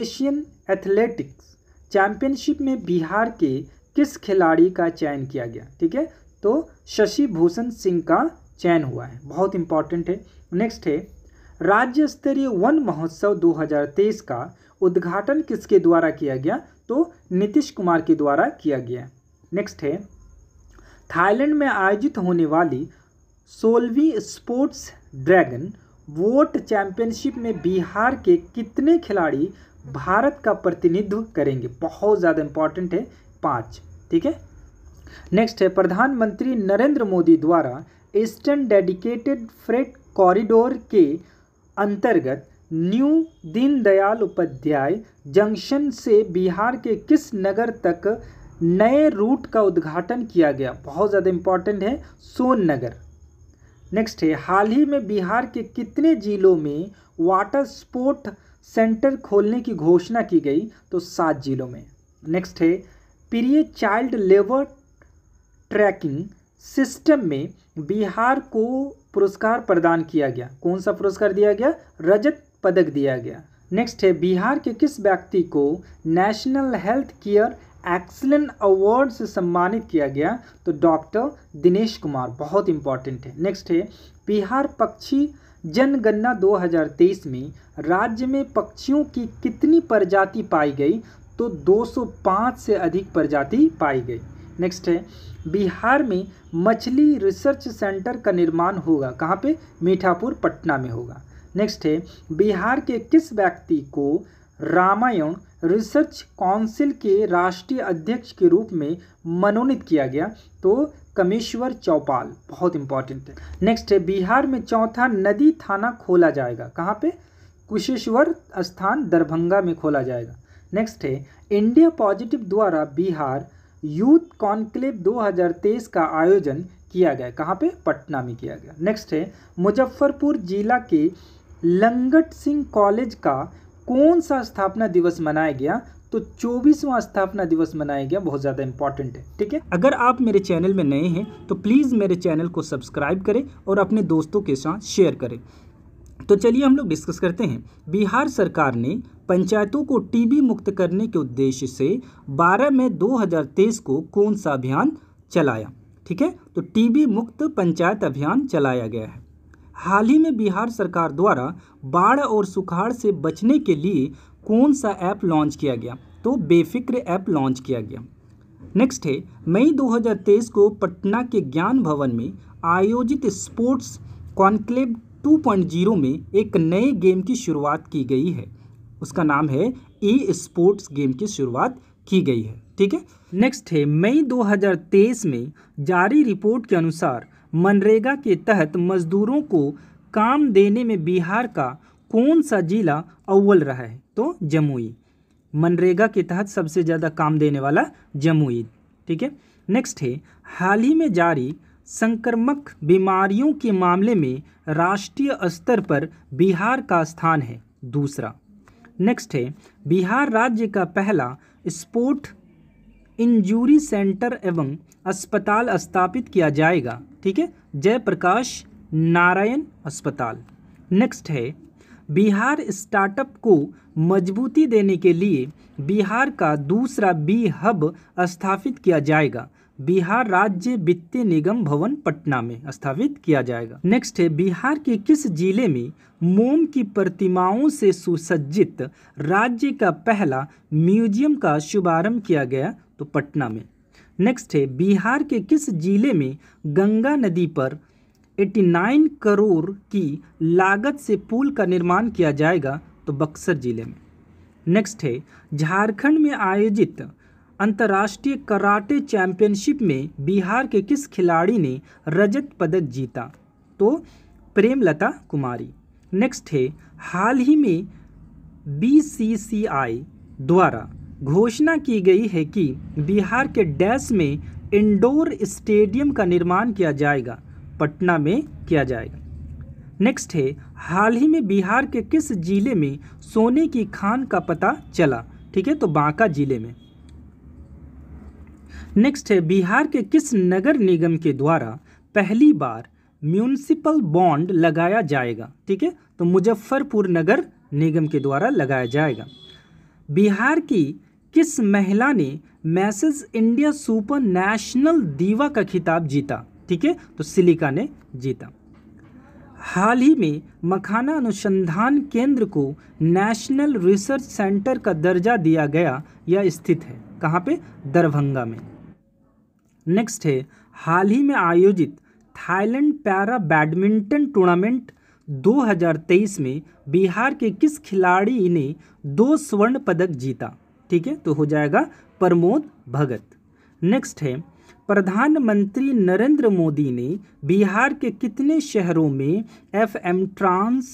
एशियन एथलेटिक्स चैंपियनशिप में बिहार के किस खिलाड़ी का चयन किया गया ठीक है तो शशि भूषण सिंह का चयन हुआ है बहुत इंपॉर्टेंट है नेक्स्ट है राज्य स्तरीय वन महोत्सव 2023 का उद्घाटन किसके द्वारा किया गया तो नीतीश कुमार के द्वारा किया गया नेक्स्ट है थाईलैंड में आयोजित होने वाली सोलवी स्पोर्ट्स ड्रैगन वोट चैंपियनशिप में बिहार के कितने खिलाड़ी भारत का प्रतिनिधित्व करेंगे बहुत ज़्यादा इम्पॉर्टेंट है पाँच ठीक है नेक्स्ट है प्रधानमंत्री नरेंद्र मोदी द्वारा ईस्टर्न डेडिकेटेड फ्रेट कॉरिडोर के अंतर्गत न्यू दीनदयाल उपाध्याय जंक्शन से बिहार के किस नगर तक नए रूट का उद्घाटन किया गया बहुत ज़्यादा इम्पॉर्टेंट है सोन नगर नेक्स्ट है हाल ही में बिहार के कितने जिलों में वाटर स्पोर्ट सेंटर खोलने की घोषणा की गई तो सात जिलों में नेक्स्ट है प्रिय चाइल्ड लेबर ट्रैकिंग सिस्टम में बिहार को पुरस्कार प्रदान किया गया कौन सा पुरस्कार दिया गया रजत पदक दिया गया नेक्स्ट है बिहार के किस व्यक्ति को national health care excellent award से सम्मानित किया गया तो डॉक्टर दिनेश कुमार बहुत इंपॉर्टेंट है नेक्स्ट है बिहार पक्षी जनगणना 2023 में राज्य में पक्षियों की कितनी प्रजाति पाई गई तो 205 से अधिक प्रजाति पाई गई नेक्स्ट है बिहार में मछली रिसर्च सेंटर का निर्माण होगा कहाँ पे मीठापुर पटना में होगा नेक्स्ट है बिहार के किस व्यक्ति को रामायण रिसर्च काउंसिल के राष्ट्रीय अध्यक्ष के रूप में मनोनीत किया गया तो कमेश्वर चौपाल बहुत इंपॉर्टेंट है नेक्स्ट है बिहार में चौथा नदी थाना खोला जाएगा कहाँ पे कुशेश्वर स्थान दरभंगा में खोला जाएगा नेक्स्ट है इंडिया पॉजिटिव द्वारा बिहार यूथ कॉन्क्लेव 2023 का आयोजन किया गया कहाँ पे पटना में किया गया नेक्स्ट है मुजफ्फरपुर जिला के लंगट सिंह कॉलेज का कौन सा स्थापना दिवस मनाया गया तो चौबीसवां स्थापना दिवस मनाया गया बहुत ज़्यादा इंपॉर्टेंट है ठीक है अगर आप मेरे चैनल में नए हैं तो प्लीज़ मेरे चैनल को सब्सक्राइब करें और अपने दोस्तों के साथ शेयर करें तो चलिए हम लोग डिस्कस करते हैं बिहार सरकार ने पंचायतों को टीबी मुक्त करने के उद्देश्य से 12 मई 2023 को कौन सा अभियान चलाया ठीक है तो टीबी मुक्त पंचायत अभियान चलाया गया है हाल ही में बिहार सरकार द्वारा बाढ़ और सुखाड़ से बचने के लिए कौन सा ऐप लॉन्च किया गया तो बेफिक्र ऐप लॉन्च किया गया नेक्स्ट है मई 2023 को पटना के ज्ञान भवन में आयोजित स्पोर्ट्स कॉन्क्लेव 2.0 में एक नए गेम की शुरुआत की गई है उसका नाम है ई स्पोर्ट्स गेम की शुरुआत की गई है ठीक है नेक्स्ट है मई 2023 में जारी रिपोर्ट के अनुसार मनरेगा के तहत मजदूरों को काम देने में बिहार का कौन सा जिला अव्वल रहा है तो जमुई मनरेगा के तहत सबसे ज़्यादा काम देने वाला जमुई ठीक है नेक्स्ट है हाल ही में जारी संक्रमक बीमारियों के मामले में राष्ट्रीय स्तर पर बिहार का स्थान है दूसरा नेक्स्ट है बिहार राज्य का पहला स्पोर्ट इंजूरी सेंटर एवं अस्पताल स्थापित किया जाएगा ठीक है जयप्रकाश नारायण अस्पताल नेक्स्ट है बिहार स्टार्टअप को मजबूती देने के लिए बिहार का दूसरा बी हब स्थापित किया जाएगा बिहार राज्य वित्तीय निगम भवन पटना में स्थापित किया जाएगा नेक्स्ट है बिहार के किस जिले में मोम की प्रतिमाओं से सुसज्जित राज्य का पहला म्यूजियम का शुभारंभ किया गया तो पटना में नेक्स्ट है बिहार के किस जिले में गंगा नदी पर 89 करोड़ की लागत से पुल का निर्माण किया जाएगा तो बक्सर जिले में नेक्स्ट है झारखंड में आयोजित अंतर्राष्ट्रीय कराटे चैंपियनशिप में बिहार के किस खिलाड़ी ने रजत पदक जीता तो प्रेमलता कुमारी नेक्स्ट है हाल ही में बीसीसीआई द्वारा घोषणा की गई है कि बिहार के डैश में इंडोर स्टेडियम का निर्माण किया जाएगा पटना में किया जाएगा नेक्स्ट है हाल ही में बिहार के किस जिले में सोने की खान का पता चला ठीक है तो बांका जिले में नेक्स्ट है बिहार के किस नगर निगम के द्वारा पहली बार म्यूनिसिपल बॉन्ड लगाया जाएगा ठीक है तो मुजफ्फरपुर नगर निगम के द्वारा लगाया जाएगा बिहार की किस महिला ने मैसेज इंडिया सुपर नेशनल दीवा का खिताब जीता ठीक है तो सिलिका ने जीता हाल ही में मखाना अनुसंधान केंद्र को नेशनल रिसर्च सेंटर का दर्जा दिया गया यह स्थित है कहाँ पे दरभंगा में नेक्स्ट है हाल ही में आयोजित थाईलैंड पैरा बैडमिंटन टूर्नामेंट 2023 में बिहार के किस खिलाड़ी ने दो स्वर्ण पदक जीता ठीक है तो हो जाएगा प्रमोद भगत नेक्स्ट है प्रधानमंत्री नरेंद्र मोदी ने बिहार के कितने शहरों में एफ एम ट्रांस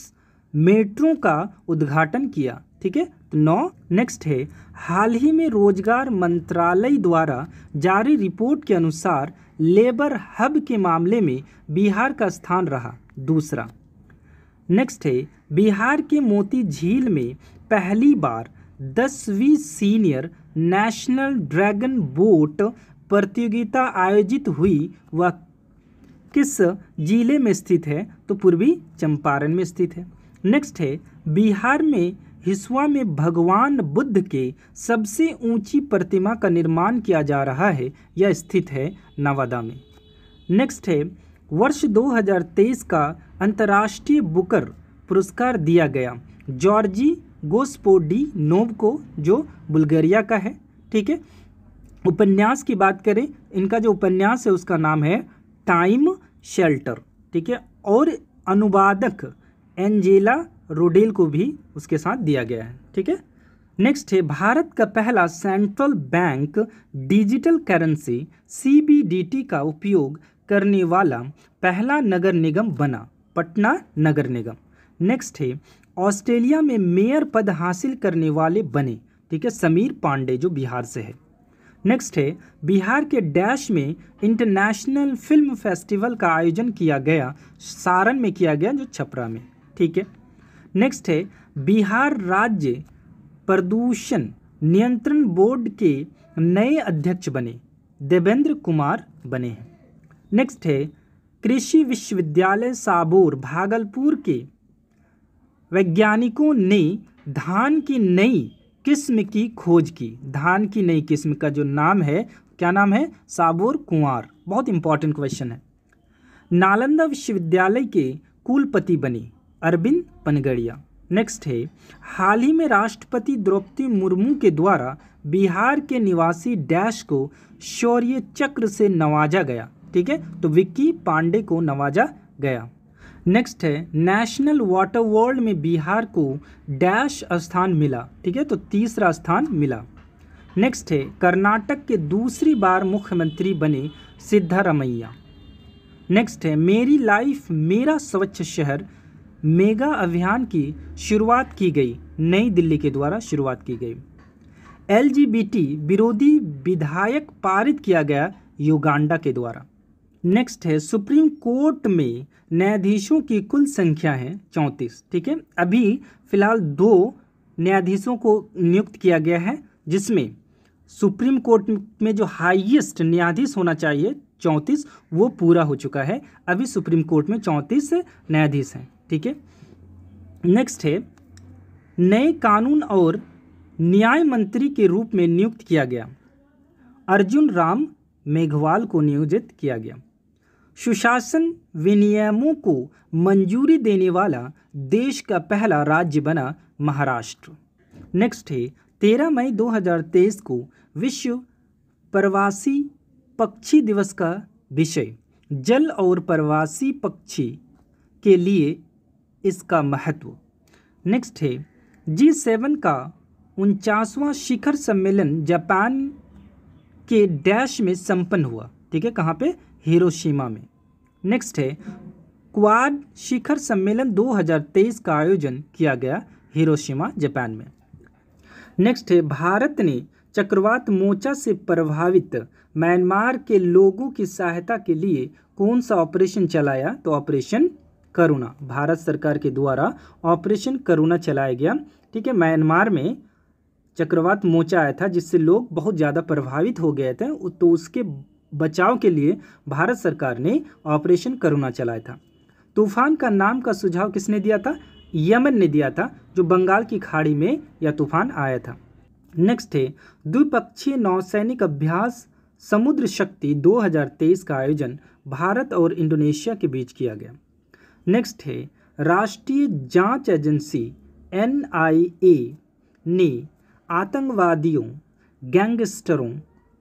मेट्रो का उद्घाटन किया ठीक है तो नौ नेक्स्ट है हाल ही में रोजगार मंत्रालय द्वारा जारी रिपोर्ट के अनुसार लेबर हब के मामले में बिहार का स्थान रहा दूसरा नेक्स्ट है बिहार के मोती झील में पहली बार दसवीं सीनियर नेशनल ड्रैगन बोट प्रतियोगिता आयोजित हुई वह किस जिले में स्थित है तो पूर्वी चंपारण में स्थित है नेक्स्ट है बिहार में हिस्वा में भगवान बुद्ध के सबसे ऊंची प्रतिमा का निर्माण किया जा रहा है यह स्थित है नवादा में नेक्स्ट है वर्ष 2023 का अंतर्राष्ट्रीय बुकर पुरस्कार दिया गया जॉर्जी गोस्पोडी नोव को जो बुल्गारिया का है ठीक है उपन्यास की बात करें इनका जो उपन्यास है उसका नाम है टाइम शेल्टर ठीक है और अनुवादक एंजेला रोडेल को भी उसके साथ दिया गया है ठीक है नेक्स्ट है भारत का पहला central bank digital currency CBDT का उपयोग करने वाला पहला नगर निगम बना पटना नगर निगम नेक्स्ट है ऑस्ट्रेलिया में मेयर पद हासिल करने वाले बने ठीक है समीर पांडे जो बिहार से है नेक्स्ट है बिहार के डैश में इंटरनेशनल फिल्म फेस्टिवल का आयोजन किया गया सारण में किया गया जो छपरा में ठीक है नेक्स्ट है बिहार राज्य प्रदूषण नियंत्रण बोर्ड के नए अध्यक्ष बने देवेंद्र कुमार बने हैं नेक्स्ट है कृषि विश्वविद्यालय साबोर भागलपुर के वैज्ञानिकों ने धान की नई किस्म की खोज की धान की नई किस्म का जो नाम है क्या नाम है साबोर कुंवर बहुत इंपॉर्टेंट क्वेश्चन है नालंदा विश्वविद्यालय के कुलपति बनी अरविंद पनगड़िया नेक्स्ट है हाल ही में राष्ट्रपति द्रौपदी मुर्मू के द्वारा बिहार के निवासी डैश को शौर्य चक्र से नवाजा गया ठीक है तो विक्की पांडे को नवाजा गया नेक्स्ट है नेशनल वाटर वर्ल्ड में बिहार को डैश स्थान मिला ठीक है तो तीसरा स्थान मिला नेक्स्ट है कर्नाटक के दूसरी बार मुख्यमंत्री बने सिद्धारमैया नेक्स्ट है मेरी लाइफ मेरा स्वच्छ शहर मेगा अभियान की शुरुआत की गई नई दिल्ली के द्वारा शुरुआत की गई एल विरोधी विधायक पारित किया गया युगांडा के द्वारा नेक्स्ट है सुप्रीम कोर्ट में न्यायाधीशों की कुल संख्या है चौंतीस ठीक है अभी फिलहाल दो न्यायाधीशों को नियुक्त किया गया है जिसमें सुप्रीम कोर्ट में जो हाईएस्ट न्यायाधीश होना चाहिए चौंतीस वो पूरा हो चुका है अभी सुप्रीम कोर्ट में चौंतीस न्यायाधीश हैं ठीक है नेक्स्ट है नए कानून और न्याय मंत्री के रूप में नियुक्त किया गया अर्जुन राम मेघवाल को नियोजित किया गया सुशासन विनियमों को मंजूरी देने वाला देश का पहला राज्य बना महाराष्ट्र नेक्स्ट है तेरह मई 2023 को विश्व प्रवासी पक्षी दिवस का विषय जल और प्रवासी पक्षी के लिए इसका महत्व नेक्स्ट है जी सेवन का उनचासवां शिखर सम्मेलन जापान के डैश में संपन्न हुआ ठीक है कहाँ पे हिरोशिमा में नेक्स्ट है क्वाड शिखर सम्मेलन 2023 का आयोजन किया गया हिरोशिमा जापान में नेक्स्ट है भारत ने चक्रवात मोचा से प्रभावित म्यांमार के लोगों की सहायता के लिए कौन सा ऑपरेशन चलाया तो ऑपरेशन करुणा भारत सरकार के द्वारा ऑपरेशन करुणा चलाया गया ठीक है म्यांमार में चक्रवात मोचा आया था जिससे लोग बहुत ज़्यादा प्रभावित हो गए थे तो उसके बचाव के लिए भारत सरकार ने ऑपरेशन करुणा चलाया था तूफान का नाम का सुझाव किसने दिया था यमन ने दिया था जो बंगाल की खाड़ी में यह तूफान आया था नेक्स्ट है द्विपक्षीय नौसैनिक अभ्यास समुद्र शक्ति 2023 का आयोजन भारत और इंडोनेशिया के बीच किया गया नेक्स्ट है राष्ट्रीय जांच एजेंसी एनआईए ने आतंकवादियों गैंगस्टरों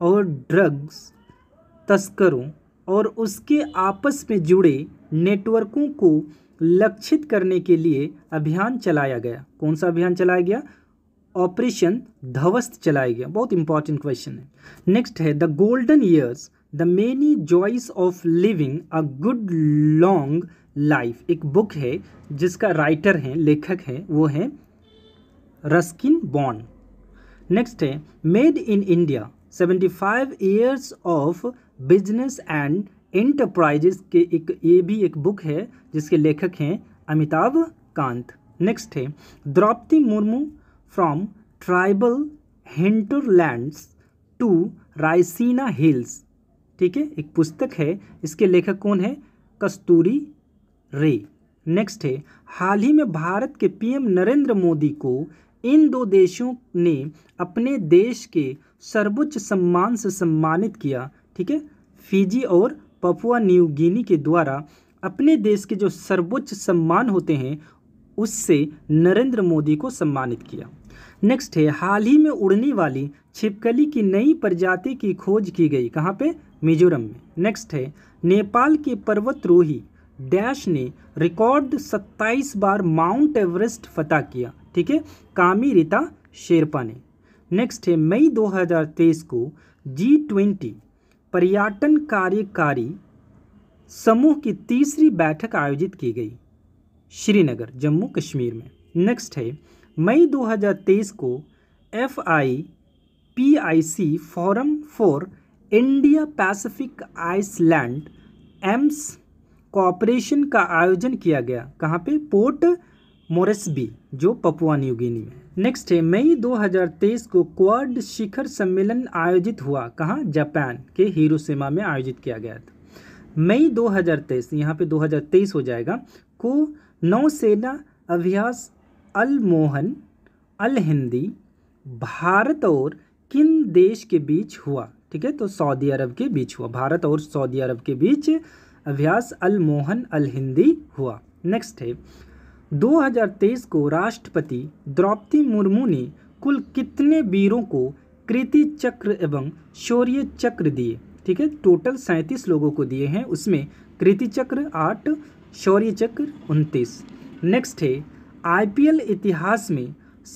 और ड्रग्स तस्करों और उसके आपस में जुड़े नेटवर्कों को लक्षित करने के लिए अभियान चलाया गया कौन सा अभियान चलाया गया ऑपरेशन धवस्त चलाया गया बहुत इंपॉर्टेंट क्वेश्चन है नेक्स्ट है the golden years the many joys of living a good long life एक बुक है जिसका राइटर है लेखक है वो है रस्किन बॉन नेक्स्ट है made in India seventy five years of business and enterprises के एक ये भी एक बुक है जिसके लेखक हैं अमिताभ कांत नेक्स्ट है Draupadi Murmu from tribal hinterlands to Raisina hills ठीक है एक पुस्तक है इसके लेखक कौन है कस्तूरी रे नेक्स्ट है हाल ही में भारत के पीएम नरेंद्र मोदी को इन दो देशों ने अपने देश के सर्वोच्च सम्मान से सम्मानित किया ठीक है फिजी और पपुआ न्यू गिनी के द्वारा अपने देश के जो सर्वोच्च सम्मान होते हैं उससे नरेंद्र मोदी को सम्मानित किया नेक्स्ट है हाल ही में उड़ने वाली छिपकली की नई प्रजाति की खोज की गई कहाँ पे मिजोरम में नेक्स्ट है नेपाल के पर्वतरोही डैश ने रिकॉर्ड 27 बार माउंट एवरेस्ट फतह किया ठीक है कामी रिता शेरपा ने नेक्स्ट है मई 2023 को जी ट्वेंटी पर्यटन कार्यकारी समूह की तीसरी बैठक आयोजित की गई श्रीनगर जम्मू कश्मीर में नेक्स्ट है मई 2023 को F I P I C forum for India Pacific islands cooperation का आयोजन किया गया कहाँ पे पोर्ट मोरेस्बी जो पपुआ न्यूगिनी में नेक्स्ट है मई 2023 को क्वाड शिखर सम्मेलन आयोजित हुआ कहाँ जापान के हीरोसेमा में आयोजित किया गया था मई 2023 यहाँ पे 2023 हो जाएगा को नौसेना अभ्यास अलमोहन अल हिंदी भारत और किन देश के बीच हुआ ठीक है तो सऊदी अरब के बीच हुआ भारत और सऊदी अरब के बीच अभ्यास अल मोहन अल हिंदी हुआ नेक्स्ट है 2023 को राष्ट्रपति द्रौपदी मुर्मू ने कुल कितने वीरों को कृति चक्र एवं शौर्य चक्र दिए ठीक है टोटल सैंतीस लोगों को दिए हैं उसमें कृति चक्र आठ शौर्य चक्र उनतीस नेक्स्ट है आईपीएल इतिहास में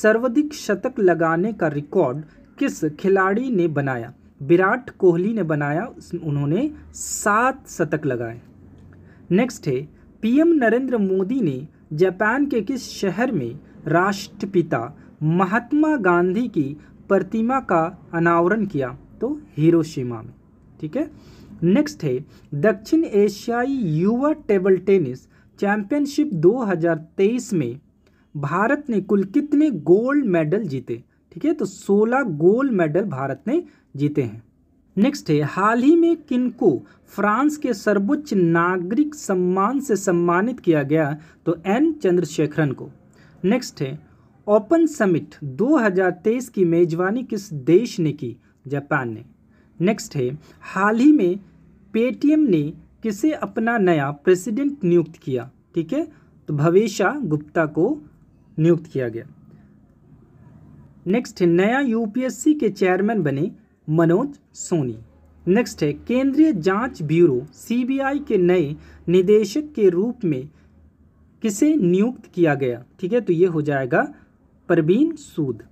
सर्वाधिक शतक लगाने का रिकॉर्ड किस खिलाड़ी ने बनाया विराट कोहली ने बनाया उन्होंने सात शतक लगाए नेक्स्ट है पीएम नरेंद्र मोदी ने जापान के किस शहर में राष्ट्रपिता महात्मा गांधी की प्रतिमा का अनावरण किया तो हिरोशिमा में ठीक है नेक्स्ट है दक्षिण एशियाई युवा टेबल टेनिस चैंपियनशिप 2023 में भारत ने कुल कितने गोल्ड मेडल जीते ठीक है तो 16 गोल्ड मेडल भारत ने जीते हैं नेक्स्ट है हाल ही में किनको फ्रांस के सर्वोच्च नागरिक सम्मान से सम्मानित किया गया तो एन चंद्रशेखरन को नेक्स्ट है ओपन समिट 2023 की मेजबानी किस देश ने की जापान ने नेक्स्ट है हाल ही में पेटीएम ने किसे अपना नया प्रेसिडेंट नियुक्त किया ठीक है तो भवेशा गुप्ता को नियुक्त किया गया नेक्स्ट है नया यूपीएससी के चेयरमैन बने मनोज सोनी नेक्स्ट है केंद्रीय जांच ब्यूरो सीबीआई के नए निदेशक के रूप में किसे नियुक्त किया गया ठीक है तो ये हो जाएगा परवीन सूद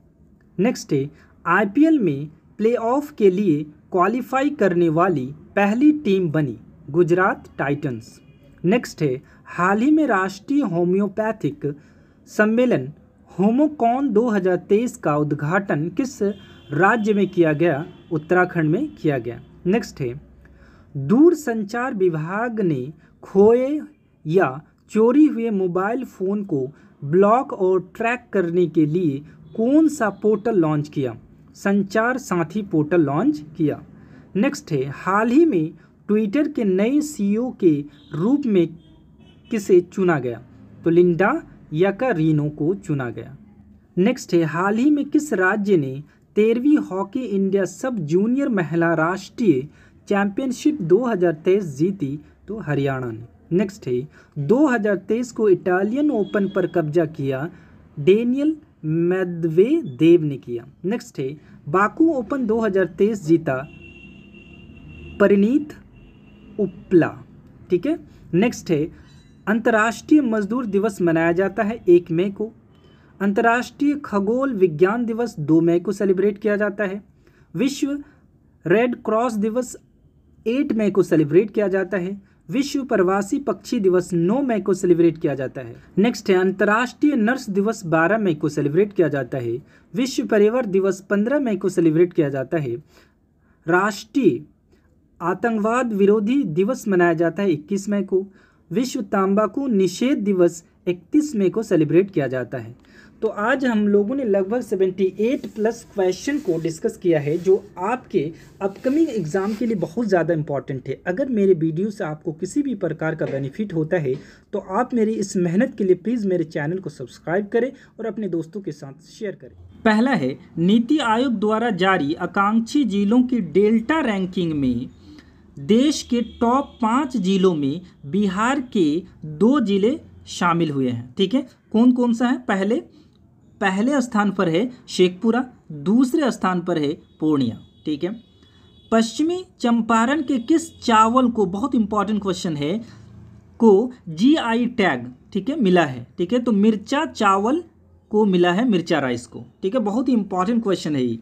नेक्स्ट है आईपीएल में प्लेऑफ के लिए क्वालिफाई करने वाली पहली टीम बनी गुजरात टाइटंस नेक्स्ट है हाल ही में राष्ट्रीय होम्योपैथिक सम्मेलन होमोकॉन 2023 का उद्घाटन किस राज्य में किया गया उत्तराखंड में किया गया नेक्स्ट है दूर संचार विभाग ने खोए या चोरी हुए मोबाइल फ़ोन को ब्लॉक और ट्रैक करने के लिए कौन सा पोर्टल लॉन्च किया संचार साथी पोर्टल लॉन्च किया नेक्स्ट है हाल ही में ट्विटर के नए सीईओ के रूप में किसे चुना गया तो लिंडा याकारीनो को चुना गया नेक्स्ट है हाल ही में किस राज्य ने तेरहवीं हॉकी इंडिया सब जूनियर महिला राष्ट्रीय चैंपियनशिप 2023 जीती तो हरियाणा ने नेक्स्ट है 2023 को इटालियन ओपन पर कब्जा किया डेनियल मैदवे देव ने किया नेक्स्ट है बाकू ओपन 2023 जीता परिणीत उपला ठीक है नेक्स्ट है अंतर्राष्ट्रीय मजदूर दिवस मनाया जाता है एक मई को अंतर्राष्ट्रीय खगोल विज्ञान दिवस दो मई को सेलिब्रेट किया जाता है विश्व रेड क्रॉस दिवस एट मई को सेलिब्रेट किया जाता है विश्व प्रवासी पक्षी दिवस 9 मई को सेलिब्रेट किया जाता है नेक्स्ट है अंतर्राष्ट्रीय नर्स दिवस 12 मई को सेलिब्रेट किया जाता है विश्व परिवार दिवस 15 मई को सेलिब्रेट किया जाता है राष्ट्रीय आतंकवाद विरोधी दिवस मनाया जाता है 21 मई को विश्व तांबाकू निषेध दिवस 31 मई को सेलिब्रेट किया जाता है तो आज हम लोगों ने लगभग 78 प्लस क्वेश्चन को डिस्कस किया है जो आपके अपकमिंग एग्ज़ाम के लिए बहुत ज़्यादा इंपॉर्टेंट है अगर मेरे वीडियो से आपको किसी भी प्रकार का बेनिफिट होता है तो आप मेरी इस मेहनत के लिए प्लीज़ मेरे चैनल को सब्सक्राइब करें और अपने दोस्तों के साथ शेयर करें पहला है नीति आयोग द्वारा जारी आकांक्षी जिलों की डेल्टा रैंकिंग में देश के टॉप पाँच जिलों में बिहार के दो जिले शामिल हुए हैं ठीक है कौन कौन सा है पहले पहले स्थान पर है शेखपुरा दूसरे स्थान पर है पूर्णिया ठीक है पश्चिमी चंपारण के किस चावल को बहुत इंपॉर्टेंट क्वेश्चन है को जीआई टैग ठीक है मिला है ठीक है तो मिर्चा चावल को मिला है मिर्चा राइस को ठीक है बहुत ही इंपॉर्टेंट क्वेश्चन है ये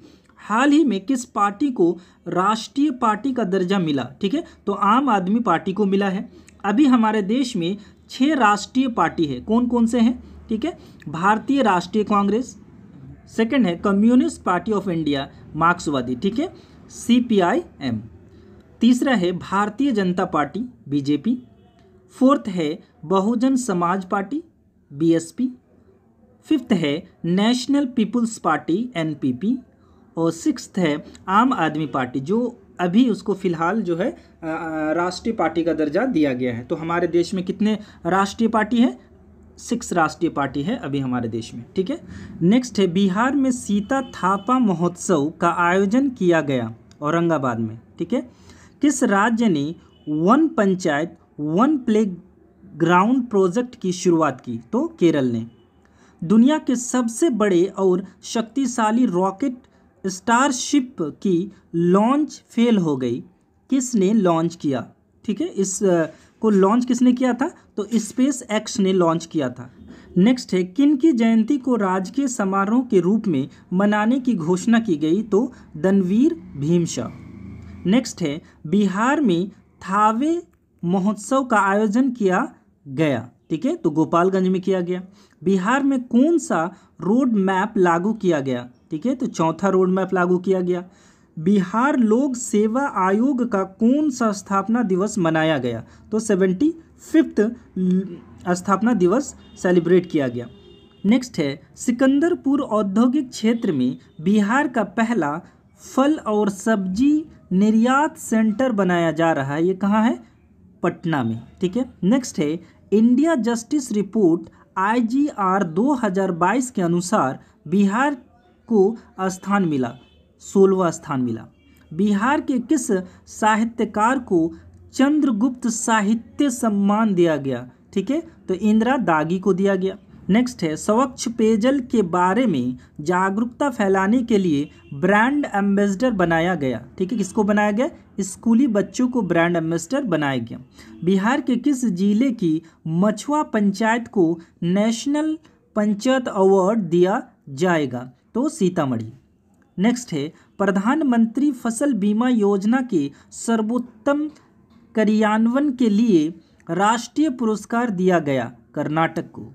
हाल ही में किस पार्टी को राष्ट्रीय पार्टी का दर्जा मिला ठीक है तो आम आदमी पार्टी को मिला है अभी हमारे देश में छः राष्ट्रीय पार्टी है कौन कौन से हैं ठीक है भारतीय राष्ट्रीय कांग्रेस सेकंड है कम्युनिस्ट पार्टी ऑफ इंडिया मार्क्सवादी ठीक है सी पी आई एम तीसरा है भारतीय जनता पार्टी बीजेपी फोर्थ है Bahujan Samaj party BSP fifth है नेशनल पीपुल्स पार्टी एनपीपी और सिक्स है आम आदमी पार्टी जो अभी उसको फ़िलहाल जो है राष्ट्रीय पार्टी का दर्जा दिया गया है तो हमारे देश में कितने राष्ट्रीय पार्टी है सिक्स राष्ट्रीय पार्टी है अभी हमारे देश में ठीक है नेक्स्ट है बिहार में सीता थापा महोत्सव का आयोजन किया गया औरंगाबाद में ठीक है किस राज्य ने one panchayat one playground project की शुरुआत की तो केरल ने दुनिया के सबसे बड़े और शक्तिशाली रॉकेट स्टारशिप की लॉन्च फेल हो गई किसने लॉन्च किया ठीक है इस को लॉन्च किसने किया था तो स्पेस एक्स ने लॉन्च किया था नेक्स्ट है किन की जयंती को राजकीय समारोह के रूप में मनाने की घोषणा की गई तो दनवीर भीम शाह नेक्स्ट है बिहार में थावे महोत्सव का आयोजन किया गया ठीक है तो गोपालगंज में किया गया बिहार में कौन सा रोड मैप लागू किया गया ठीक है तो चौथा रोड मैप लागू किया गया बिहार लोक सेवा आयोग का कौन सा स्थापना दिवस मनाया गया तो सेवेंटी फिफ्थ स्थापना दिवस सेलिब्रेट किया गया नेक्स्ट है सिकंदरपुर औद्योगिक क्षेत्र में बिहार का पहला फल और सब्जी निर्यात सेंटर बनाया जा रहा है ये कहाँ है पटना में ठीक है नेक्स्ट है इंडिया जस्टिस रिपोर्ट आईजीआर 2022 के अनुसार बिहार को स्थान मिला सोलवा स्थान मिला बिहार के किस साहित्यकार को चंद्रगुप्त साहित्य सम्मान दिया गया ठीक है तो इंदिरा दागी को दिया गया नेक्स्ट है स्वच्छ पेयजल के बारे में जागरूकता फैलाने के लिए ब्रांड एम्बेसडर बनाया गया ठीक है किसको बनाया गया स्कूली बच्चों को ब्रांड एम्बेसडर बनाया गया बिहार के किस जिले की मछुआ पंचायत को नेशनल पंचायत अवार्ड दिया जाएगा तो सीतामढ़ी नेक्स्ट है प्रधानमंत्री फसल बीमा योजना के सर्वोत्तम क्रियान्वयन के लिए राष्ट्रीय पुरस्कार दिया गया कर्नाटक को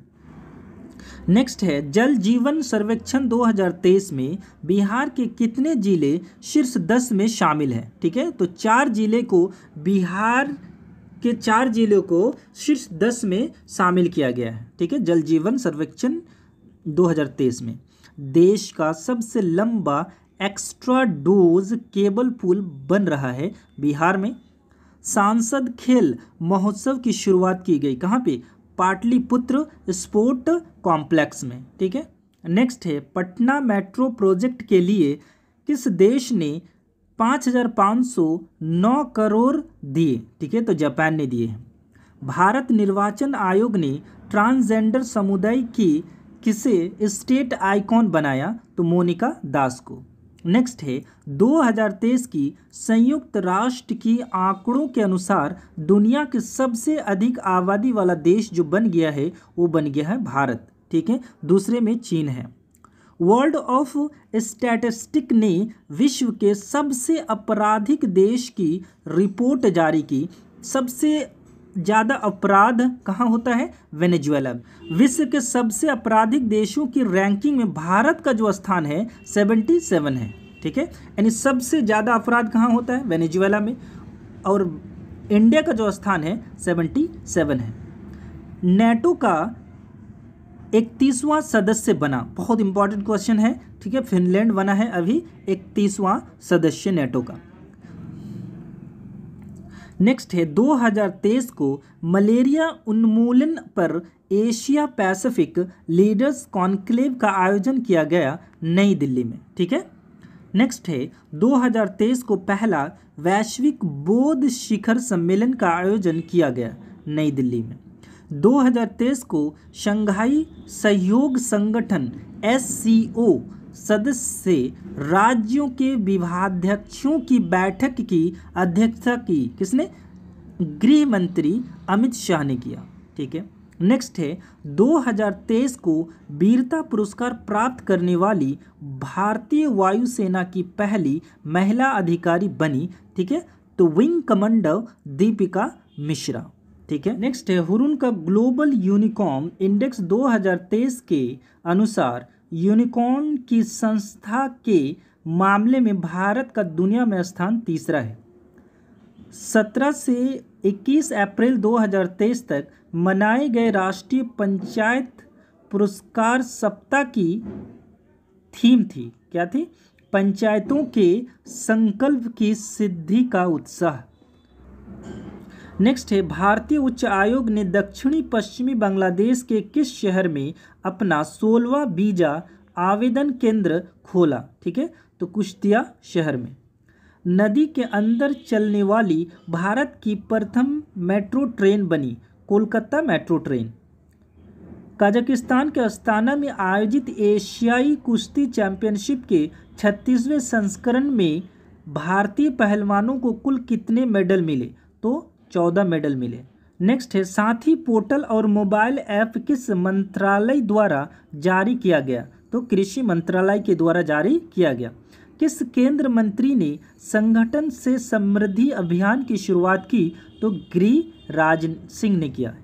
नेक्स्ट है जल जीवन सर्वेक्षण 2023 में बिहार के कितने जिले शीर्ष दस में शामिल हैं ठीक है तो चार जिले को बिहार के चार जिलों को शीर्ष दस में शामिल किया गया है ठीक है जल जीवन सर्वेक्षण 2023 में देश का सबसे लंबा एक्स्ट्रा डोज केबल पुल बन रहा है बिहार में सांसद खेल महोत्सव की शुरुआत की गई कहाँ पे पाटलिपुत्र स्पोर्ट कॉम्प्लेक्स में ठीक है नेक्स्ट है पटना मेट्रो प्रोजेक्ट के लिए किस देश ने 5,509 करोड़ दिए ठीक है तो जापान ने दिए हैं भारत निर्वाचन आयोग ने ट्रांसजेंडर समुदाय की किसे स्टेट आइकॉन बनाया तो मोनिका दास को नेक्स्ट है 2023 की संयुक्त राष्ट्र की आंकड़ों के अनुसार दुनिया के सबसे अधिक आबादी वाला देश जो बन गया है वो बन गया है भारत ठीक है दूसरे में चीन है वर्ल्ड ऑफ स्टैटिस्टिक ने विश्व के सबसे आपराधिक देश की रिपोर्ट जारी की सबसे ज़्यादा अपराध कहाँ होता है वेनेजुएला विश्व के सबसे आपराधिक देशों की रैंकिंग में भारत का जो स्थान है सेवेंटी सेवन है ठीक है यानी सबसे ज़्यादा अपराध कहाँ होता है वेनेजुएला में और इंडिया का जो स्थान है सेवेंटी सेवन है नेटो का इकतीसवां सदस्य बना बहुत इंपॉर्टेंट क्वेश्चन है ठीक है फिनलैंड बना है अभी इकतीसवां सदस्य नेटो का नेक्स्ट है 2023 को मलेरिया उन्मूलन पर एशिया पैसिफिक लीडर्स कॉन्क्लेव का आयोजन किया गया नई दिल्ली में ठीक है नेक्स्ट है 2023 को पहला वैश्विक बौद्ध शिखर सम्मेलन का आयोजन किया गया नई दिल्ली में 2023 को शंघाई सहयोग संगठन एस सदस्य से राज्यों के विभाध्यक्षों की बैठक की अध्यक्षता की किसने गृह मंत्री अमित शाह ने किया ठीक है नेक्स्ट है 2023 को वीरता पुरस्कार प्राप्त करने वाली भारतीय वायुसेना की पहली महिला अधिकारी बनी ठीक है तो विंग कमांडर दीपिका मिश्रा ठीक है नेक्स्ट है हुरुन का ग्लोबल यूनिकॉम इंडेक्स 2023 के अनुसार यूनिकॉर्न की संस्था के मामले में भारत का दुनिया में स्थान तीसरा है 17 से 21 अप्रैल 2023 तक मनाए गए राष्ट्रीय पंचायत पुरस्कार सप्ताह की थीम थी क्या थी पंचायतों के संकल्प की सिद्धि का उत्साह नेक्स्ट है भारतीय उच्च आयोग ने दक्षिणी पश्चिमी बांग्लादेश के किस शहर में अपना सोलवा बीजा आवेदन केंद्र खोला ठीक है तो कुश्तिया शहर में नदी के अंदर चलने वाली भारत की प्रथम मेट्रो ट्रेन बनी कोलकाता मेट्रो ट्रेन कजाकिस्तान के अस्ताना में आयोजित एशियाई कुश्ती चैंपियनशिप के छत्तीसवें संस्करण में भारतीय पहलवानों को कुल कितने मेडल मिले तो चौदह मेडल मिले नेक्स्ट है साथी पोर्टल और मोबाइल ऐप किस मंत्रालय द्वारा जारी किया गया तो कृषि मंत्रालय के द्वारा जारी किया गया किस केंद्र मंत्री ने संगठन से समृद्धि अभियान की शुरुआत की तो गृह राज सिंह ने किया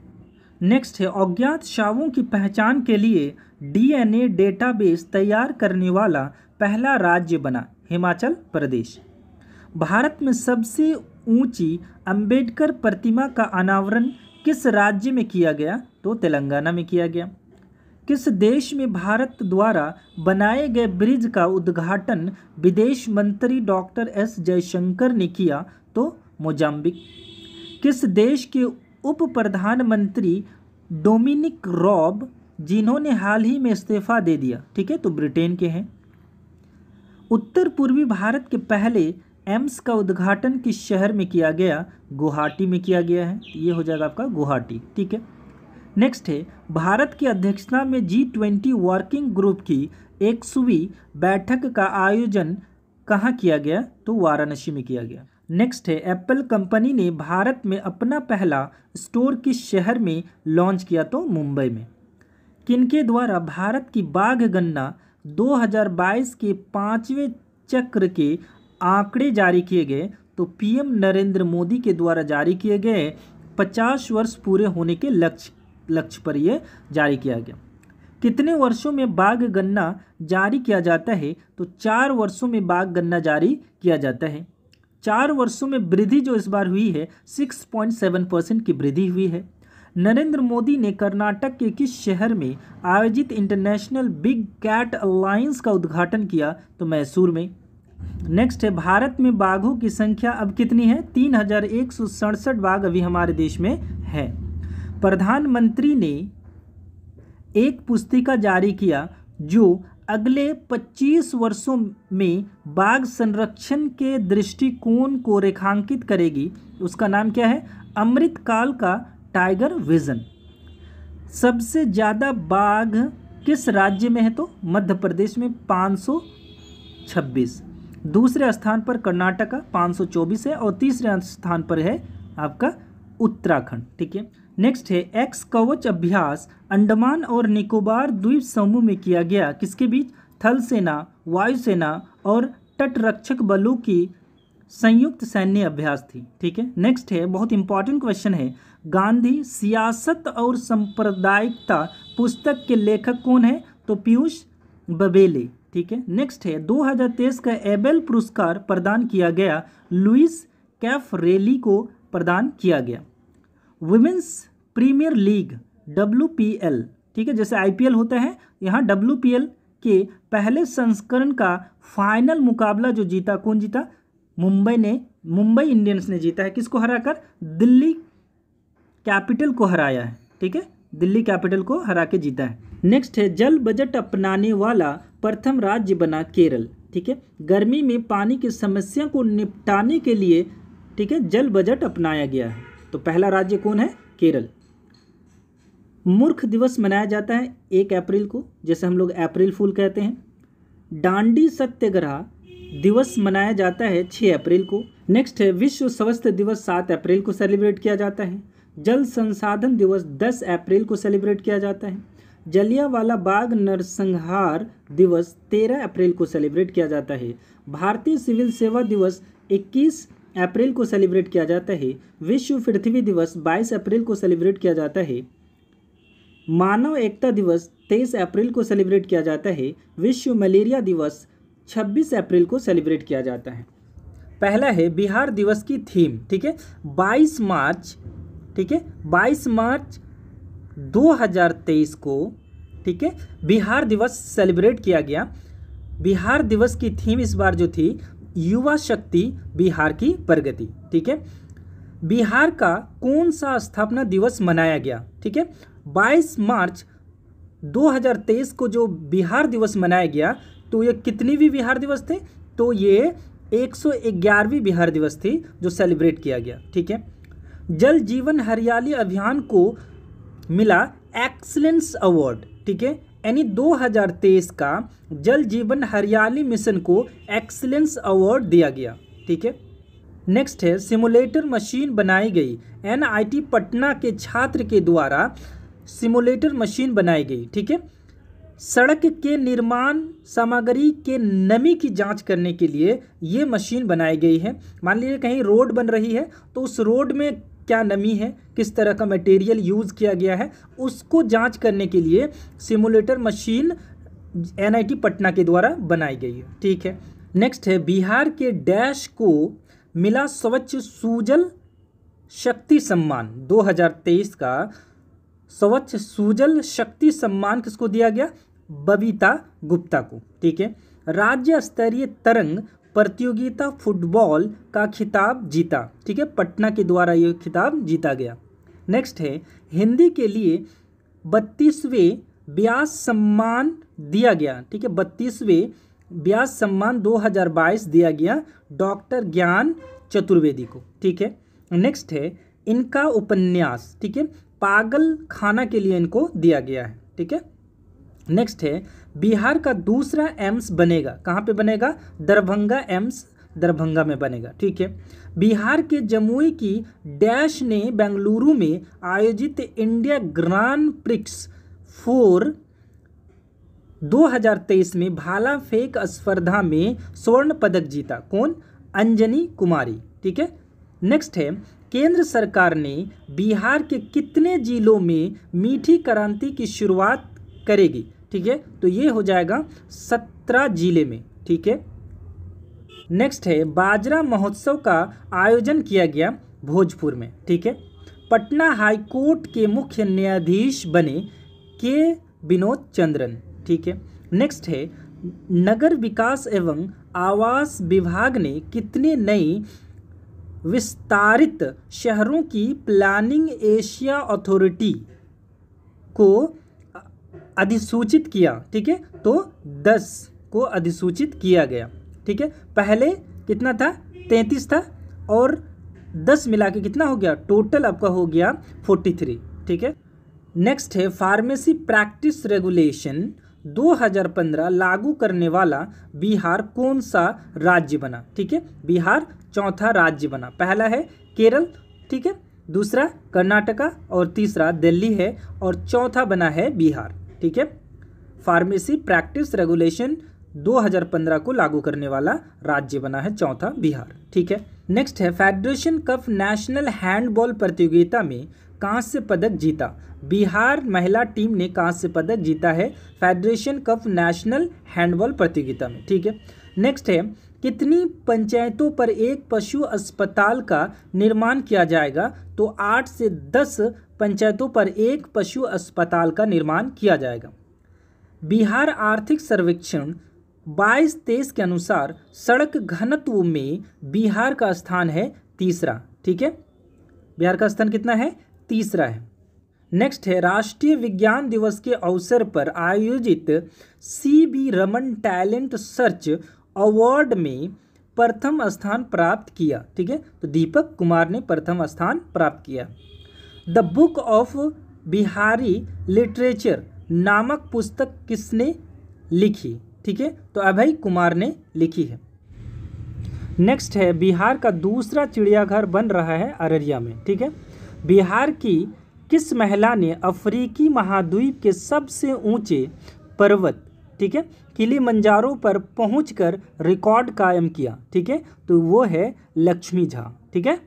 नेक्स्ट है अज्ञात शावों की पहचान के लिए डीएनए डेटाबेस तैयार करने वाला पहला राज्य बना हिमाचल प्रदेश भारत में सबसे ऊंची अंबेडकर प्रतिमा का अनावरण किस राज्य में किया गया तो तेलंगाना में किया गया किस देश में भारत द्वारा बनाए गए ब्रिज का उद्घाटन विदेश मंत्री डॉक्टर एस जयशंकर ने किया तो मोजाम्बिक किस देश के उप प्रधानमंत्री डोमिनिक रॉब जिन्होंने हाल ही में इस्तीफा दे दिया ठीक है तो ब्रिटेन के हैं उत्तर पूर्वी भारत के पहले एम्स का उद्घाटन किस शहर में किया गया गुवाहाटी में किया गया है ये हो जाएगा आपका गुवाहाटी ठीक है नेक्स्ट है भारत की अध्यक्षता में जी ट्वेंटी वर्किंग ग्रुप की एक बैठक का आयोजन कहाँ किया गया तो वाराणसी में किया गया नेक्स्ट है एप्पल कंपनी ने भारत में अपना पहला स्टोर किस शहर में लॉन्च किया तो मुंबई में किनके द्वारा भारत की बाघ गन्ना 2022 के पाँचवें चक्र के आंकड़े जारी किए गए तो पीएम नरेंद्र मोदी के द्वारा जारी किए गए पचास वर्ष पूरे होने के लक्ष्य लक्ष्य पर यह जारी किया गया कितने वर्षों में बाघ गन्ना जारी किया जाता है तो चार वर्षों में बाघ गन्ना जारी किया जाता है चार वर्षों में वृद्धि जो इस बार हुई है 6.7 परसेंट की वृद्धि हुई है नरेंद्र मोदी ने कर्नाटक के किस शहर में आयोजित इंटरनेशनल बिग कैट अलायंस का उद्घाटन किया तो मैसूर में नेक्स्ट है भारत में बाघों की संख्या अब कितनी है तीन हजार एक सौ सड़सठ बाघ अभी हमारे देश में है प्रधानमंत्री ने एक पुस्तिका जारी किया जो अगले 25 वर्षों में बाघ संरक्षण के दृष्टिकोण को रेखांकित करेगी उसका नाम क्या है अमृतकाल का टाइगर विजन सबसे ज़्यादा बाघ किस राज्य में है तो मध्य प्रदेश में 526 दूसरे स्थान पर कर्नाटका पाँच है और तीसरे स्थान पर है आपका उत्तराखंड ठीक है नेक्स्ट है एक्स कवच अभ्यास अंडमान और निकोबार द्वीप समूह में किया गया किसके बीच थल सेना वायुसेना और तटरक्षक बलों की संयुक्त सैन्य अभ्यास थी ठीक है नेक्स्ट है बहुत इंपॉर्टेंट क्वेश्चन है गांधी सियासत और सांप्रदायिकता पुस्तक के लेखक कौन है तो पीयूष बबेले ठीक है नेक्स्ट है 2023 का एबेल पुरस्कार प्रदान किया गया लुइस कैफ रेली को प्रदान किया गया वुमेंस प्रीमियर लीग डब्ल्यू ठीक है जैसे आईपीएल होता है यहाँ डब्ल्यू के पहले संस्करण का फाइनल मुकाबला जो जीता कौन जीता मुंबई ने मुंबई इंडियंस ने जीता है किसको हराकर दिल्ली कैपिटल को हराया है ठीक है दिल्ली कैपिटल को हरा के जीता है नेक्स्ट है जल बजट अपनाने वाला प्रथम राज्य बना केरल ठीक है गर्मी में पानी की समस्या को निपटाने के लिए ठीक है जल बजट अपनाया गया है तो पहला राज्य कौन है केरल मूर्ख दिवस मनाया जाता है एक अप्रैल को जैसे हम लोग अप्रैल फूल कहते हैं डांडी सत्याग्रह दिवस मनाया जाता है छः अप्रैल को नेक्स्ट है विश्व स्वास्थ्य दिवस सात अप्रैल को सेलिब्रेट किया जाता है जल संसाधन दिवस दस अप्रैल को सेलिब्रेट किया जाता है जलियावाला बाग नरसंहार दिवस 13 अप्रैल को सेलिब्रेट किया जाता है भारतीय सिविल सेवा दिवस 21 अप्रैल को सेलिब्रेट किया जाता है विश्व पृथ्वी दिवस 22 अप्रैल को सेलिब्रेट किया जाता है मानव एकता दिवस 23 अप्रैल को सेलिब्रेट किया जाता है विश्व मलेरिया दिवस 26 अप्रैल को सेलिब्रेट किया जाता है पहला है बिहार दिवस की थीम ठीक है 22 मार्च ठीक है 22 मार्च 2023 को ठीक है बिहार दिवस सेलिब्रेट किया गया बिहार दिवस की थीम इस बार जो थी युवा शक्ति बिहार की प्रगति ठीक है बिहार का कौन सा स्थापना दिवस मनाया गया ठीक है 22 मार्च 2023 को जो बिहार दिवस मनाया गया तो ये कितनी भी बिहार दिवस थे तो ये 111वीं बिहार दिवस थी जो सेलिब्रेट किया गया ठीक है जल जीवन हरियाली अभियान को मिला एक्सलेंस अवार्ड ठीक है यानी 2023 का जल जीवन हरियाली मिशन को एक्सलेंस अवार्ड दिया गया ठीक है नेक्स्ट है सिमुलेटर मशीन बनाई गई एनआईटी पटना के छात्र के द्वारा सिमुलेटर मशीन बनाई गई ठीक है सड़क के निर्माण सामग्री के नमी की जांच करने के लिए ये मशीन बनाई गई है मान लीजिए कहीं रोड बन रही है तो उस रोड में क्या नमी है किस तरह का मटेरियल यूज़ किया गया है उसको जांच करने के लिए सिमुलेटर मशीन एनआईटी पटना के द्वारा बनाई गई है ठीक है नेक्स्ट है बिहार के डैश को मिला स्वच्छ सूजल शक्ति सम्मान 2023 का स्वच्छ सूजल शक्ति सम्मान किसको दिया गया बबीता गुप्ता को ठीक है राज्य स्तरीय तरंग प्रतियोगिता फुटबॉल का खिताब जीता ठीक है पटना के द्वारा ये खिताब जीता गया नेक्स्ट है हिंदी के लिए बत्तीसवें ब्यास सम्मान दिया गया ठीक है बत्तीसवें ब्यास सम्मान 2022 दिया गया डॉक्टर ज्ञान चतुर्वेदी को ठीक है नेक्स्ट है इनका उपन्यास ठीक है पागल खाना के लिए इनको दिया गया है ठीक है नेक्स्ट है बिहार का दूसरा एम्स बनेगा कहाँ पे बनेगा दरभंगा एम्स दरभंगा में बनेगा ठीक है बिहार के जमुई की डैश ने बेंगलुरु में आयोजित इंडिया ग्रांड प्रिक्स फोर 2023 में भाला फेंक स्पर्धा में स्वर्ण पदक जीता कौन अंजनी कुमारी ठीक है नेक्स्ट है केंद्र सरकार ने बिहार के कितने जिलों में मीठी क्रांति की शुरुआत करेगी ठीक है तो ये हो जाएगा सत्रह जिले में ठीक है नेक्स्ट है बाजरा महोत्सव का आयोजन किया गया भोजपुर में ठीक है पटना हाई कोर्ट के मुख्य न्यायाधीश बने के विनोद चंद्रन ठीक है नेक्स्ट है नगर विकास एवं आवास विभाग ने कितने नई विस्तारित शहरों की प्लानिंग एशिया अथॉरिटी को अधिसूचित किया ठीक है तो दस को अधिसूचित किया गया ठीक है पहले कितना था तैंतीस था और दस मिला के कितना हो गया टोटल आपका हो गया फोर्टी थ्री ठीक है नेक्स्ट है फार्मेसी प्रैक्टिस रेगुलेशन 2015 लागू करने वाला बिहार कौन सा राज्य बना ठीक है बिहार चौथा राज्य बना पहला है केरल ठीक है दूसरा कर्नाटका और तीसरा दिल्ली है और चौथा बना है बिहार ठीक है फार्मेसी प्रैक्टिस रेगुलेशन 2015 को लागू करने वाला राज्य बना है चौथा बिहार ठीक है नेक्स्ट है फेडरेशन कप नेशनल हैंडबॉल प्रतियोगिता में कांस्य पदक जीता बिहार महिला टीम ने कांस्य पदक जीता है फेडरेशन कप नेशनल हैंडबॉल प्रतियोगिता में ठीक है नेक्स्ट है कितनी पंचायतों पर एक पशु अस्पताल का निर्माण किया जाएगा तो आठ से दस पंचायतों पर एक पशु अस्पताल का निर्माण किया जाएगा बिहार आर्थिक सर्वेक्षण बाईस तेईस के अनुसार सड़क घनत्व में बिहार का स्थान है तीसरा ठीक है बिहार का स्थान कितना है तीसरा है नेक्स्ट है राष्ट्रीय विज्ञान दिवस के अवसर पर आयोजित C B Raman talent search award में प्रथम स्थान प्राप्त किया ठीक है तो दीपक कुमार ने प्रथम स्थान प्राप्त किया the book of Bihari literature नामक पुस्तक किसने लिखी ठीक है तो अभय कुमार ने लिखी है नेक्स्ट है बिहार का दूसरा चिड़ियाघर बन रहा है अररिया में ठीक है बिहार की किस महिला ने अफ्रीकी महाद्वीप के सबसे ऊंचे पर्वत ठीक है किली मंजारो पर पहुंचकर रिकॉर्ड कायम किया ठीक है तो वो है लक्ष्मी झा ठीक है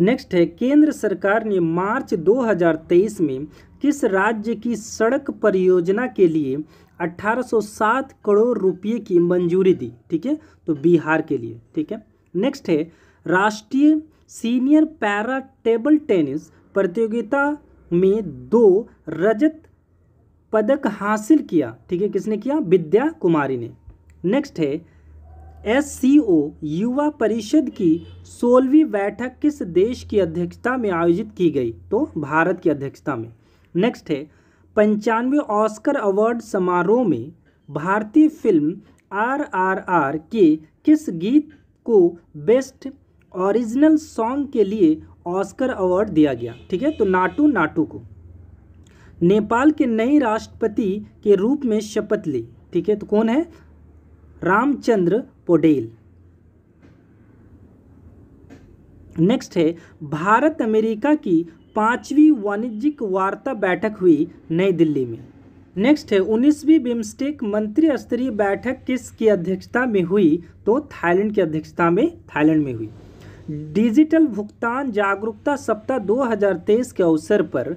नेक्स्ट है केंद्र सरकार ने मार्च 2023 में किस राज्य की सड़क परियोजना के लिए 1807 करोड़ रुपये की मंजूरी दी ठीक है तो बिहार के लिए ठीक है नेक्स्ट है राष्ट्रीय सीनियर पैरा टेबल टेनिस प्रतियोगिता में दो रजत पदक हासिल किया ठीक है किसने किया विद्या कुमारी ने नेक्स्ट है एस युवा परिषद की सोलहवीं बैठक किस देश की अध्यक्षता में आयोजित की गई तो भारत की अध्यक्षता में नेक्स्ट है पंचानवे ऑस्कर अवार्ड समारोह में भारतीय फिल्म आरआरआर के किस गीत को बेस्ट ओरिजिनल सॉन्ग के लिए ऑस्कर अवार्ड दिया गया ठीक है तो नाटू नाटू को नेपाल के नए राष्ट्रपति के रूप में शपथ ली ठीक है तो कौन है रामचंद्र पोडेल नेक्स्ट है भारत अमेरिका की पांचवी वाणिज्यिक वार्ता बैठक हुई नई दिल्ली में नेक्स्ट है उन्नीसवीं बिम्स्टेक मंत्री स्तरीय बैठक किसकी अध्यक्षता में हुई तो थाईलैंड की अध्यक्षता में थाईलैंड में हुई डिजिटल भुगतान जागरूकता सप्ताह 2023 के अवसर पर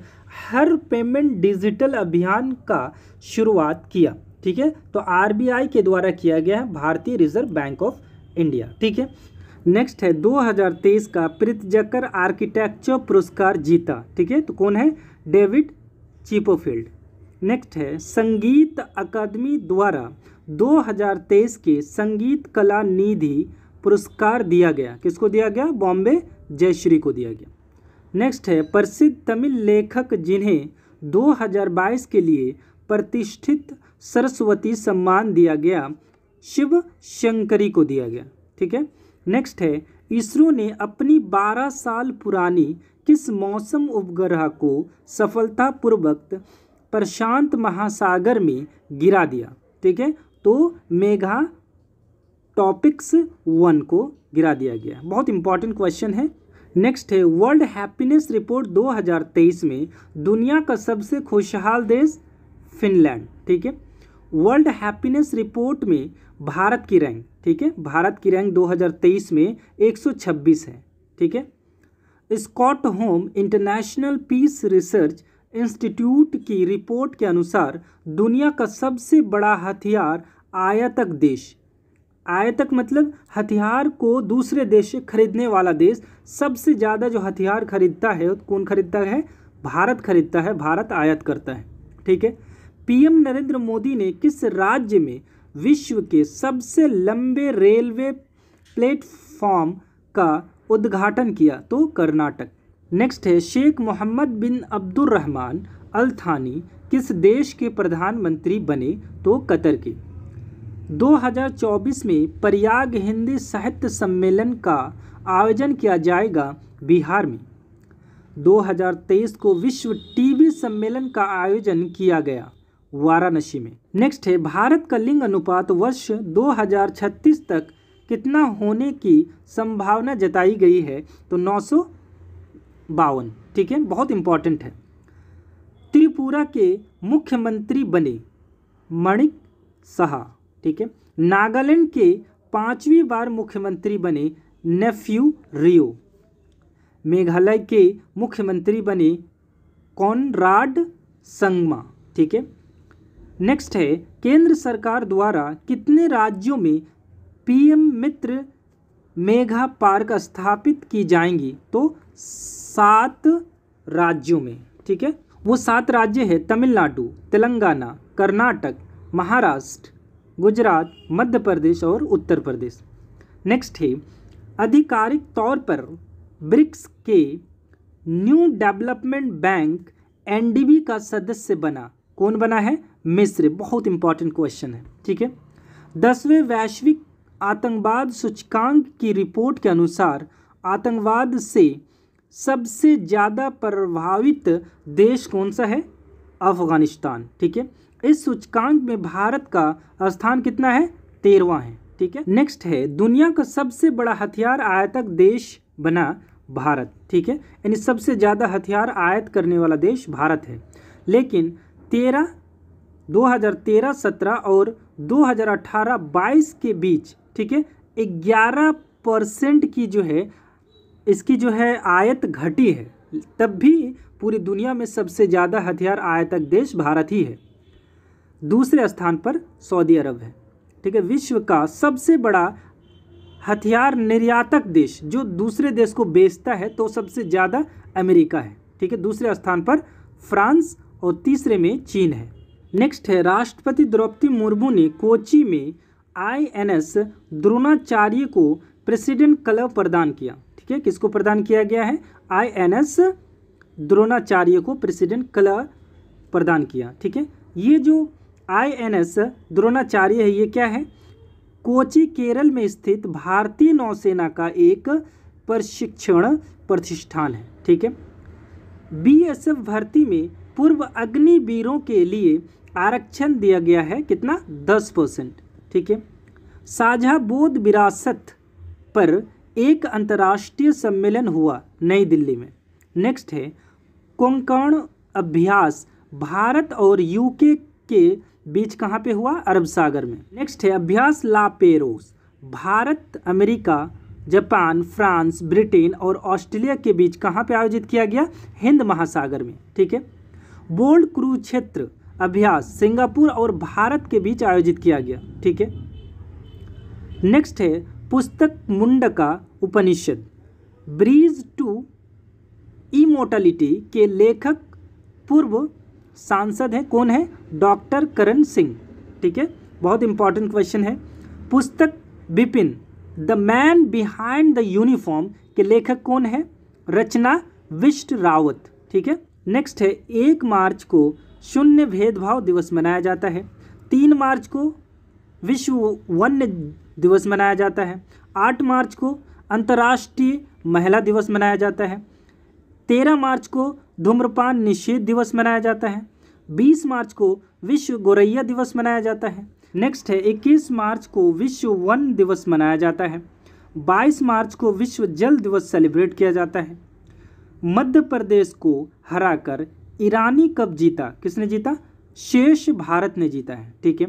हर पेमेंट डिजिटल अभियान का शुरुआत किया ठीक है तो आरबीआई के द्वारा किया गया है भारतीय रिजर्व बैंक ऑफ इंडिया ठीक है नेक्स्ट है 2023 का प्रीतजकर आर्किटेक्चर पुरस्कार जीता ठीक है तो कौन है डेविड चिपोफील्ड नेक्स्ट है संगीत अकादमी द्वारा 2023 के संगीत कला निधि पुरस्कार दिया गया किसको दिया गया बॉम्बे जयश्री को दिया गया नेक्स्ट है प्रसिद्ध तमिल लेखक जिन्हें 2022 के लिए प्रतिष्ठित सरस्वती सम्मान दिया गया शिव शंकरी को दिया गया ठीक है नेक्स्ट है इसरो ने अपनी 12 साल पुरानी किस मौसम उपग्रह को सफलतापूर्वक प्रशांत महासागर में गिरा दिया ठीक है तो मेघा टॉपिक्स वन को गिरा दिया गया बहुत इंपॉर्टेंट क्वेश्चन है नेक्स्ट है वर्ल्ड हैप्पीनेस रिपोर्ट 2023 में दुनिया का सबसे खुशहाल देश फिनलैंड ठीक है वर्ल्ड हैप्पीनेस रिपोर्ट में भारत की रैंक ठीक है भारत की रैंक 2023 में 126 है ठीक है Stockholm international peace research institute की रिपोर्ट के अनुसार दुनिया का सबसे बड़ा हथियार आयातक देश आयतक मतलब हथियार को दूसरे देश से खरीदने वाला देश सबसे ज़्यादा जो हथियार खरीदता है कौन खरीदता है भारत खरीदता है भारत आयत करता है ठीक है पीएम नरेंद्र मोदी ने किस राज्य में विश्व के सबसे लंबे रेलवे प्लेटफॉर्म का उद्घाटन किया तो कर्नाटक नेक्स्ट है शेख मोहम्मद बिन अब्दुल रहमान अल थानी किस देश के प्रधानमंत्री बने तो कतर के 2024 में प्रयाग हिंदी साहित्य सम्मेलन का आयोजन किया जाएगा बिहार में 2023 को विश्व टीवी सम्मेलन का आयोजन किया गया वाराणसी में नेक्स्ट है भारत का लिंग अनुपात वर्ष 2036 तक कितना होने की संभावना जताई गई है तो नौ बावन ठीक है बहुत इम्पॉर्टेंट है त्रिपुरा के मुख्यमंत्री बने मणिक शाह ठीक है नागालैंड के पांचवी बार मुख्यमंत्री बने नेफ्यू रियो मेघालय के मुख्यमंत्री बने कॉनराड संगमा ठीक है नेक्स्ट है केंद्र सरकार द्वारा कितने राज्यों में पीएम मित्र मेघा पार्क स्थापित की जाएंगी तो सात राज्यों में ठीक है वो सात राज्य है तमिलनाडु तेलंगाना कर्नाटक महाराष्ट्र गुजरात मध्य प्रदेश और उत्तर प्रदेश नेक्स्ट है आधिकारिक तौर पर ब्रिक्स के न्यू डेवलपमेंट बैंक एनडीबी का सदस्य बना कौन बना है मिस्र बहुत इंपॉर्टेंट क्वेश्चन है ठीक है दसवें वैश्विक आतंकवाद सूचकांक की रिपोर्ट के अनुसार आतंकवाद से सबसे ज़्यादा प्रभावित देश कौन सा है अफगानिस्तान ठीक है इस सूचकांक में भारत का स्थान कितना है तेरवा है ठीक है नेक्स्ट है दुनिया का सबसे बड़ा हथियार आयतक देश बना भारत ठीक है यानी सबसे ज़्यादा हथियार आयत करने वाला देश भारत है लेकिन तेरह 2013 17 और 2018 22 के बीच ठीक है ग्यारह परसेंट की जो है इसकी जो है आयत घटी है तब भी पूरी दुनिया में सबसे ज़्यादा हथियार आयतक देश भारत ही है दूसरे स्थान पर सऊदी अरब है ठीक है विश्व का सबसे बड़ा हथियार निर्यातक देश जो दूसरे देश को बेचता है तो सबसे ज़्यादा अमेरिका है ठीक है दूसरे स्थान पर फ्रांस और तीसरे में चीन है नेक्स्ट है राष्ट्रपति द्रौपदी मुर्मू ने कोची में आईएनएस द्रोणाचार्य को प्रेसिडेंट क्लब प्रदान किया ठीक है किसको प्रदान किया गया है आईएनएस द्रोणाचार्य को प्रेसिडेंट क्लब प्रदान किया ठीक है ये जो आई एन एस द्रोणाचार्य है ये क्या है कोची केरल में स्थित भारतीय नौसेना का एक प्रशिक्षण प्रतिष्ठान है ठीक है बीएसएफ भर्ती में पूर्व अग्निवीरों के लिए आरक्षण दिया गया है कितना दस परसेंट ठीक है साझा बोध विरासत पर एक अंतर्राष्ट्रीय सम्मेलन हुआ नई दिल्ली में नेक्स्ट है कोंकण अभ्यास भारत और यूके के बीच कहाँ पे हुआ अरब सागर में नेक्स्ट है अभ्यास La Perouse Bharat America Japan France Britain और ऑस्ट्रेलिया के बीच कहाँ पे आयोजित किया गया हिंद महासागर में ठीक है बोल्ड कुरुक्षेत्र अभ्यास सिंगापुर और भारत के बीच आयोजित किया गया ठीक है नेक्स्ट है पुस्तक Mundaka Upanishad bridge to immortality के लेखक पूर्व सांसद हैं कौन है डॉक्टर करण सिंह ठीक है बहुत इंपॉर्टेंट क्वेश्चन है पुस्तक Vipin the man behind the uniform के लेखक कौन है रचना विष्ट रावत ठीक है नेक्स्ट है एक मार्च को शून्य भेदभाव दिवस मनाया जाता है तीन मार्च को विश्व वन्य दिवस मनाया जाता है आठ मार्च को अंतर्राष्ट्रीय महिला दिवस मनाया जाता है तेरह मार्च को धूम्रपान निषेध दिवस मनाया जाता है 20 मार्च को विश्व गोरैया दिवस मनाया जाता है नेक्स्ट है 21 मार्च को विश्व वन दिवस मनाया जाता है 22 मार्च को विश्व जल दिवस सेलिब्रेट किया जाता है मध्य प्रदेश को हराकर ईरानी कप जीता किसने जीता शेष भारत ने जीता है ठीक है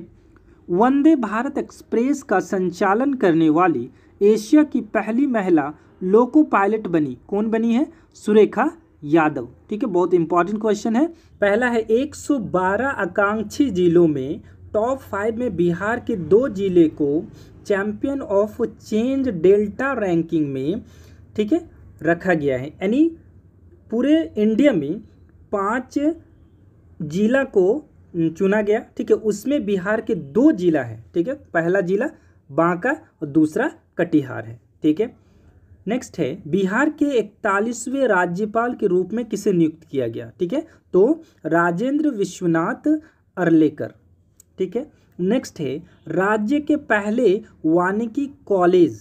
वंदे भारत एक्सप्रेस का संचालन करने वाली एशिया की पहली महिला लोको पायलट बनी कौन बनी है सुरेखा यादव ठीक है बहुत इंपॉर्टेंट क्वेश्चन है पहला है 112 आकांक्षी जिलों में टॉप फाइव में बिहार के दो जिले को champion of change delta ranking में ठीक है रखा गया है यानी पूरे इंडिया में पांच जिला को चुना गया ठीक है उसमें बिहार के दो जिला है ठीक है पहला जिला बांका और दूसरा कटिहार है ठीक है नेक्स्ट है बिहार के इकतालीसवें राज्यपाल के रूप में किसे नियुक्त किया गया ठीक है तो राजेंद्र विश्वनाथ अरलेकर ठीक है नेक्स्ट है राज्य के पहले वानिकी कॉलेज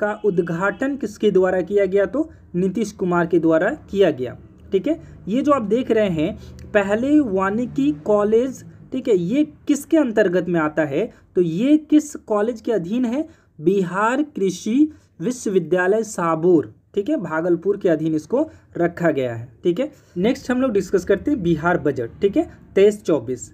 का उद्घाटन किसके द्वारा किया गया तो नीतीश कुमार के द्वारा किया गया ठीक है ये जो आप देख रहे हैं पहले वानिकी कॉलेज ठीक है ये किसके अंतर्गत में आता है तो ये किस कॉलेज के अधीन है बिहार कृषि विश्वविद्यालय साबूर ठीक है भागलपुर के अधीन इसको रखा गया है ठीक है नेक्स्ट हम लोग डिस्कस करते हैं बिहार बजट ठीक है तेईस चौबीस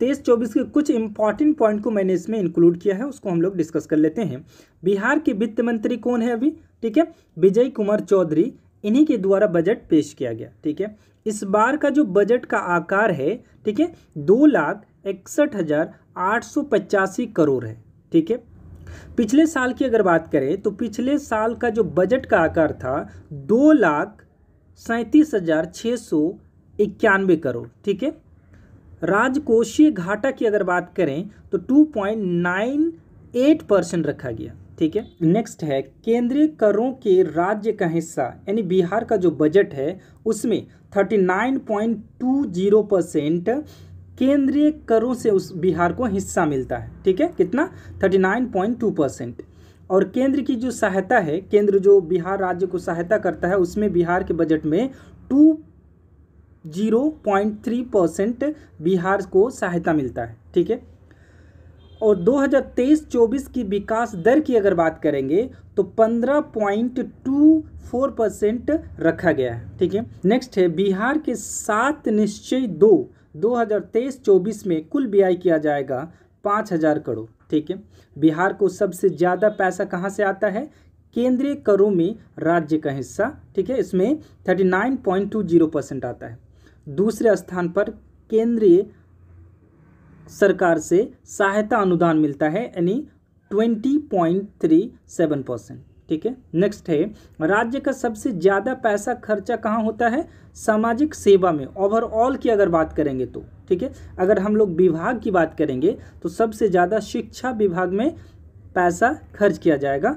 तेईस चौबीस के कुछ इंपॉर्टेंट पॉइंट को मैंने इसमें इंक्लूड किया है उसको हम लोग डिस्कस कर लेते हैं बिहार के वित्त मंत्री कौन है अभी ठीक है विजय कुमार चौधरी इन्हीं के द्वारा बजट पेश किया गया ठीक है इस बार का जो बजट का आकार है ठीक है दो लाख इकसठ हज़ार आठ सौ पचासी करोड़ है ठीक है पिछले साल की अगर बात करें तो पिछले साल का जो बजट का आकार था दो लाख सैंतीस हजार छः सौ इक्यानवे करोड़ ठीक है राजकोषीय घाटा की अगर बात करें तो two point nine eight percent रखा गया ठीक है नेक्स्ट है केंद्रीय करों के राज्य का हिस्सा यानी बिहार का जो बजट है उसमें thirty nine point two zero percent केंद्रीय करों से उस बिहार को हिस्सा मिलता है ठीक है कितना thirty nine point two percent और केंद्र की जो सहायता है केंद्र जो बिहार राज्य को सहायता करता है उसमें बिहार के बजट में two zero point three percent Bihar को सहायता मिलता है ठीक है और 2023-24 की विकास दर की अगर बात करेंगे तो 15.24 परसेंट रखा गया है ठीक है नेक्स्ट है बिहार के सात निश्चय दो 2023-24 में कुल व्यय किया जाएगा पाँच हज़ार करोड़ ठीक है बिहार को सबसे ज़्यादा पैसा कहाँ से आता है केंद्रीय करों में राज्य का हिस्सा ठीक है इसमें 39.20 परसेंट आता है दूसरे स्थान पर केंद्रीय सरकार से सहायता अनुदान मिलता है यानी 20.37 परसेंट ठीक है नेक्स्ट है राज्य का सबसे ज़्यादा पैसा खर्चा कहाँ होता है सामाजिक सेवा में ओवरऑल की अगर बात करेंगे तो ठीक है अगर हम लोग विभाग की बात करेंगे तो सबसे ज़्यादा शिक्षा विभाग में पैसा खर्च किया जाएगा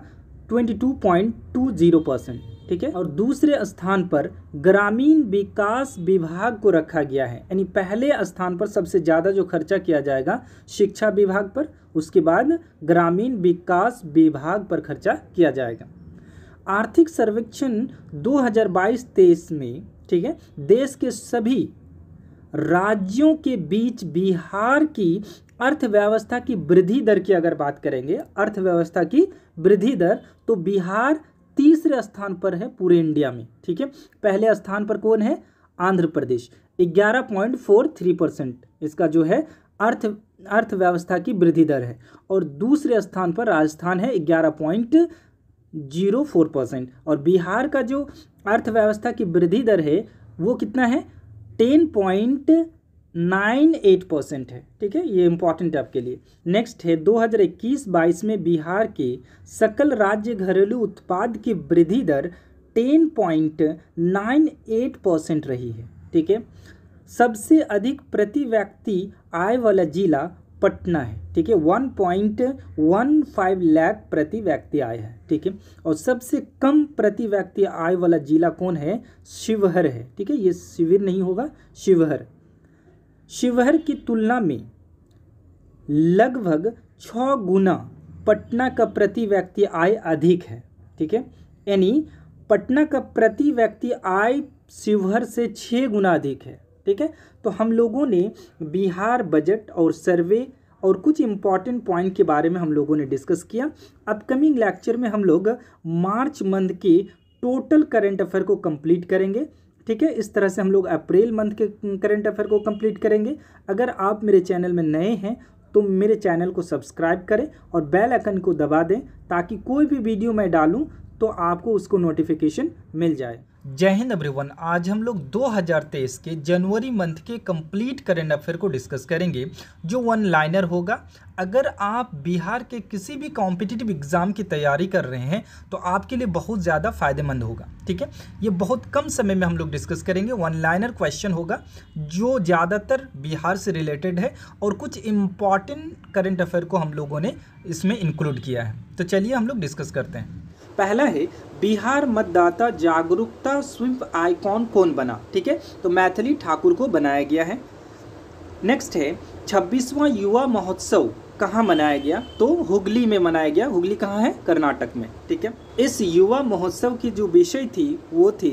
twenty two point two zero percent ठीक है और दूसरे स्थान पर ग्रामीण विकास विभाग को रखा गया है यानी पहले स्थान पर सबसे ज़्यादा जो खर्चा किया जाएगा शिक्षा विभाग पर उसके बाद ग्रामीण विकास विभाग पर खर्चा किया जाएगा आर्थिक सर्वेक्षण 2022-23 में ठीक है देश के सभी राज्यों के बीच बिहार की अर्थव्यवस्था की वृद्धि दर की अगर बात करेंगे अर्थव्यवस्था की वृद्धि दर तो बिहार तीसरे स्थान पर है पूरे इंडिया में ठीक है पहले स्थान पर कौन है आंध्र प्रदेश ग्यारह पॉइंट फोर थ्री परसेंट इसका जो है अर्थ अर्थव्यवस्था की वृद्धि दर है और दूसरे स्थान पर राजस्थान है ग्यारह पॉइंट जीरो फोर परसेंट और बिहार का जो अर्थव्यवस्था की वृद्धि दर है वो कितना है ten point nine eight percent है ठीक है ये इंपॉर्टेंट है आपके लिए नेक्स्ट है 2021 बाईस में बिहार के सकल राज्य घरेलू उत्पाद की वृद्धि दर ten point nine eight percent रही है ठीक है सबसे अधिक प्रति व्यक्ति आय वाला जिला पटना है ठीक है one point one five lakh प्रति व्यक्ति आय है ठीक है और सबसे कम प्रति व्यक्ति आय वाला जिला कौन है शिवहर है ठीक है ये शिविर नहीं होगा शिवहर शिवहर की तुलना में लगभग छः गुना पटना का प्रति व्यक्ति आय अधिक है ठीक है यानी पटना का प्रति व्यक्ति आय शिवहर से छः गुना अधिक है ठीक है तो हम लोगों ने बिहार बजट और सर्वे और कुछ इम्पॉर्टेंट पॉइंट के बारे में हम लोगों ने डिस्कस किया अपकमिंग लेक्चर में हम लोग मार्च मंथ के टोटल करंट अफेयर को कंप्लीट करेंगे ठीक है इस तरह से हम लोग अप्रैल मंथ के करंट अफेयर को कंप्लीट करेंगे अगर आप मेरे चैनल में नए हैं तो मेरे चैनल को सब्सक्राइब करें और बेल आइकन को दबा दें ताकि कोई भी वीडियो मैं डालूं तो आपको उसको नोटिफिकेशन मिल जाए जय हिंद एवरीवन आज हम लोग 2023 के जनवरी मंथ के कंप्लीट करेंट अफेयर को डिस्कस करेंगे जो वन लाइनर होगा अगर आप बिहार के किसी भी कॉम्पिटिटिव एग्ज़ाम की तैयारी कर रहे हैं तो आपके लिए बहुत ज़्यादा फायदेमंद होगा ठीक है ये बहुत कम समय में हम लोग डिस्कस करेंगे वन लाइनर क्वेश्चन होगा जो ज़्यादातर बिहार से रिलेटेड है और कुछ इम्पॉर्टेंट करेंट अफेयर को हम लोगों ने इसमें इंक्लूड किया है तो चलिए हम लोग डिस्कस करते हैं पहला है बिहार मतदाता जागरूकता स्विप आइकॉन कौन बना ठीक है तो मैथिली ठाकुर को बनाया गया है नेक्स्ट है छब्बीसवां युवा महोत्सव कहाँ मनाया गया तो हुगली में मनाया गया हुगली कहाँ है कर्नाटक में ठीक है इस युवा महोत्सव की जो विषय थी वो थी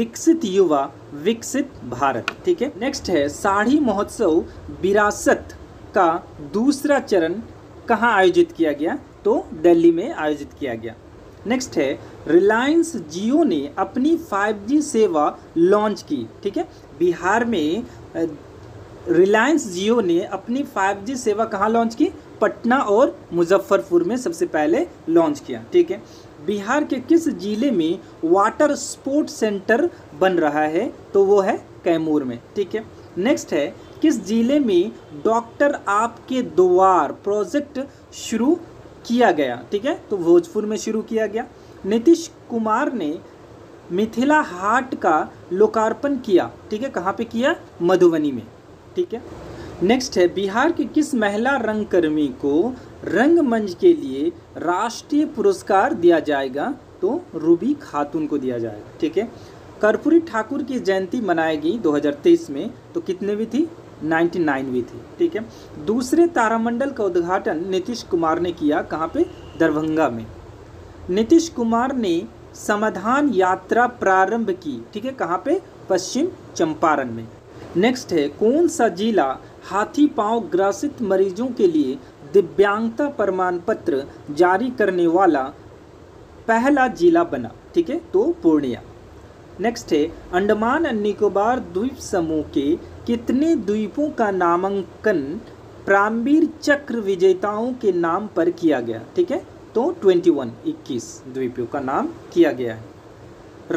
विकसित युवा विकसित भारत ठीक है नेक्स्ट है साड़ी महोत्सव विरासत का दूसरा चरण कहाँ आयोजित किया गया तो दिल्ली में आयोजित किया गया नेक्स्ट है रिलायंस जियो ने अपनी 5G सेवा लॉन्च की ठीक है बिहार में रिलायंस जियो ने अपनी 5G सेवा कहाँ लॉन्च की पटना और मुजफ्फरपुर में सबसे पहले लॉन्च किया ठीक है बिहार के किस ज़िले में वाटर स्पोर्ट सेंटर बन रहा है तो वो है कैमूर में ठीक है नेक्स्ट है किस ज़िले में डॉक्टर आपके द्वार प्रोजेक्ट शुरू किया गया ठीक है तो भोजपुर में शुरू किया गया नीतीश कुमार ने मिथिला हाट का लोकार्पण किया ठीक है कहाँ पे किया मधुबनी में ठीक है नेक्स्ट है बिहार की किस महिला रंगकर्मी को रंगमंच के लिए राष्ट्रीय पुरस्कार दिया जाएगा तो रूबी खातून को दिया जाएगा ठीक है कर्पूरी ठाकुर की जयंती मनाएगी 2023 में तो कितने भी थी 1999 में थी ठीक है दूसरे तारामंडल का उद्घाटन नीतीश कुमार ने किया कहाँ पे दरभंगा में नीतीश कुमार ने समाधान यात्रा प्रारंभ की ठीक है कहाँ पे पश्चिम चंपारण में नेक्स्ट है कौन सा जिला हाथी पांव ग्रसित मरीजों के लिए दिव्यांगता प्रमाण पत्र जारी करने वाला पहला जिला बना ठीक है तो पूर्णिया नेक्स्ट है अंडमान निकोबार द्वीप समूह के कितने द्वीपों का नामांकन प्रांबीर चक्र विजेताओं के नाम पर किया गया ठीक है तो 21 21 द्वीपों का नाम किया गया है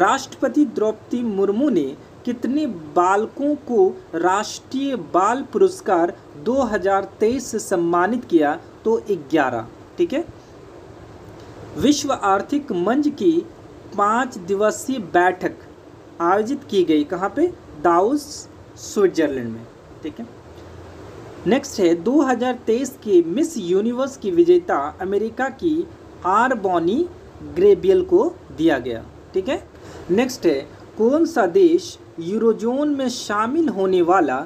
राष्ट्रपति द्रौपदी मुर्मू ने कितने बालकों को राष्ट्रीय बाल पुरस्कार 2023 से सम्मानित किया तो 11 ठीक है विश्व आर्थिक मंच की पाँच दिवसीय बैठक आयोजित की गई कहाँ पे दाउस स्विट्जरलैंड में ठीक है नेक्स्ट है 2023 के मिस यूनिवर्स की विजेता अमेरिका की आर बॉनी ग्रेबियल को दिया गया ठीक है नेक्स्ट है कौन सा देश यूरोजोन में शामिल होने वाला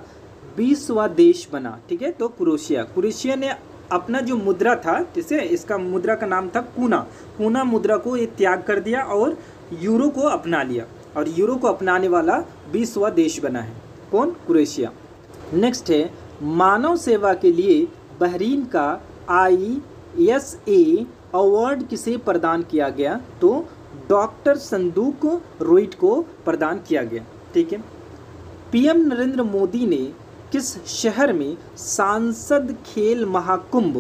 बीसवा देश बना ठीक है तो क्रोशिया क्रोशिया ने अपना जो मुद्रा था जिसे इसका मुद्रा का नाम था कूना कूना मुद्रा को ये त्याग कर दिया और यूरो को अपना लिया और यूरो को अपनाने वाला बीसवा देश बना है कौन क्रोएशिया नेक्स्ट है मानव सेवा के लिए बहरीन का आई एस ए अवार्ड किसे प्रदान किया गया तो डॉक्टर संदूक रोइट को प्रदान किया गया ठीक है पीएम नरेंद्र मोदी ने किस शहर में सांसद खेल महाकुंभ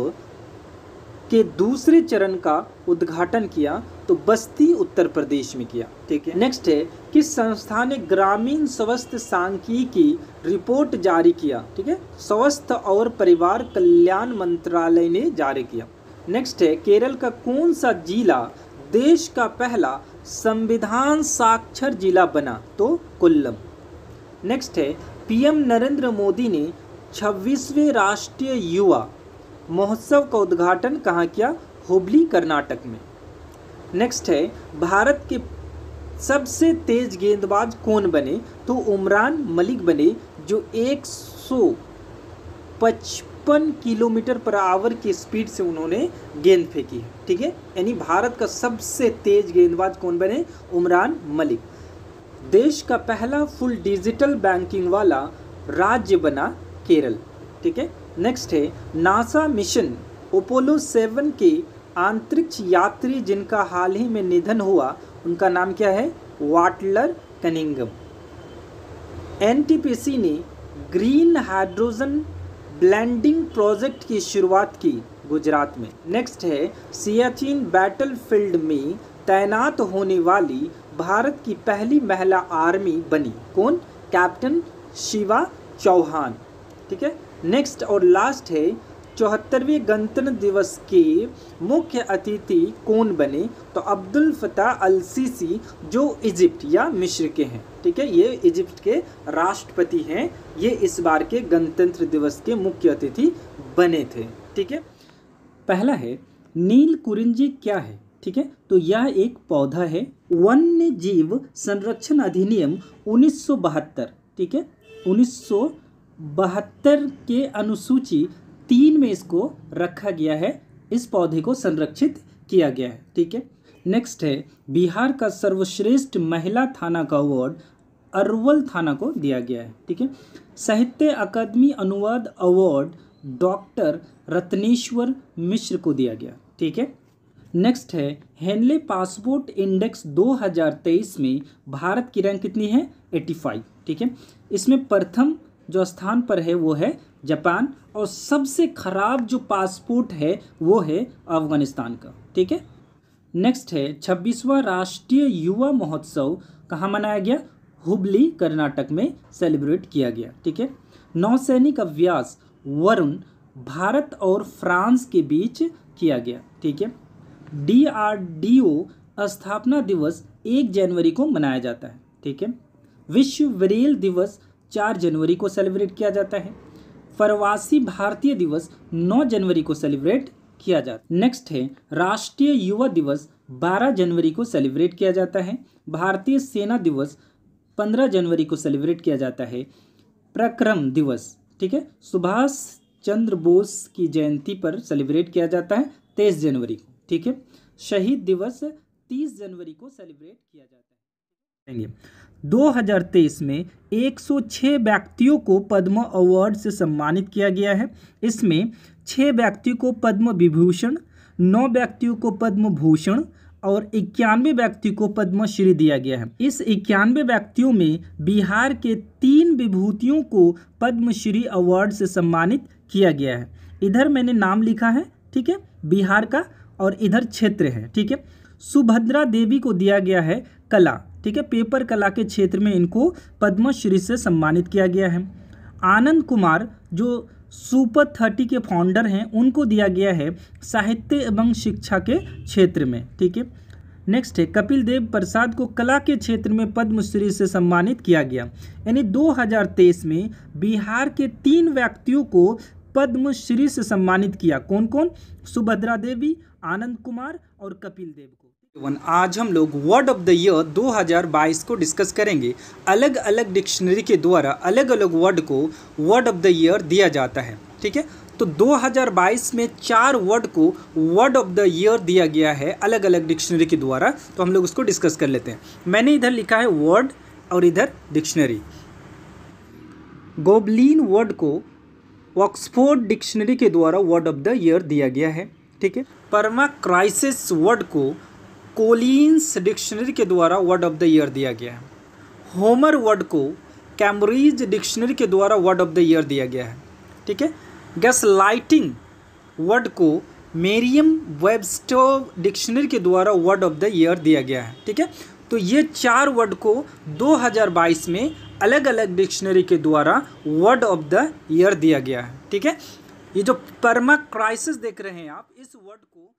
के दूसरे चरण का उद्घाटन किया तो बस्ती उत्तर प्रदेश में किया ठीक है नेक्स्ट है कि संस्था ने ग्रामीण स्वास्थ्य सांख्यिकी की रिपोर्ट जारी किया ठीक है स्वास्थ्य और परिवार कल्याण मंत्रालय ने जारी किया नेक्स्ट है केरल का कौन सा जिला देश का पहला संविधान साक्षर जिला बना तो कोल्लम नेक्स्ट है पीएम नरेंद्र मोदी ने छब्बीसवें राष्ट्रीय युवा महोत्सव का उद्घाटन कहाँ किया हुबली कर्नाटक में नेक्स्ट है भारत के सबसे तेज गेंदबाज कौन बने तो उमरान मलिक बने जो 155 किलोमीटर पर आवर की स्पीड से उन्होंने गेंद फेंकी ठीक है यानी भारत का सबसे तेज गेंदबाज कौन बने उमरान मलिक देश का पहला फुल डिजिटल बैंकिंग वाला राज्य बना केरल ठीक है नेक्स्ट है नासा मिशन ओपोलो सेवन के अंतरिक्ष यात्री जिनका हाल ही में निधन हुआ उनका नाम क्या है वाटलर कनिंगम एनटीपीसी ने ग्रीन हाइड्रोजन ब्लेंडिंग प्रोजेक्ट की शुरुआत की गुजरात में नेक्स्ट है सियाचिन बैटलफील्ड में तैनात होने वाली भारत की पहली महिला आर्मी बनी कौन कैप्टन शिवा चौहान ठीक है नेक्स्ट और लास्ट है चौहत्तरवें गणतंत्र दिवस के मुख्य अतिथि कौन बने तो अब्दुल फताह अल सीसी जो इजिप्ट या मिश्र के हैं ठीक है ये इजिप्ट के राष्ट्रपति हैं ये इस बार के गणतंत्र दिवस के मुख्य अतिथि बने थे ठीक है पहला है नील कुरिंजी क्या है ठीक है तो यह एक पौधा है वन्य जीव संरक्षण अधिनियम उन्नीस ठीक है उन्नीस बहत्तर के अनुसूची तीन में इसको रखा गया है इस पौधे को संरक्षित किया गया है ठीक है नेक्स्ट है बिहार का सर्वश्रेष्ठ महिला थाना का अवार्ड अरवल थाना को दिया गया है ठीक है साहित्य अकादमी अनुवाद अवार्ड डॉक्टर रत्नेश्वर मिश्र को दिया गया ठीक है नेक्स्ट है हेनले पासपोर्ट इंडेक्स 2023 में भारत की रैंक कितनी है 85 ठीक है इसमें प्रथम जो स्थान पर है वो है जापान और सबसे ख़राब जो पासपोर्ट है वो है अफ़गानिस्तान का ठीक है नेक्स्ट है छब्बीसवा राष्ट्रीय युवा महोत्सव कहाँ मनाया गया हुबली कर्नाटक में सेलिब्रेट किया गया ठीक है नौसैनिक अभ्यास वरुण भारत और फ्रांस के बीच किया गया ठीक है डी आर डी ओ स्थापना दिवस एक जनवरी को मनाया जाता है ठीक है विश्व वरेल दिवस चार जनवरी को सेलिब्रेट किया जाता है प्रवासी भारतीय दिवस नौ जनवरी को सेलिब्रेट किया जाता है नेक्स्ट है राष्ट्रीय युवा दिवस बारह जनवरी को सेलिब्रेट किया जाता है भारतीय सेना दिवस पंद्रह जनवरी को सेलिब्रेट किया जाता है प्रक्रम दिवस ठीक है सुभाष चंद्र बोस की जयंती पर सेलिब्रेट किया जाता है तेईस जनवरी को ठीक है शहीद दिवस तीस जनवरी को सेलिब्रेट किया जाता है 2023 में 106 व्यक्तियों को पद्म अवार्ड से सम्मानित किया गया है इसमें छः व्यक्तियों को पद्म विभूषण नौ व्यक्तियों को पद्म भूषण और इक्यानवे व्यक्तियों को पद्मश्री दिया गया है इस इक्यानवे व्यक्तियों में बिहार के तीन विभूतियों को पद्मश्री अवार्ड से सम्मानित किया गया है इधर मैंने नाम लिखा है ठीक है बिहार का और इधर क्षेत्र है ठीक है सुभद्रा देवी को दिया गया है कला ठीक है पेपर कला के क्षेत्र में इनको पद्मश्री से सम्मानित किया गया है आनंद कुमार जो सुपर थर्टी के फाउंडर हैं उनको दिया गया है साहित्य एवं शिक्षा के क्षेत्र में ठीक है नेक्स्ट है कपिल देव प्रसाद को कला के क्षेत्र में पद्मश्री से सम्मानित किया गया यानी 2023 में बिहार के तीन व्यक्तियों को पद्मश्री से सम्मानित किया कौन कौन सुभद्रा देवी आनंद कुमार और कपिल देव को वन आज हम लोग वर्ड ऑफ द ईयर 2022 को डिस्कस करेंगे अलग अलग डिक्शनरी के द्वारा अलग अलग वर्ड को वर्ड ऑफ द ईयर दिया जाता है ठीक है तो 2022 में चार वर्ड को वर्ड ऑफ द ईयर दिया गया है अलग अलग डिक्शनरी के द्वारा तो हम लोग उसको डिस्कस कर लेते हैं मैंने इधर लिखा है वर्ड और इधर डिक्शनरी गोबलिन वर्ड को ऑक्सफोर्ड डिक्शनरी के द्वारा वर्ड ऑफ द ईयर दिया गया है ठीक है परमा क्राइसिस वर्ड को कोलिन्स डिक्शनरी के द्वारा वर्ड ऑफ द ईयर दिया गया है होमर वर्ड को कैम्ब्रिज डिक्शनरी के द्वारा वर्ड ऑफ द ईयर दिया गया है ठीक है गैस लाइटिंग वर्ड को मेरियम वेबस्टो डिक्शनरी के द्वारा वर्ड ऑफ द ईयर दिया गया है ठीक है तो ये चार वर्ड को 2022 में अलग अलग डिक्शनरी के द्वारा वर्ड ऑफ द ईयर दिया गया है ठीक है ये जो परमा क्राइसिस देख रहे हैं आप इस वर्ड को